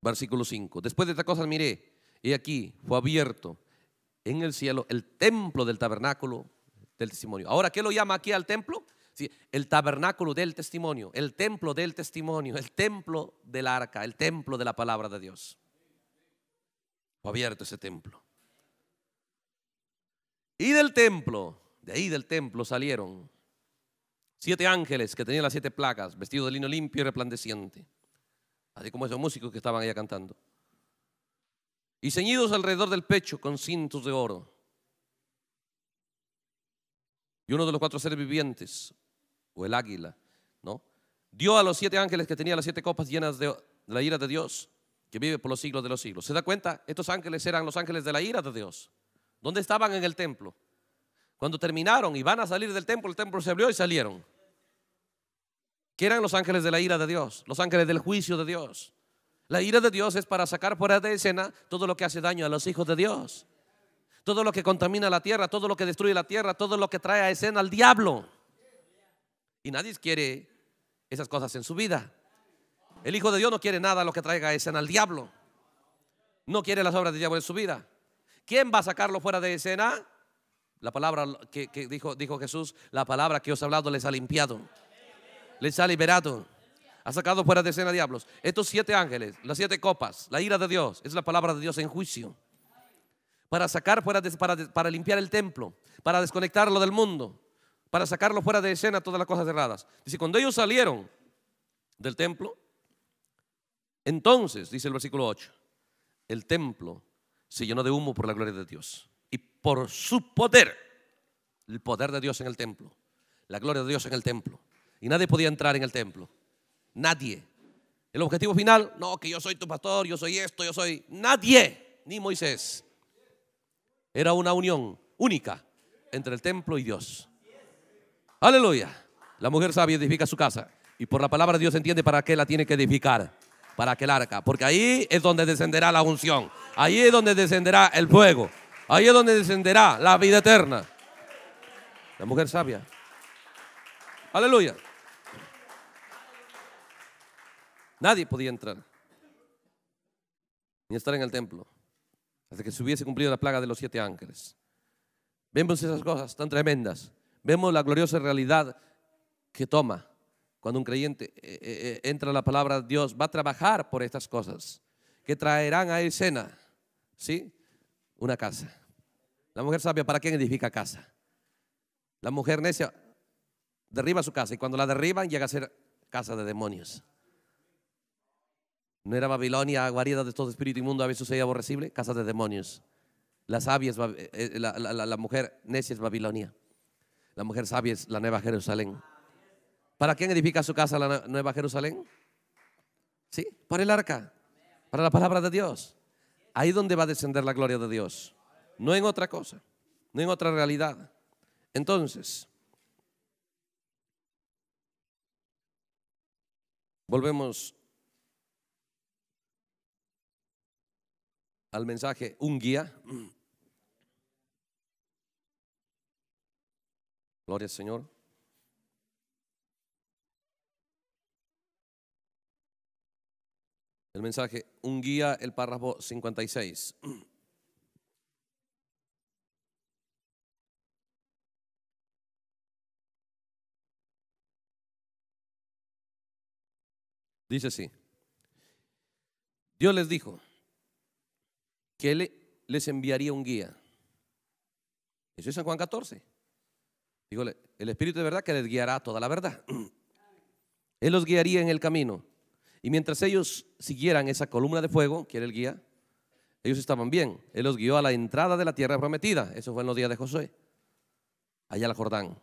versículo 5. Después de esta cosa, miré, y aquí fue abierto en el cielo el templo del tabernáculo del testimonio. Ahora, ¿qué lo llama aquí al templo? el tabernáculo del testimonio, el templo del testimonio, el templo del arca, el templo de la palabra de Dios. Fue abierto ese templo. Y del templo, de ahí del templo salieron siete ángeles que tenían las siete placas, vestidos de lino limpio y resplandeciente. Así como esos músicos que estaban allá cantando. Y ceñidos alrededor del pecho con cintos de oro y uno de los cuatro seres vivientes, o el águila, ¿no? Dio a los siete ángeles que tenía las siete copas llenas de la ira de Dios, que vive por los siglos de los siglos. ¿Se da cuenta? Estos ángeles eran los ángeles de la ira de Dios. ¿Dónde estaban en el templo? Cuando terminaron y van a salir del templo, el templo se abrió y salieron. ¿Qué eran los ángeles de la ira de Dios? Los ángeles del juicio de Dios. La ira de Dios es para sacar fuera de escena todo lo que hace daño a los hijos de Dios todo lo que contamina la tierra, todo lo que destruye la tierra, todo lo que trae a escena al diablo. Y nadie quiere esas cosas en su vida. El Hijo de Dios no quiere nada lo que traiga a escena al diablo. No quiere las obras de diablo en su vida. ¿Quién va a sacarlo fuera de escena? La palabra que, dijo, Jesús, la palabra que os ha hablado les ha limpiado, les ha liberado, ha sacado fuera de escena diablos. Estos siete ángeles, las siete copas, la ira de Dios, es la palabra de Dios en juicio para sacar fuera para, limpiar el templo, para desconectarlo del mundo, para sacarlo fuera de escena, todas las cosas cerradas. Dice, cuando ellos salieron del templo, entonces, dice el versículo 8, el templo se llenó de humo por la gloria de Dios y por su poder, el poder de Dios en el templo, la gloria de Dios en el templo. Y nadie podía entrar en el templo, nadie. El objetivo final, no, que yo soy tu pastor, yo soy esto, yo soy nadie, ni Moisés. Era una unión única entre el templo y Dios. Aleluya. La mujer sabia edifica su casa. Y por la palabra de Dios entiende para qué la tiene que edificar. Para aquel arca. Porque ahí es donde descenderá la unción. Ahí es donde descenderá el fuego. Ahí es donde descenderá la vida eterna. La mujer sabia. Aleluya. Nadie podía entrar. Ni estar en el templo hasta que se hubiese cumplido la plaga de los siete ángeles. Vemos esas cosas tan tremendas. Vemos la gloriosa realidad que toma cuando un creyente eh, eh, eh, entra a la palabra de Dios. Va a trabajar por estas cosas que traerán a escena, ¿sí? Una casa. La mujer sabia, ¿para quién edifica casa? La mujer necia derriba su casa y cuando la derriban llega a ser casa de demonios. No era Babilonia, guarida de todo espíritu inmundo, había sucedido aborrecible, casa de demonios. La sabia eh, eh, la, la, mujer necia es Babilonia. La mujer sabia es la nueva Jerusalén. ¿Para quién edifica su casa la nueva Jerusalén? Sí, para el arca, para la palabra de Dios. Ahí donde va a descender la gloria de Dios. No en otra cosa, no en otra realidad. Entonces, volvemos al mensaje un guía. Gloria al Señor. El mensaje, un guía, el párrafo 56. Dice así. Dios les dijo, que Él les enviaría un guía. Eso es San Juan 14. Digo, el Espíritu de verdad que les guiará toda la verdad. Él los guiaría en el camino. Y mientras ellos siguieran esa columna de fuego, que era el guía, ellos estaban bien. Él los guió a la entrada de la tierra prometida. Eso fue en los días de Josué. Allá al Jordán.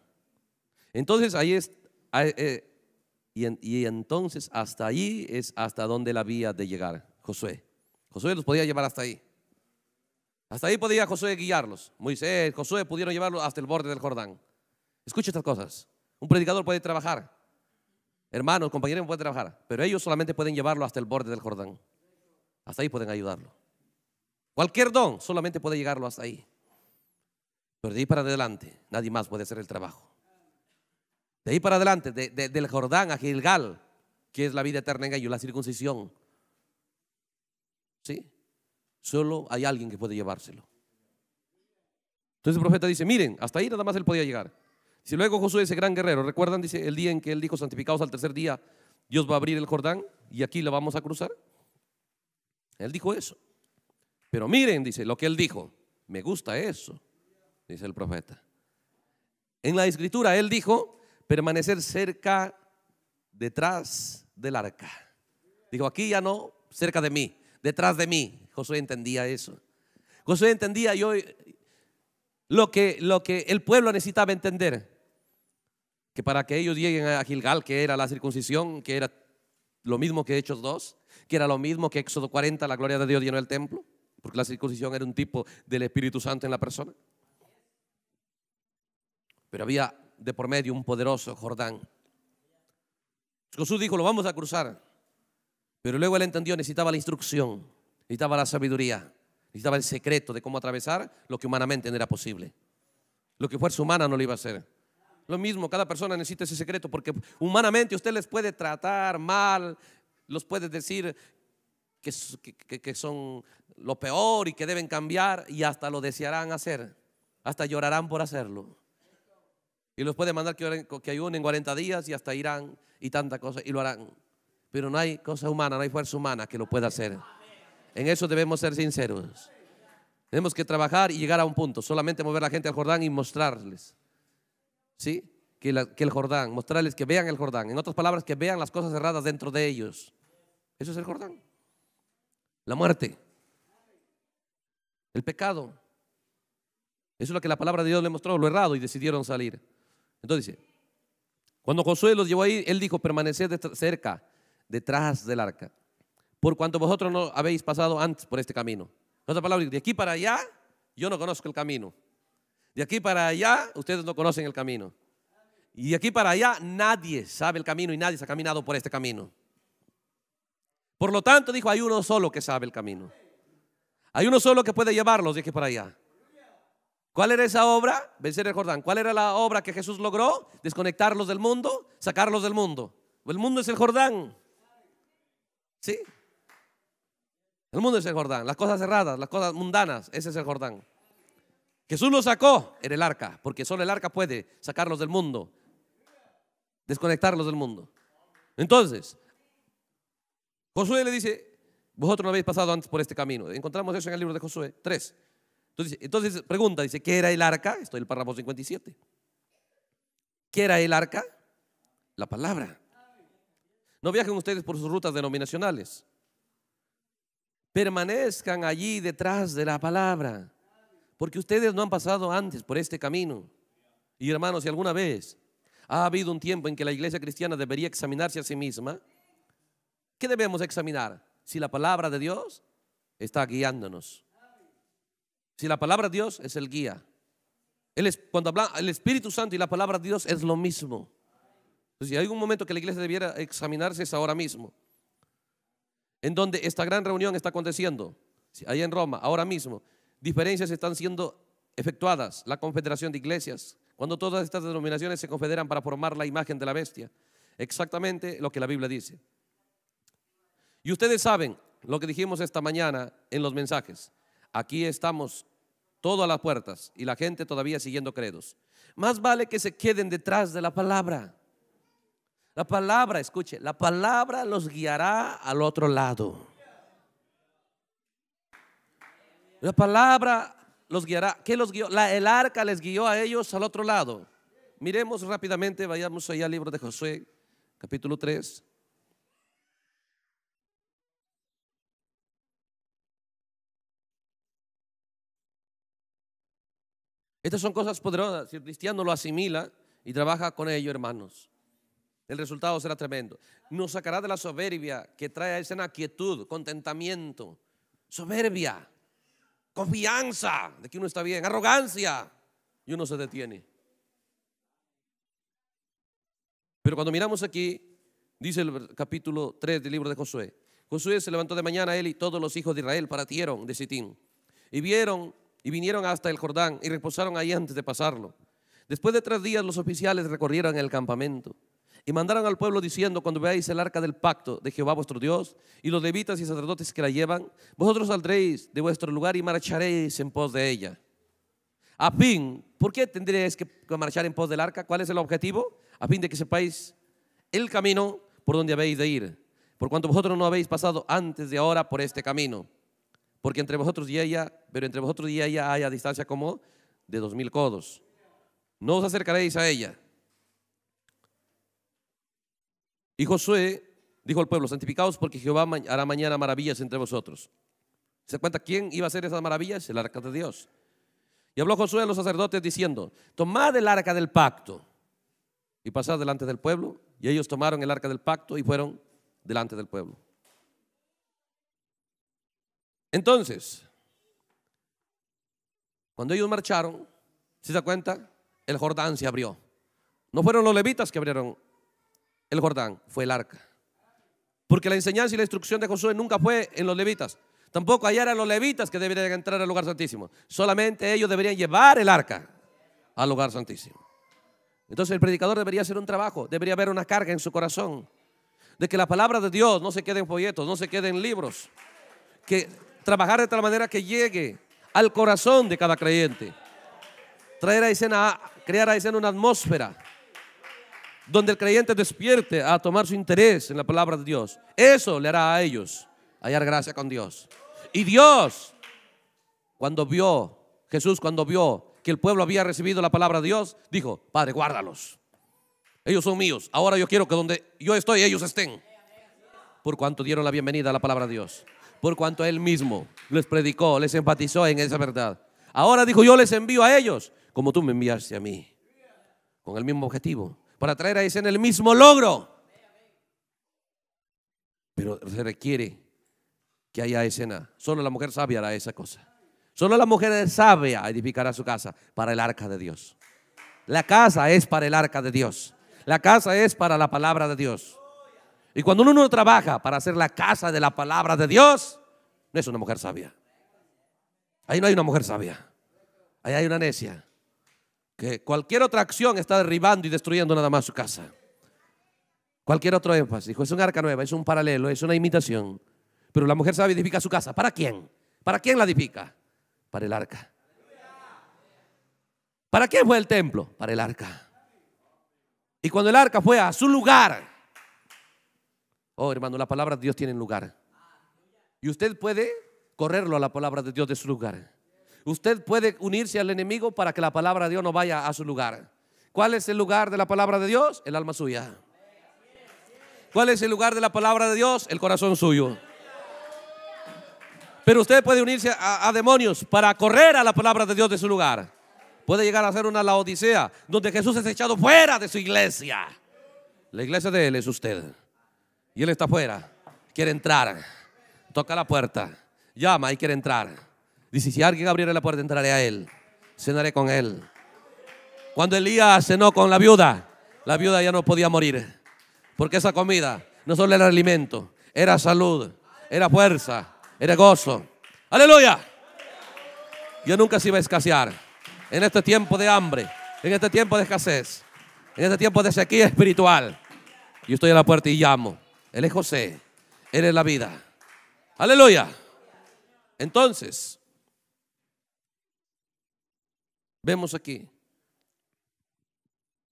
Entonces ahí es... Eh, y, entonces hasta ahí es hasta donde la había de llegar Josué. Josué los podía llevar hasta ahí. Hasta ahí podía Josué guiarlos. Moisés, Josué pudieron llevarlo hasta el borde del Jordán. Escucha estas cosas. Un predicador puede trabajar. Hermanos, compañeros pueden trabajar. Pero ellos solamente pueden llevarlo hasta el borde del Jordán. Hasta ahí pueden ayudarlo. Cualquier don solamente puede llegarlo hasta ahí. Pero de ahí para adelante, nadie más puede hacer el trabajo. De ahí para adelante, del Jordán a Gilgal, que es la vida eterna en ellos, la circuncisión. ¿Sí? Solo hay alguien que puede llevárselo. Entonces el profeta dice, miren, hasta ahí nada más él podía llegar. Si luego Josué, ese gran guerrero, recuerdan, dice, el día en que él dijo, santificados al tercer día, Dios va a abrir el Jordán y aquí le vamos a cruzar. Él dijo eso. Pero miren, dice, lo que él dijo, me gusta eso, dice el profeta. En la escritura él dijo, permanecer cerca, detrás del arca. Dijo, aquí ya no, cerca de mí detrás de mí. Josué entendía eso. Josué entendía yo lo que, lo que el pueblo necesitaba entender. Que para que ellos lleguen a Gilgal, que era la circuncisión, que era lo mismo que Hechos 2, que era lo mismo que Éxodo 40, la gloria de Dios llenó el templo, porque la circuncisión era un tipo del Espíritu Santo en la persona. Pero había de por medio un poderoso Jordán. Josué dijo, lo vamos a cruzar. Pero luego él entendió, necesitaba la instrucción, necesitaba la sabiduría, necesitaba el secreto de cómo atravesar lo que humanamente no era posible. Lo que fuerza humana no lo iba a hacer. Lo mismo, cada persona necesita ese secreto porque humanamente usted les puede tratar mal, los puede decir que, que, son lo peor y que deben cambiar y hasta lo desearán hacer, hasta llorarán por hacerlo. Y los puede mandar que, que ayunen 40 días y hasta irán y tanta cosa y lo harán pero no hay cosa humana, no hay fuerza humana que lo pueda hacer. En eso debemos ser sinceros. Tenemos que trabajar y llegar a un punto, solamente mover a la gente al Jordán y mostrarles. ¿Sí? Que, el Jordán, mostrarles que vean el Jordán. En otras palabras, que vean las cosas erradas dentro de ellos. Eso es el Jordán. La muerte. El pecado. Eso es lo que la palabra de Dios le mostró, lo errado, y decidieron salir. Entonces cuando Josué los llevó ahí, él dijo, permaneced cerca detrás del arca, por cuanto vosotros no habéis pasado antes por este camino. En palabra de aquí para allá yo no conozco el camino. De aquí para allá ustedes no conocen el camino. Y de aquí para allá nadie sabe el camino y nadie se ha caminado por este camino. Por lo tanto, dijo, hay uno solo que sabe el camino. Hay uno solo que puede llevarlos de aquí para allá. ¿Cuál era esa obra? Vencer el Jordán. ¿Cuál era la obra que Jesús logró? Desconectarlos del mundo, sacarlos del mundo. El mundo es el Jordán. Sí. El mundo es el Jordán. Las cosas cerradas, las cosas mundanas, ese es el Jordán. Jesús lo sacó en el arca, porque solo el arca puede sacarlos del mundo, desconectarlos del mundo. Entonces, Josué le dice, vosotros no habéis pasado antes por este camino. Encontramos eso en el libro de Josué 3. Entonces, pregunta, dice, ¿qué era el arca? Estoy en el párrafo 57. ¿Qué era el arca? La palabra. No viajen ustedes por sus rutas denominacionales. Permanezcan allí detrás de la palabra, porque ustedes no han pasado antes por este camino. Y hermanos, si alguna vez ha habido un tiempo en que la iglesia cristiana debería examinarse a sí misma, ¿qué debemos examinar? Si la palabra de Dios está guiándonos. Si la palabra de Dios es el guía. Él es, cuando habla, el Espíritu Santo y la palabra de Dios es lo mismo si hay un momento que la iglesia debiera examinarse es ahora mismo. En donde esta gran reunión está aconteciendo, ahí en Roma, ahora mismo, diferencias están siendo efectuadas, la confederación de iglesias, cuando todas estas denominaciones se confederan para formar la imagen de la bestia, exactamente lo que la Biblia dice. Y ustedes saben lo que dijimos esta mañana en los mensajes. Aquí estamos todas las puertas y la gente todavía siguiendo credos. Más vale que se queden detrás de la palabra. La palabra, escuche, la palabra los guiará al otro lado. La palabra los guiará. ¿Qué los guió? el arca les guió a ellos al otro lado. Miremos rápidamente, vayamos allá al libro de Josué, capítulo 3. Estas son cosas poderosas. y el cristiano lo asimila y trabaja con ello, hermanos. El resultado será tremendo. Nos sacará de la soberbia que trae a esa quietud, contentamiento, soberbia, confianza de que uno está bien, arrogancia y uno se detiene. Pero cuando miramos aquí, dice el capítulo 3 del libro de Josué, Josué se levantó de mañana él y todos los hijos de Israel partieron de Sitín y vieron y vinieron hasta el Jordán y reposaron ahí antes de pasarlo. Después de tres días los oficiales recorrieron el campamento y mandaron al pueblo diciendo, cuando veáis el arca del pacto de Jehová vuestro Dios y los levitas y sacerdotes que la llevan, vosotros saldréis de vuestro lugar y marcharéis en pos de ella. A fin, ¿por qué tendréis que marchar en pos del arca? ¿Cuál es el objetivo? A fin de que sepáis el camino por donde habéis de ir, por cuanto vosotros no habéis pasado antes de ahora por este camino. Porque entre vosotros y ella, pero entre vosotros y ella a distancia como de dos mil codos. No os acercaréis a ella Y Josué dijo al pueblo, santificados porque Jehová hará mañana maravillas entre vosotros. ¿Se cuenta quién iba a hacer esas maravillas? El arca de Dios. Y habló Josué a los sacerdotes diciendo, tomad el arca del pacto y pasad delante del pueblo. Y ellos tomaron el arca del pacto y fueron delante del pueblo. Entonces, cuando ellos marcharon, se da cuenta, el Jordán se abrió. No fueron los levitas que abrieron el Jordán, fue el arca. Porque la enseñanza y la instrucción de Josué nunca fue en los levitas. Tampoco allá eran los levitas que deberían entrar al lugar santísimo. Solamente ellos deberían llevar el arca al lugar santísimo. Entonces el predicador debería hacer un trabajo, debería haber una carga en su corazón. De que la palabra de Dios no se quede en folletos, no se quede en libros. Que trabajar de tal manera que llegue al corazón de cada creyente. Traer a escena, crear a escena una atmósfera donde el creyente despierte a tomar su interés en la palabra de Dios. Eso le hará a ellos hallar gracia con Dios. Y Dios, cuando vio, Jesús cuando vio que el pueblo había recibido la palabra de Dios, dijo, Padre, guárdalos. Ellos son míos. Ahora yo quiero que donde yo estoy, ellos estén. Por cuanto dieron la bienvenida a la palabra de Dios. Por cuanto Él mismo les predicó, les empatizó en esa verdad. Ahora dijo, yo les envío a ellos como tú me enviaste a mí. Con el mismo objetivo para traer a en el mismo logro. Pero se requiere que haya escena. Solo la mujer sabia hará esa cosa. Solo la mujer sabia edificará su casa para el arca de Dios. La casa es para el arca de Dios. La casa es para la palabra de Dios. Y cuando uno no trabaja para hacer la casa de la palabra de Dios, no es una mujer sabia. Ahí no hay una mujer sabia. Ahí hay una necia que cualquier otra acción está derribando y destruyendo nada más su casa. Cualquier otro énfasis. es un arca nueva, es un paralelo, es una imitación. Pero la mujer sabe edificar su casa. ¿Para quién? ¿Para quién la edifica? Para el arca. ¿Para quién fue el templo? Para el arca. Y cuando el arca fue a su lugar, oh hermano, la palabra de Dios tiene lugar. Y usted puede correrlo a la palabra de Dios de su lugar. Usted puede unirse al enemigo para que la palabra de Dios no vaya a su lugar. ¿Cuál es el lugar de la palabra de Dios? El alma suya. ¿Cuál es el lugar de la palabra de Dios? El corazón suyo. Pero usted puede unirse a, demonios para correr a la palabra de Dios de su lugar. Puede llegar a ser una laodicea donde Jesús es echado fuera de su iglesia. La iglesia de él es usted. Y él está fuera. Quiere entrar. Toca la puerta. Llama y quiere entrar. Dice, si alguien abriera la puerta, entraré a él. Cenaré con él. Cuando Elías cenó con la viuda, la viuda ya no podía morir. Porque esa comida no solo era alimento, era salud, era fuerza, era gozo. Aleluya. Yo nunca se iba a escasear. En este tiempo de hambre, en este tiempo de escasez, en este tiempo de sequía espiritual. Yo estoy a la puerta y llamo. Él es José. Él es la vida. Aleluya. Entonces, vemos aquí.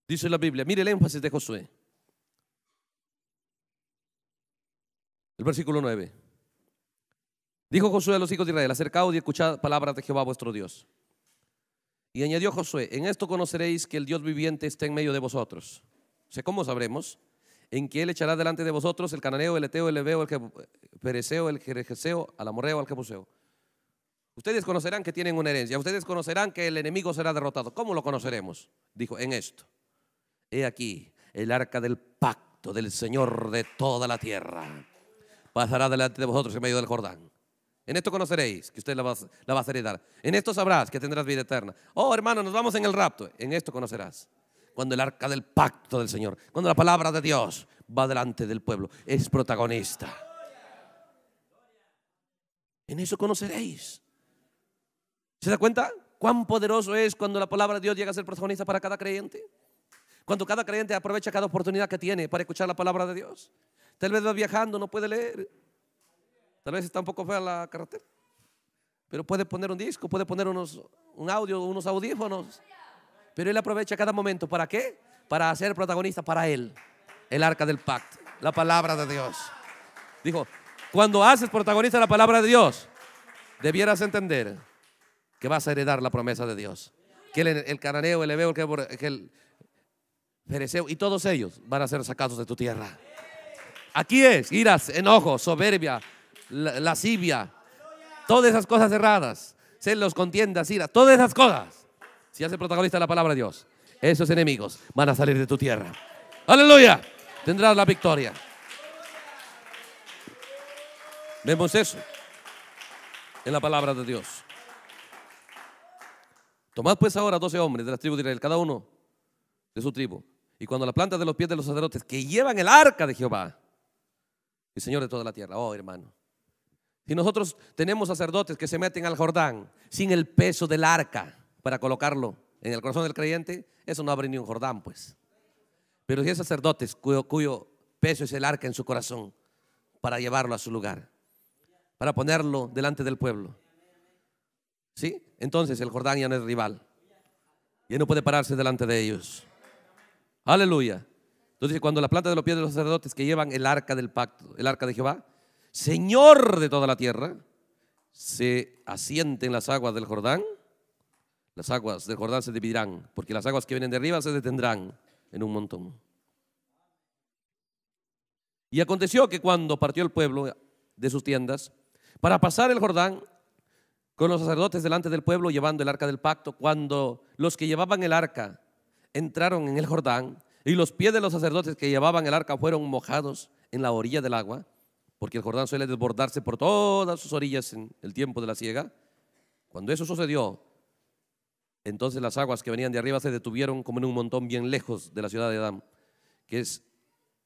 Dice la Biblia, mire el énfasis de Josué. El versículo 9. Dijo Josué a los hijos de Israel, acercaos y escuchad palabra de Jehová vuestro Dios. Y añadió Josué, en esto conoceréis que el Dios viviente está en medio de vosotros. O sea, ¿cómo sabremos? En que Él echará delante de vosotros el cananeo, el eteo, el leveo, el pereceo, el jerejeseo, al amorreo, al jebuseo. Ustedes conocerán que tienen una herencia, ustedes conocerán que el enemigo será derrotado. ¿Cómo lo conoceremos? Dijo, en esto. He aquí el arca del pacto del Señor de toda la tierra. Pasará delante de vosotros en medio del Jordán. En esto conoceréis que usted la va, a heredar. En esto sabrás que tendrás vida eterna. Oh, hermano, nos vamos en el rapto. En esto conocerás. Cuando el arca del pacto del Señor, cuando la palabra de Dios va delante del pueblo, es protagonista. En eso conoceréis. ¿Se da cuenta cuán poderoso es cuando la palabra de Dios llega a ser protagonista para cada creyente? Cuando cada creyente aprovecha cada oportunidad que tiene para escuchar la palabra de Dios. Tal vez va viajando, no puede leer. Tal vez está un poco fea la carretera. Pero puede poner un disco, puede poner un audio, unos audífonos. Pero él aprovecha cada momento. ¿Para qué? Para ser protagonista para él. El arca del pacto. La palabra de Dios. Dijo, cuando haces protagonista la palabra de Dios, debieras entender que vas a heredar la promesa de Dios. Que el, cananeo, el hebeo, que el y todos ellos van a ser sacados de tu tierra. Aquí es iras, enojo, soberbia, lascivia, todas esas cosas erradas, celos, contiendas, iras, todas esas cosas. Si hace protagonista la palabra de Dios, esos enemigos van a salir de tu tierra. Aleluya, tendrás la victoria. Vemos eso en la palabra de Dios. Tomad pues ahora doce hombres de las tribus de Israel, cada uno de su tribu. Y cuando la planta de los pies de los sacerdotes que llevan el arca de Jehová, el Señor de toda la tierra, oh hermano, si nosotros tenemos sacerdotes que se meten al Jordán sin el peso del arca para colocarlo en el corazón del creyente, eso no abre ni un Jordán, pues. Pero si hay sacerdotes cuyo peso es el arca en su corazón para llevarlo a su lugar, para ponerlo delante del pueblo. Entonces el Jordán ya no es rival. Ya no puede pararse delante de ellos. Aleluya. Entonces cuando la planta de los pies de los sacerdotes que llevan el arca del pacto, el arca de Jehová, Señor de toda la tierra, se asienten las aguas del Jordán, las aguas del Jordán se dividirán, porque las aguas que vienen de arriba se detendrán en un montón. Y aconteció que cuando partió el pueblo de sus tiendas, para pasar el Jordán, con los sacerdotes delante del pueblo llevando el arca del pacto, cuando los que llevaban el arca entraron en el Jordán y los pies de los sacerdotes que llevaban el arca fueron mojados en la orilla del agua, porque el Jordán suele desbordarse por todas sus orillas en el tiempo de la siega, cuando eso sucedió, entonces las aguas que venían de arriba se detuvieron como en un montón bien lejos de la ciudad de Adán, que es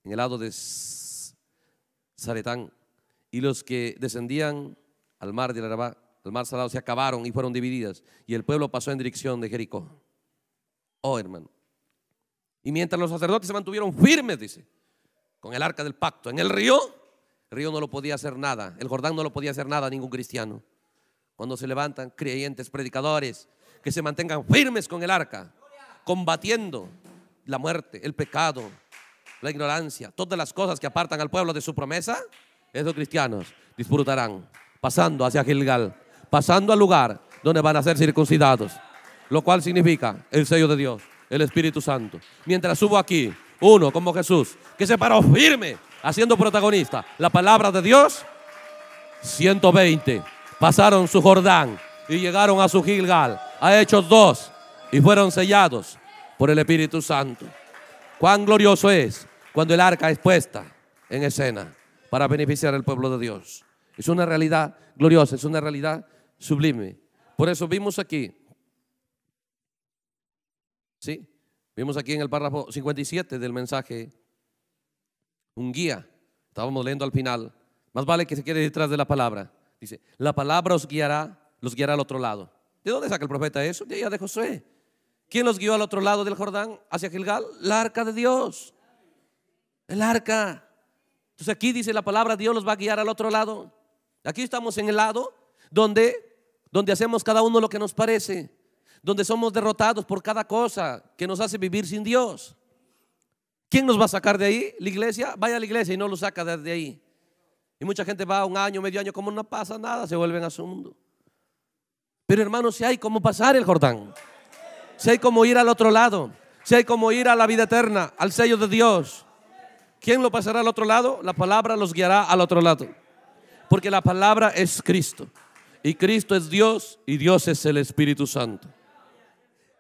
en el lado de Zaretán, y los que descendían al mar de Arabá el mar salado, se acabaron y fueron divididas. Y el pueblo pasó en dirección de Jericó. Oh, hermano. Y mientras los sacerdotes se mantuvieron firmes, dice, con el arca del pacto, en el río, el río no lo podía hacer nada, el Jordán no lo podía hacer nada ningún cristiano. Cuando se levantan creyentes, predicadores, que se mantengan firmes con el arca, combatiendo la muerte, el pecado, la ignorancia, todas las cosas que apartan al pueblo de su promesa, esos cristianos disfrutarán pasando hacia Gilgal pasando al lugar donde van a ser circuncidados, lo cual significa el sello de Dios, el Espíritu Santo. Mientras subo aquí, uno como Jesús, que se paró firme, haciendo protagonista la palabra de Dios, 120 pasaron su Jordán y llegaron a su Gilgal, a Hechos 2, y fueron sellados por el Espíritu Santo. Cuán glorioso es cuando el arca es puesta en escena para beneficiar al pueblo de Dios. Es una realidad gloriosa, es una realidad sublime. Por eso vimos aquí, ¿sí? Vimos aquí en el párrafo 57 del mensaje un guía. Estábamos leyendo al final. Más vale que se quede detrás de la palabra. Dice, la palabra os guiará, los guiará al otro lado. ¿De dónde saca el profeta eso? De allá de Josué. ¿Quién los guió al otro lado del Jordán hacia Gilgal? La arca de Dios. El arca. Entonces aquí dice la palabra, Dios los va a guiar al otro lado. Aquí estamos en el lado donde donde hacemos cada uno lo que nos parece, donde somos derrotados por cada cosa que nos hace vivir sin Dios. ¿Quién nos va a sacar de ahí? ¿La iglesia? Vaya a la iglesia y no lo saca de ahí. Y mucha gente va un año, medio año, como no pasa nada, se vuelven a su mundo. Pero hermanos, si hay como pasar el Jordán, si hay como ir al otro lado, si hay como ir a la vida eterna, al sello de Dios, ¿quién lo pasará al otro lado? La palabra los guiará al otro lado. Porque la palabra es Cristo. Y Cristo es Dios y Dios es el Espíritu Santo.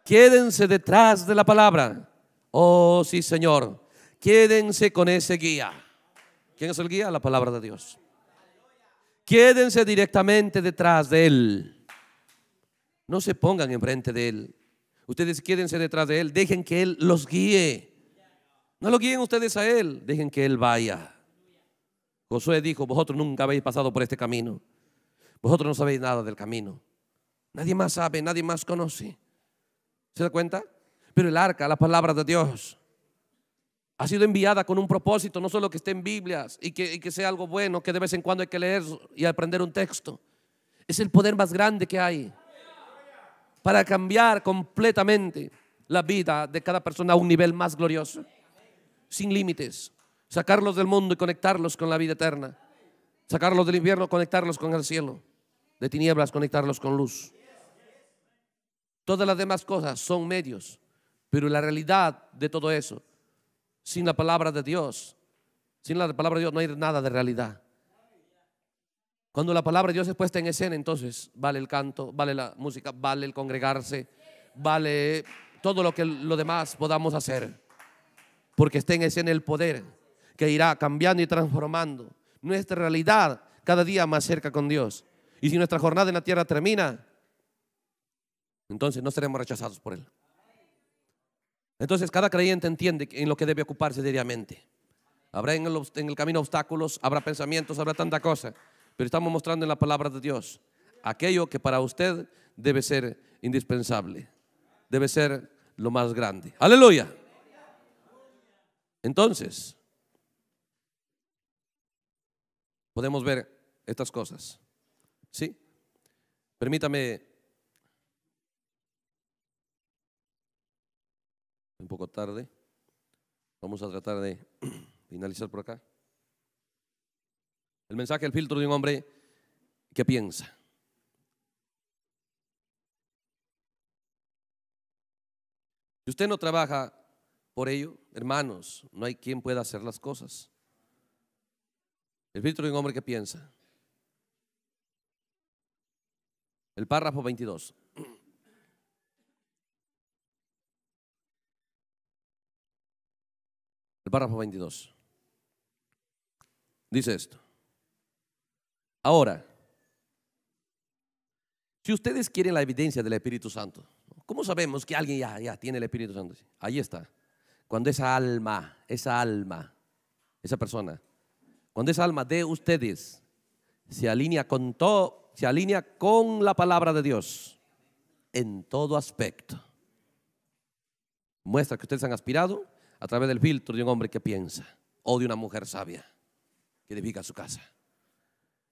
Quédense detrás de la palabra. Oh, sí, Señor. Quédense con ese guía. ¿Quién es el guía? La palabra de Dios. Quédense directamente detrás de Él. No se pongan enfrente de Él. Ustedes quédense detrás de Él. Dejen que Él los guíe. No lo guíen ustedes a Él. Dejen que Él vaya. Josué dijo, vosotros nunca habéis pasado por este camino. Vosotros no sabéis nada del camino. Nadie más sabe, nadie más conoce. ¿Se da cuenta? Pero el arca, la palabra de Dios, ha sido enviada con un propósito, no solo que esté en Biblias y que, sea algo bueno, que de vez en cuando hay que leer y aprender un texto. Es el poder más grande que hay para cambiar completamente la vida de cada persona a un nivel más glorioso, sin límites. Sacarlos del mundo y conectarlos con la vida eterna. Sacarlos del Y conectarlos con el cielo de tinieblas, conectarlos con luz. Todas las demás cosas son medios, pero la realidad de todo eso, sin la palabra de Dios, sin la palabra de Dios no hay nada de realidad. Cuando la palabra de Dios es puesta en escena, entonces vale el canto, vale la música, vale el congregarse, vale todo lo que lo demás podamos hacer. Porque está en escena el poder que irá cambiando y transformando nuestra realidad cada día más cerca con Dios. Y si nuestra jornada en la tierra termina, entonces no seremos rechazados por Él. Entonces cada creyente entiende en lo que debe ocuparse diariamente. Habrá en el, camino obstáculos, habrá pensamientos, habrá tanta cosa, pero estamos mostrando en la palabra de Dios aquello que para usted debe ser indispensable, debe ser lo más grande. Aleluya. Entonces, podemos ver estas cosas. ¿Sí? Permítame un poco tarde. Vamos a tratar de finalizar por acá. El mensaje, el filtro de un hombre que piensa. Si usted no trabaja por ello, hermanos, no hay quien pueda hacer las cosas. El filtro de un hombre que piensa. El párrafo 22. El párrafo 22. Dice esto. Ahora, si ustedes quieren la evidencia del Espíritu Santo, ¿cómo sabemos que alguien ya, tiene el Espíritu Santo? Ahí está. Cuando esa alma, esa alma, esa persona, cuando esa alma de ustedes se alinea con todo se alinea con la palabra de Dios en todo aspecto. Muestra que ustedes han aspirado a través del filtro de un hombre que piensa o de una mujer sabia que edifica su casa.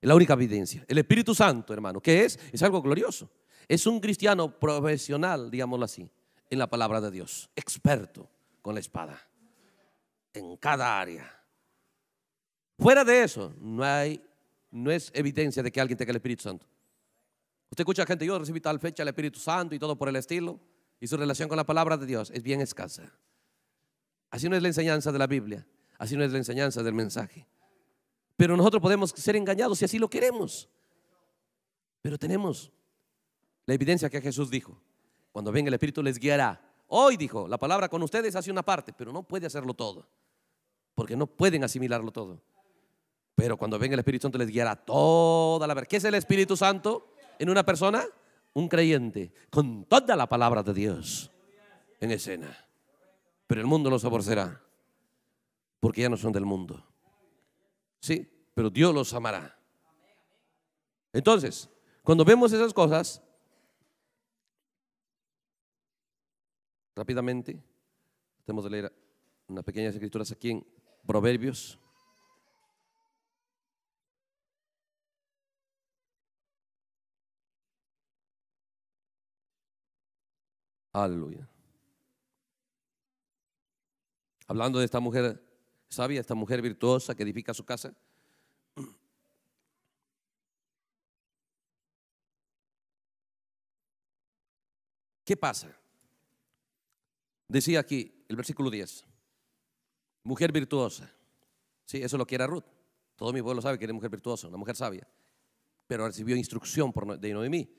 Es la única evidencia. El Espíritu Santo, hermano, que es? Es algo glorioso. Es un cristiano profesional, digámoslo así, en la palabra de Dios, experto con la espada, en cada área. Fuera de eso, no hay no es evidencia de que alguien tenga el Espíritu Santo. Usted escucha a gente, yo recibí tal fecha el Espíritu Santo y todo por el estilo, y su relación con la palabra de Dios es bien escasa. Así no es la enseñanza de la Biblia, así no es la enseñanza del mensaje. Pero nosotros podemos ser engañados si así lo queremos. Pero tenemos la evidencia que Jesús dijo. Cuando venga el Espíritu les guiará. Hoy dijo, la palabra con ustedes hace una parte, pero no puede hacerlo todo, porque no pueden asimilarlo todo. Pero cuando venga el Espíritu Santo les guiará toda la verdad. ¿Qué es el Espíritu Santo en una persona? Un creyente con toda la palabra de Dios en escena. Pero el mundo los aborrecerá porque ya no son del mundo. Sí, pero Dios los amará. Entonces, cuando vemos esas cosas, rápidamente, tenemos de leer unas pequeñas escrituras aquí en Proverbios Aleluya. Hablando de esta mujer sabia, esta mujer virtuosa que edifica su casa. ¿Qué pasa? Decía aquí el versículo 10. Mujer virtuosa. Sí, eso lo quiere Ruth. Todo mi pueblo sabe que era mujer virtuosa, una mujer sabia. Pero recibió instrucción de Noemí.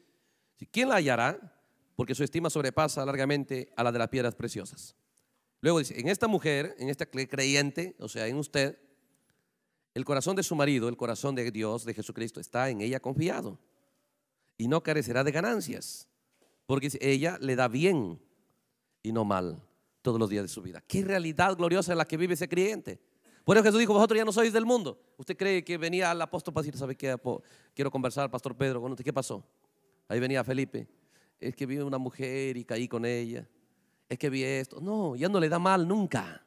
¿Quién la hallará? porque su estima sobrepasa largamente a la de las piedras preciosas. Luego dice, en esta mujer, en esta creyente, o sea, en usted, el corazón de su marido, el corazón de Dios, de Jesucristo, está en ella confiado y no carecerá de ganancias, porque ella le da bien y no mal todos los días de su vida. Qué realidad gloriosa en la que vive ese creyente. Por eso Jesús dijo, vosotros ya no sois del mundo. Usted cree que venía al apóstol para decir, ¿sabe qué? Quiero conversar, al Pastor Pedro, con usted. ¿Qué pasó? Ahí venía Felipe es que vive una mujer y caí con ella, es que vi esto. No, ya no le da mal nunca.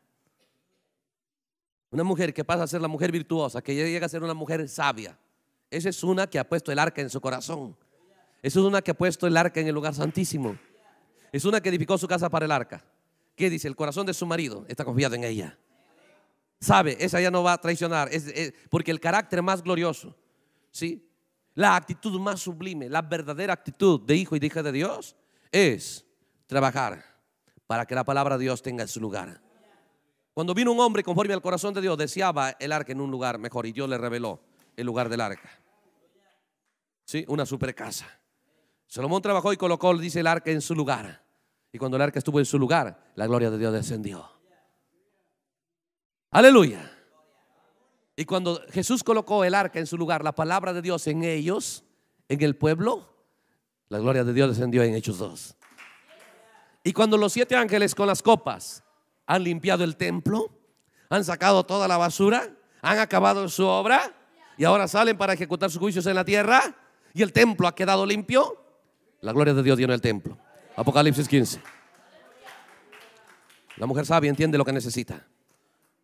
Una mujer que pasa a ser la mujer virtuosa, que llega a ser una mujer sabia, esa es una que ha puesto el arca en su corazón. Esa es una que ha puesto el arca en el lugar santísimo. Es una que edificó su casa para el arca. ¿Qué dice? El corazón de su marido está confiado en ella. Sabe, esa ya no va a traicionar, es, porque el carácter más glorioso, ¿sí? La actitud más sublime, la verdadera actitud de hijo y de hija de Dios es trabajar para que la palabra de Dios tenga su lugar. Cuando vino un hombre conforme al corazón de Dios, deseaba el arca en un lugar mejor y Dios le reveló el lugar del arca. Sí, una super casa. Salomón trabajó y colocó, dice el arca, en su lugar. Y cuando el arca estuvo en su lugar, la gloria de Dios descendió. Aleluya. Y cuando Jesús colocó el arca en su lugar, la palabra de Dios en ellos, en el pueblo, la gloria de Dios descendió en Hechos dos Y cuando los siete ángeles con las copas han limpiado el templo, han sacado toda la basura, han acabado su obra y ahora salen para ejecutar sus juicios en la tierra y el templo ha quedado limpio, la gloria de Dios dio en el templo. Apocalipsis 15. La mujer y entiende lo que necesita.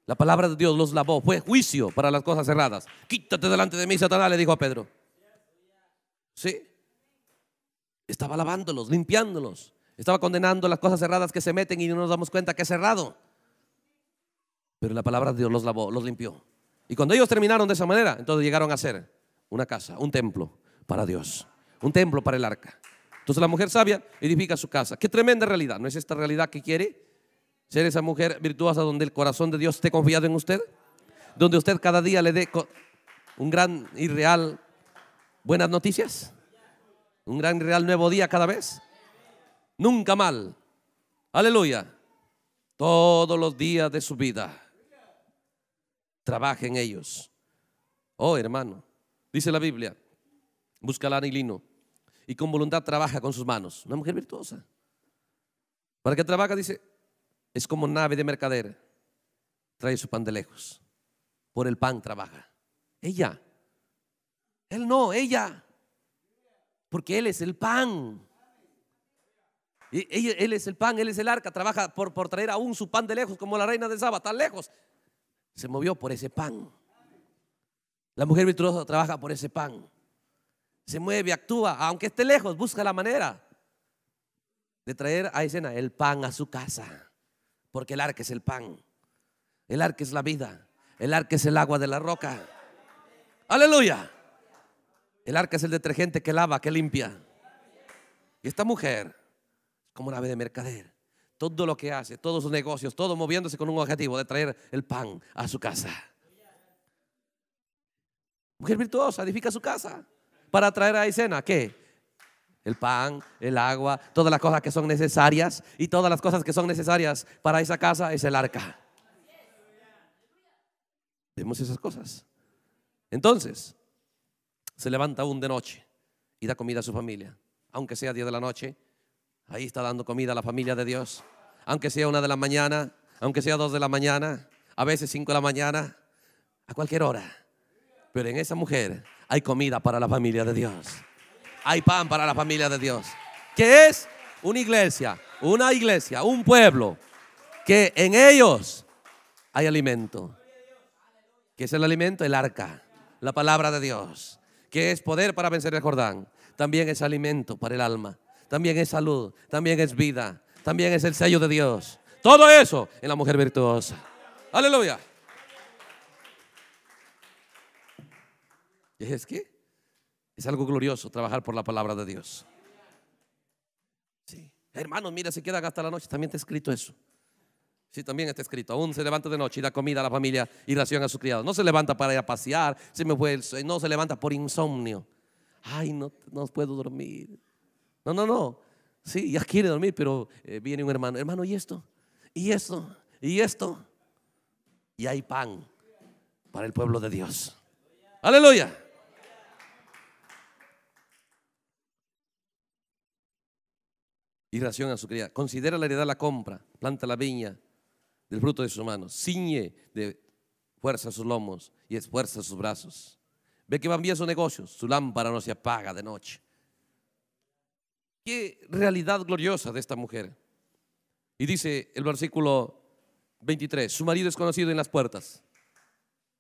La palabra de Dios los lavó. Fue juicio para las cosas cerradas. Quítate delante de mí, Satanás, le dijo a Pedro. Sí. Estaba lavándolos, limpiándolos. Estaba condenando las cosas cerradas que se meten y no nos damos cuenta que es cerrado. Pero la palabra de Dios los lavó, los limpió. Y cuando ellos terminaron de esa manera, entonces llegaron a ser una casa, un templo para Dios, un templo para el arca. Entonces la mujer sabia edifica su casa. Qué tremenda realidad, ¿no es esta realidad que quiere ser esa mujer virtuosa donde el corazón de Dios esté confiado en usted. Donde usted cada día le dé un gran y real buenas noticias. Un gran y real nuevo día cada vez. Nunca mal. Aleluya. Todos los días de su vida. en ellos. Oh, hermano. Dice la Biblia. Busca el anilino Y con voluntad trabaja con sus manos. Una mujer virtuosa. Para que trabaja, dice, es como nave de mercader, trae su pan de lejos, por el pan trabaja. Ella, él no, ella, porque él es el pan. Él, e-, él es el pan, él es el arca, trabaja por, por traer aún su pan de lejos, como la reina del sábado, tan lejos. Se movió por ese pan. La mujer virtuosa trabaja por ese pan. Se mueve, actúa, aunque esté lejos, busca la manera de traer a escena el pan a su casa. Porque el arca es el pan. El arca es la vida. El arca es el agua de la roca. Aleluya. El arca es el detergente que lava, que limpia. Y esta mujer, como una ave de mercader, todo lo que hace, todos sus negocios, todo moviéndose con un objetivo de traer el pan a su casa. Mujer virtuosa, edifica su casa para traer a escena, ¿qué? el pan, el agua, todas las cosas que son necesarias y todas las cosas que son necesarias para esa casa es el arca. Vemos esas cosas. Entonces, se levanta aún de noche y da comida a su familia. Aunque sea 10 de la noche, ahí está dando comida a la familia de Dios. Aunque sea una de la mañana, aunque sea dos de la mañana, a veces 5 de la mañana, a cualquier hora. Pero en esa mujer hay comida para la familia de Dios hay pan para la familia de Dios. Que es? Una iglesia, una iglesia, un pueblo que en ellos hay alimento. ¿Qué es el alimento? El arca, la palabra de Dios, que es poder para vencer el Jordán. También es alimento para el alma, también es salud, también es vida, también es el sello de Dios. Todo eso en la mujer virtuosa. Aleluya. ¿Y es es algo glorioso trabajar por la palabra de Dios. Sí. Hermanos, mira, se queda hasta la noche. También está escrito eso. Sí, también está escrito. Aún se levanta de noche y da comida a la familia y ración a sus criados. No se levanta para ir a pasear. Se me fue No se levanta por insomnio. Ay, no, no puedo dormir. No, no, no. Sí, ya quiere dormir, pero eh, viene un hermano. Hermano, ¿y esto? ¿Y esto? ¿Y esto? Y hay pan para el pueblo de Dios. Aleluya. y a su criada. Considera la heredad la compra, planta la viña del fruto de sus manos, ciñe de fuerza sus lomos y esfuerza sus brazos. Ve que van bien sus negocios, su lámpara no se apaga de noche. Qué realidad gloriosa de esta mujer. Y dice el versículo 23, su marido es conocido en las puertas,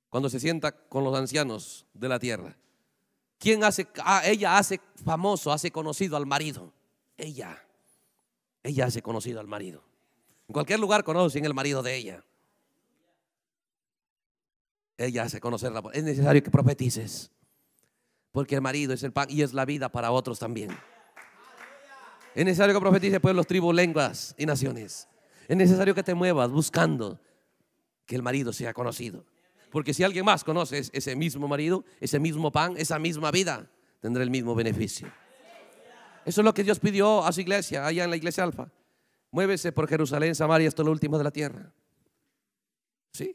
cuando se sienta con los ancianos de la tierra. ¿Quién hace? Ah, ella hace famoso, hace conocido al marido. Ella. Ella hace conocido al marido. En cualquier lugar conocen el marido de ella. Ella hace conocerla. Es necesario que profetices. Porque el marido es el pan y es la vida para otros también. Es necesario que profetices pueblos, tribus, lenguas y naciones. Es necesario que te muevas buscando que el marido sea conocido. Porque si alguien más conoce ese mismo marido, ese mismo pan, esa misma vida, tendrá el mismo beneficio. Eso es lo que Dios pidió a su iglesia, allá en la iglesia alfa. Muévese por Jerusalén, Samaria, esto es lo último de la tierra. ¿Sí?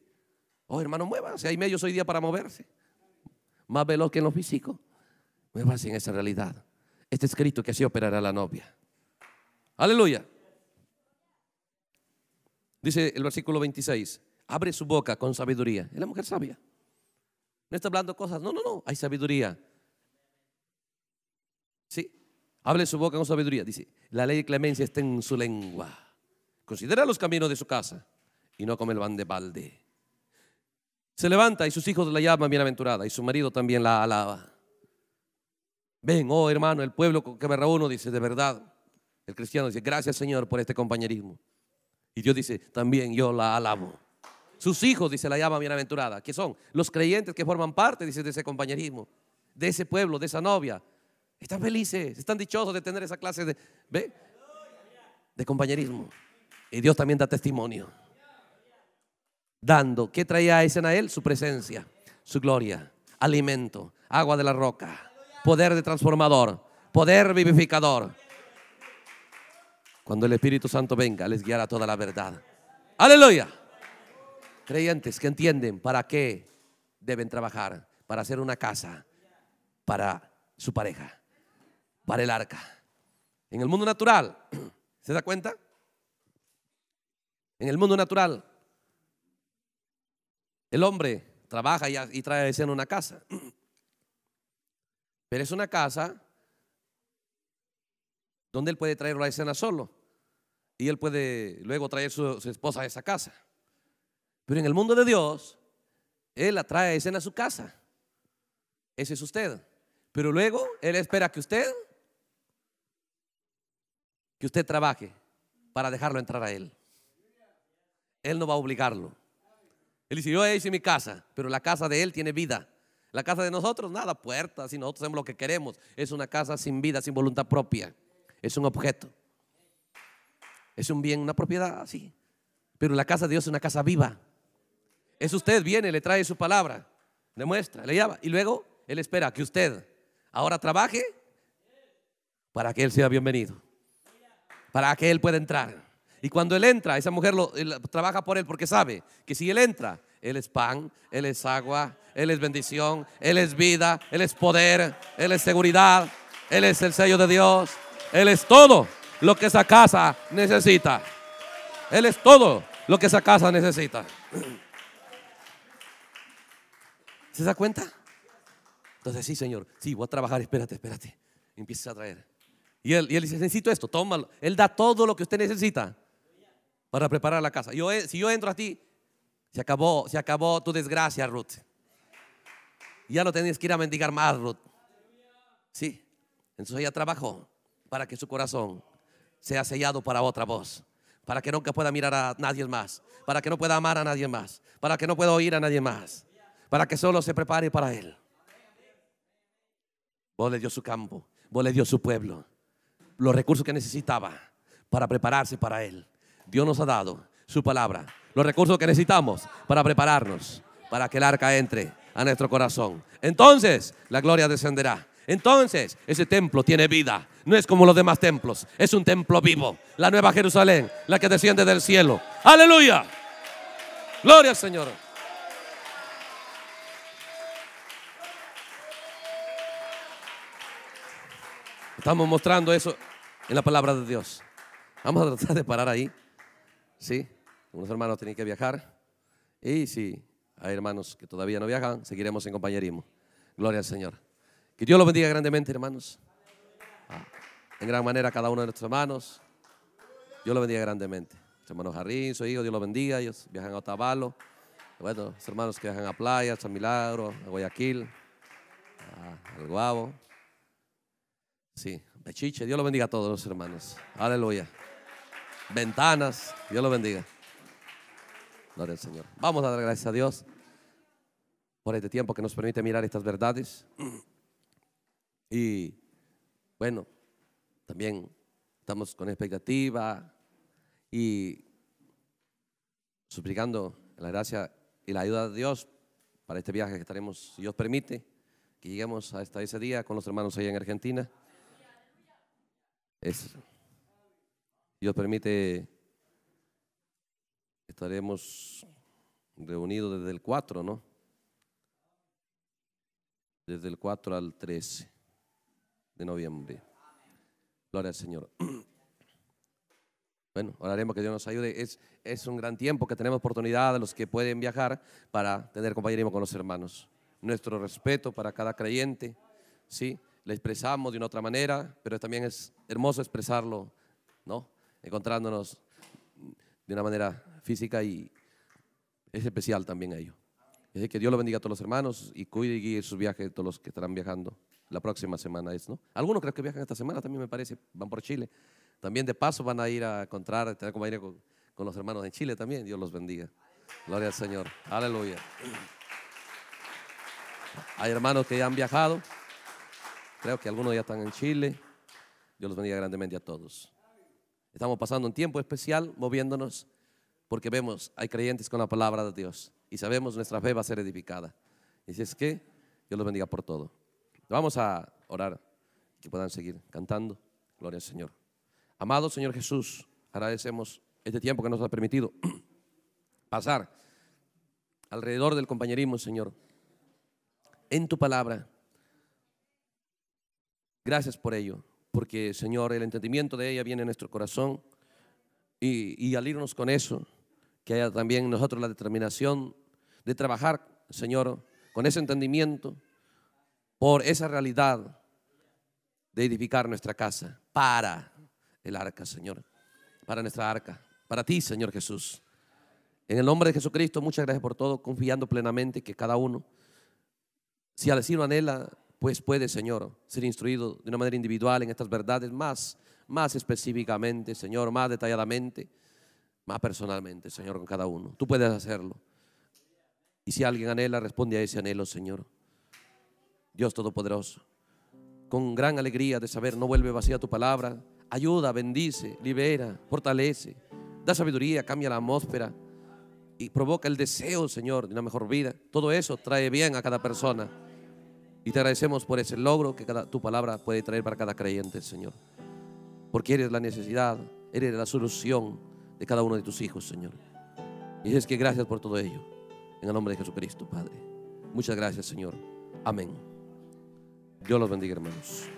Oh, hermano, muévase. Hay medios hoy día para moverse. Más veloz que en lo físico. Muévase en esa realidad. Está escrito que así operará la novia. Aleluya. Dice el versículo 26. Abre su boca con sabiduría. Es la mujer sabia. No está hablando cosas. No, no, no. Hay sabiduría. Hable su boca con sabiduría. Dice, la ley de clemencia está en su lengua. Considera los caminos de su casa y no come el van de balde. Se levanta y sus hijos la llaman bienaventurada y su marido también la alaba. Ven, oh hermano, el pueblo que me reúno dice, de verdad, el cristiano dice, gracias Señor por este compañerismo. Y Dios dice, también yo la alabo. Sus hijos, dice, la llama bienaventurada, que son los creyentes que forman parte, dice, de ese compañerismo, de ese pueblo, de esa novia, están felices, están dichosos de tener esa clase de, de compañerismo. Y Dios también da testimonio. Dando, ¿qué traía a él? Su presencia, su gloria, alimento, agua de la roca, poder de transformador, poder vivificador. Cuando el Espíritu Santo venga, les guiará toda la verdad. Aleluya. Creyentes que entienden para qué deben trabajar, para hacer una casa, para su pareja para el arca. En el mundo natural, ¿se da cuenta? En el mundo natural, el hombre trabaja y, trae a escena una casa. Pero es una casa donde él puede traer la escena solo. Y él puede luego traer su, esposa a esa casa. Pero en el mundo de Dios, él atrae a escena a su casa. Ese es usted. Pero luego él espera que usted que usted trabaje para dejarlo entrar a Él. Él no va a obligarlo. Él dice, yo hice mi casa, pero la casa de Él tiene vida. La casa de nosotros, nada, puertas, Si nosotros hacemos lo que queremos. Es una casa sin vida, sin voluntad propia. Es un objeto. Es un bien, una propiedad, así. Pero la casa de Dios es una casa viva. Es usted viene, le trae su palabra, le muestra, le llama. Y luego Él espera que usted ahora trabaje para que Él sea bienvenido para que él pueda entrar. Y cuando él entra, esa mujer trabaja por él porque sabe que si él entra, él es pan, él es agua, él es bendición, él es vida, él es poder, él es seguridad, él es el sello de Dios, él es todo lo que esa casa necesita. Él es todo lo que esa casa necesita. ¿Se da cuenta? Entonces, sí, Señor, sí, voy a trabajar, espérate, espérate. Empieces a traer. Y él, dice, necesito esto, tómalo. Él da todo lo que usted necesita para preparar la casa. Yo, si yo entro a ti, se acabó, se acabó tu desgracia, Ruth. Ya no tenés que ir a mendigar más, Ruth. Sí. Entonces ella trabajó para que su corazón sea sellado para otra voz. Para que nunca pueda mirar a nadie más. Para que no pueda amar a nadie más. Para que no pueda oír a nadie más. Para que solo se prepare para él. Vos le dio su campo. Vos le dio su pueblo los recursos que necesitaba para prepararse para Él. Dios nos ha dado su palabra, los recursos que necesitamos para prepararnos, para que el arca entre a nuestro corazón. Entonces la gloria descenderá. Entonces ese templo tiene vida. No es como los demás templos. Es un templo vivo. La nueva Jerusalén, la que desciende del cielo. Aleluya. Gloria al Señor. Estamos mostrando eso en la palabra de Dios. Vamos a tratar de parar ahí. Sí, unos hermanos tienen que viajar. Y sí, hay hermanos que todavía no viajan, seguiremos en compañerismo. Gloria al Señor. Que Dios los bendiga grandemente, hermanos. en gran manera cada uno de nuestros hermanos. Dios los bendiga grandemente. hermanos Jarrín, su hijo, Dios los bendiga. Ellos viajan a Otavalo. Bueno, los hermanos que viajan a Playa, San Milagro, a Guayaquil, a, al Guabo. Sí, Pechiche, Dios lo bendiga a todos los hermanos. Aleluya. Ventanas, Dios lo bendiga. Gloria al Señor. Vamos a dar gracias a Dios por este tiempo que nos permite mirar estas verdades. Y bueno, también estamos con expectativa y suplicando la gracia y la ayuda de Dios para este viaje que estaremos, si Dios permite, que lleguemos hasta ese día con los hermanos ahí en Argentina. Dios permite, estaremos reunidos desde el 4, ¿no? Desde el 4 al 13 de noviembre. Gloria al Señor. Bueno, oraremos que Dios nos ayude. Es, es un gran tiempo que tenemos oportunidad de los que pueden viajar para tener compañerismo con los hermanos. Nuestro respeto para cada creyente, ¿sí? la expresamos de una otra manera, pero también es hermoso expresarlo, ¿no? Encontrándonos de una manera física y es especial también a ello. Así que Dios lo bendiga a todos los hermanos y cuide sus viajes, todos los que estarán viajando la próxima semana es, ¿no? Algunos creo que viajan esta semana también, me parece, van por Chile. También de paso van a ir a encontrar, tener compañía con, con los hermanos en Chile también. Dios los bendiga. Gloria al Señor. Aleluya. Hay hermanos que ya han viajado. Creo que algunos ya están en Chile. Dios los bendiga grandemente a todos. Estamos pasando un tiempo especial moviéndonos porque vemos, hay creyentes con la palabra de Dios y sabemos nuestra fe va a ser edificada. Y si es que Dios los bendiga por todo. Vamos a orar, que puedan seguir cantando. Gloria al Señor. Amado Señor Jesús, agradecemos este tiempo que nos ha permitido pasar alrededor del compañerismo, Señor, en tu palabra Gracias por ello, porque Señor, el entendimiento de ella viene en nuestro corazón y, al irnos con eso, que haya también nosotros la determinación de trabajar, Señor, con ese entendimiento, por esa realidad de edificar nuestra casa para el arca, Señor, para nuestra arca, para ti, Señor Jesús. En el nombre de Jesucristo, muchas gracias por todo, confiando plenamente que cada uno, si al decirlo anhela pues puede, Señor, ser instruido de una manera individual en estas verdades más, más específicamente, Señor, más detalladamente, más personalmente, Señor, con cada uno. Tú puedes hacerlo. Y si alguien anhela, responde a ese anhelo, Señor. Dios Todopoderoso, con gran alegría de saber, no vuelve vacía tu palabra. Ayuda, bendice, libera, fortalece, da sabiduría, cambia la atmósfera y provoca el deseo, Señor, de una mejor vida. Todo eso trae bien a cada persona. Y te agradecemos por ese logro que cada, tu palabra puede traer para cada creyente, Señor. Porque eres la necesidad, eres la solución de cada uno de tus hijos, Señor. Y es que gracias por todo ello. En el nombre de Jesucristo, Padre. Muchas gracias, Señor. Amén. Dios los bendiga, hermanos.